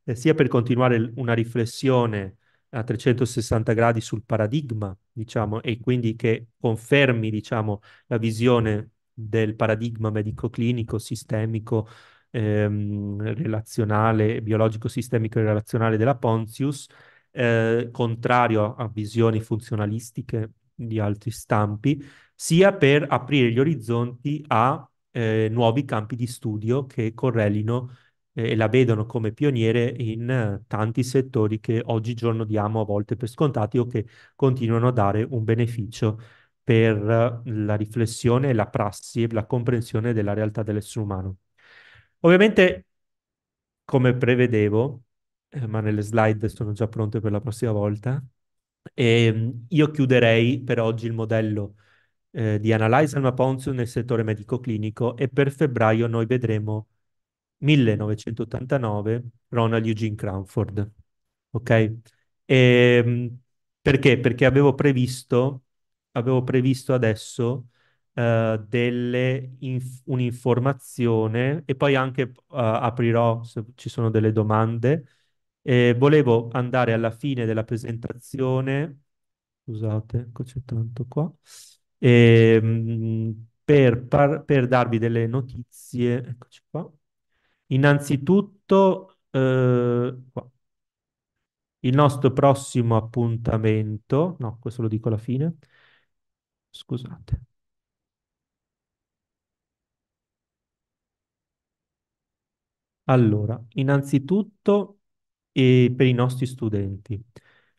eh, sia per continuare una riflessione a 360 gradi sul paradigma, diciamo, e quindi che confermi, diciamo, la visione del paradigma medico-clinico, sistemico, ehm, relazionale, biologico-sistemico e relazionale della Pontius, eh, contrario a visioni funzionalistiche di altri stampi, sia per aprire gli orizzonti a eh, nuovi campi di studio che correlino eh, e la vedono come pioniere in eh, tanti settori che oggigiorno diamo a volte per scontati o che continuano a dare un beneficio per eh, la riflessione, la prassi e la comprensione della realtà dell'essere umano. Ovviamente, come prevedevo, eh, ma nelle slide sono già pronte per la prossima volta, e ehm, io chiuderei per oggi il modello eh, di Analyze Alma Ponzu nel settore medico-clinico e per febbraio noi vedremo 1989 Ronald Eugene Cranford. Ok? E, ehm, perché? Perché avevo previsto, avevo previsto adesso uh, delle inf- un'informazione e poi anche uh, aprirò se ci sono delle domande e volevo andare alla fine della presentazione, scusate, eccoci tanto qua, ehm, per, par- per, darvi delle notizie, eccoci qua. Innanzitutto, eh, qua. il nostro prossimo appuntamento, no, questo lo dico alla fine, scusate. Allora, innanzitutto e per i nostri studenti.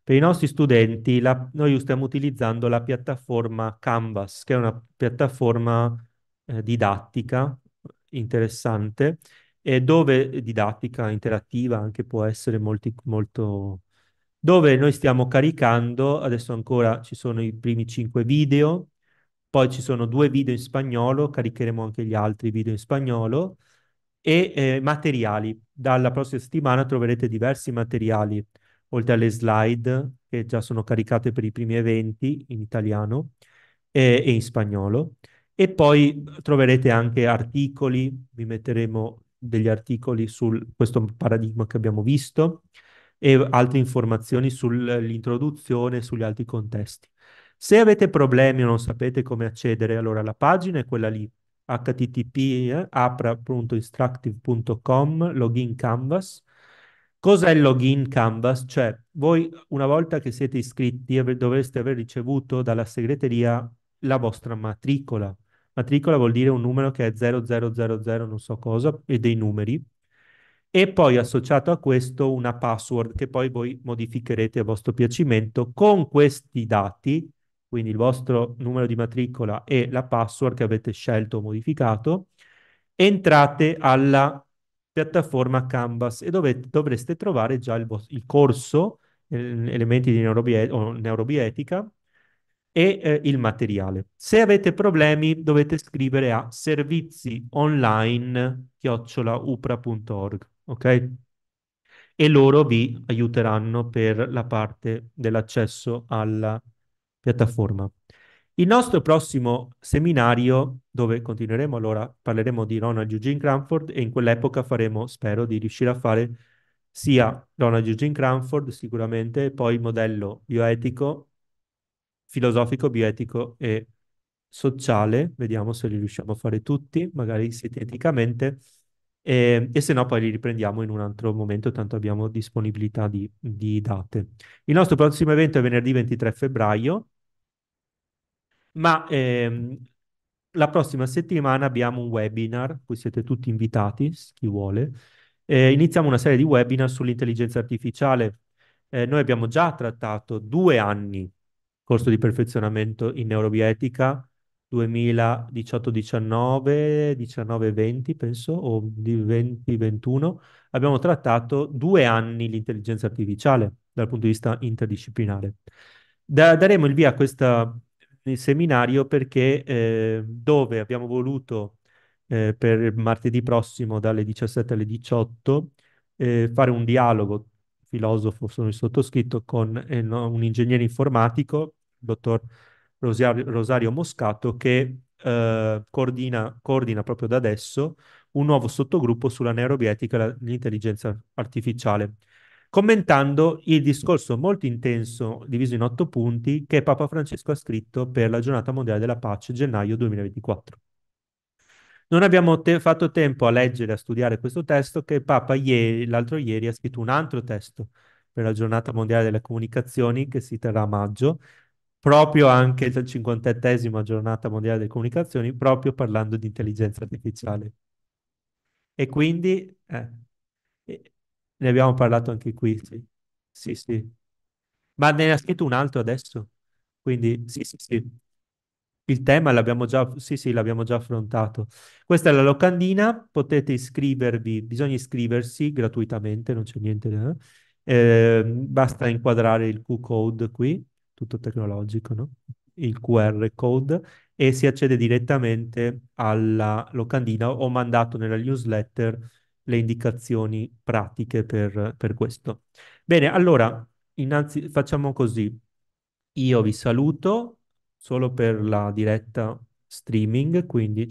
Per i nostri studenti la, noi stiamo utilizzando la piattaforma Canvas, che è una piattaforma eh, didattica interessante, e dove eh, didattica interattiva anche può essere molti, molto... dove noi stiamo caricando, adesso ancora ci sono i primi cinque video, poi ci sono due video in spagnolo, caricheremo anche gli altri video in spagnolo, e eh, materiali. Dalla prossima settimana troverete diversi materiali, oltre alle slide che già sono caricate per i primi eventi in italiano eh, e in spagnolo. E poi troverete anche articoli, vi metteremo degli articoli su questo paradigma che abbiamo visto e altre informazioni sull'introduzione e sugli altri contesti. Se avete problemi o non sapete come accedere, allora la pagina è quella lì http eh, apra.instructive.com login canvas. Cos'è il login canvas? Cioè, voi una volta che siete iscritti dovreste aver ricevuto dalla segreteria la vostra matricola. Matricola vuol dire un numero che è 0000 non so cosa e dei numeri. E poi associato a questo una password che poi voi modificherete a vostro piacimento. Con questi dati quindi il vostro numero di matricola e la password che avete scelto o modificato, entrate alla piattaforma Canvas e dovete, dovreste trovare già il, il corso, elementi di neurobie neurobietica e eh, il materiale. Se avete problemi dovete scrivere a servizionline-upra.org, ok? E loro vi aiuteranno per la parte dell'accesso alla piattaforma. Il nostro prossimo seminario, dove continueremo, allora parleremo di Ronald Eugene Cranford e in quell'epoca faremo, spero, di riuscire a fare sia Ronald Eugene Cranford sicuramente, poi il modello bioetico, filosofico, bioetico e sociale, vediamo se li riusciamo a fare tutti, magari sinteticamente, e, e, se no poi li riprendiamo in un altro momento, tanto abbiamo disponibilità di, di date. Il nostro prossimo evento è venerdì 23 febbraio, ma ehm, la prossima settimana abbiamo un webinar, cui siete tutti invitati, chi vuole. Eh, iniziamo una serie di webinar sull'intelligenza artificiale. Eh, noi abbiamo già trattato due anni corso di perfezionamento in neurobietica, 2018-19, 19-20 penso, o di 20-21, abbiamo trattato due anni l'intelligenza artificiale dal punto di vista interdisciplinare. Da daremo il via a questa nel seminario perché eh, dove abbiamo voluto eh, per martedì prossimo dalle 17 alle 18 eh, fare un dialogo, filosofo sono il sottoscritto, con eh, no, un ingegnere informatico, il dottor Rosario, Rosario Moscato, che eh, coordina, coordina proprio da adesso un nuovo sottogruppo sulla neurobietica e l'intelligenza artificiale commentando il discorso molto intenso, diviso in otto punti, che Papa Francesco ha scritto per la Giornata Mondiale della Pace gennaio 2024. Non abbiamo te- fatto tempo a leggere, a studiare questo testo, che il Papa ieri, l'altro ieri ha scritto un altro testo per la Giornata Mondiale delle Comunicazioni che si terrà a maggio, proprio anche la cinquantettesima Giornata Mondiale delle Comunicazioni, proprio parlando di intelligenza artificiale. E quindi... Eh, ne abbiamo parlato anche qui, sì. Sì, sì. Ma ne ha scritto un altro adesso, quindi sì, sì, sì. Il tema l'abbiamo già, sì, sì, l'abbiamo già affrontato. Questa è la locandina, potete iscrivervi, bisogna iscriversi gratuitamente, non c'è niente da... Eh, basta inquadrare il Q-code qui, tutto tecnologico, no? Il QR code e si accede direttamente alla locandina. Ho mandato nella newsletter le indicazioni pratiche per, per questo. Bene, allora, innanzi facciamo così. Io vi saluto solo per la diretta streaming, quindi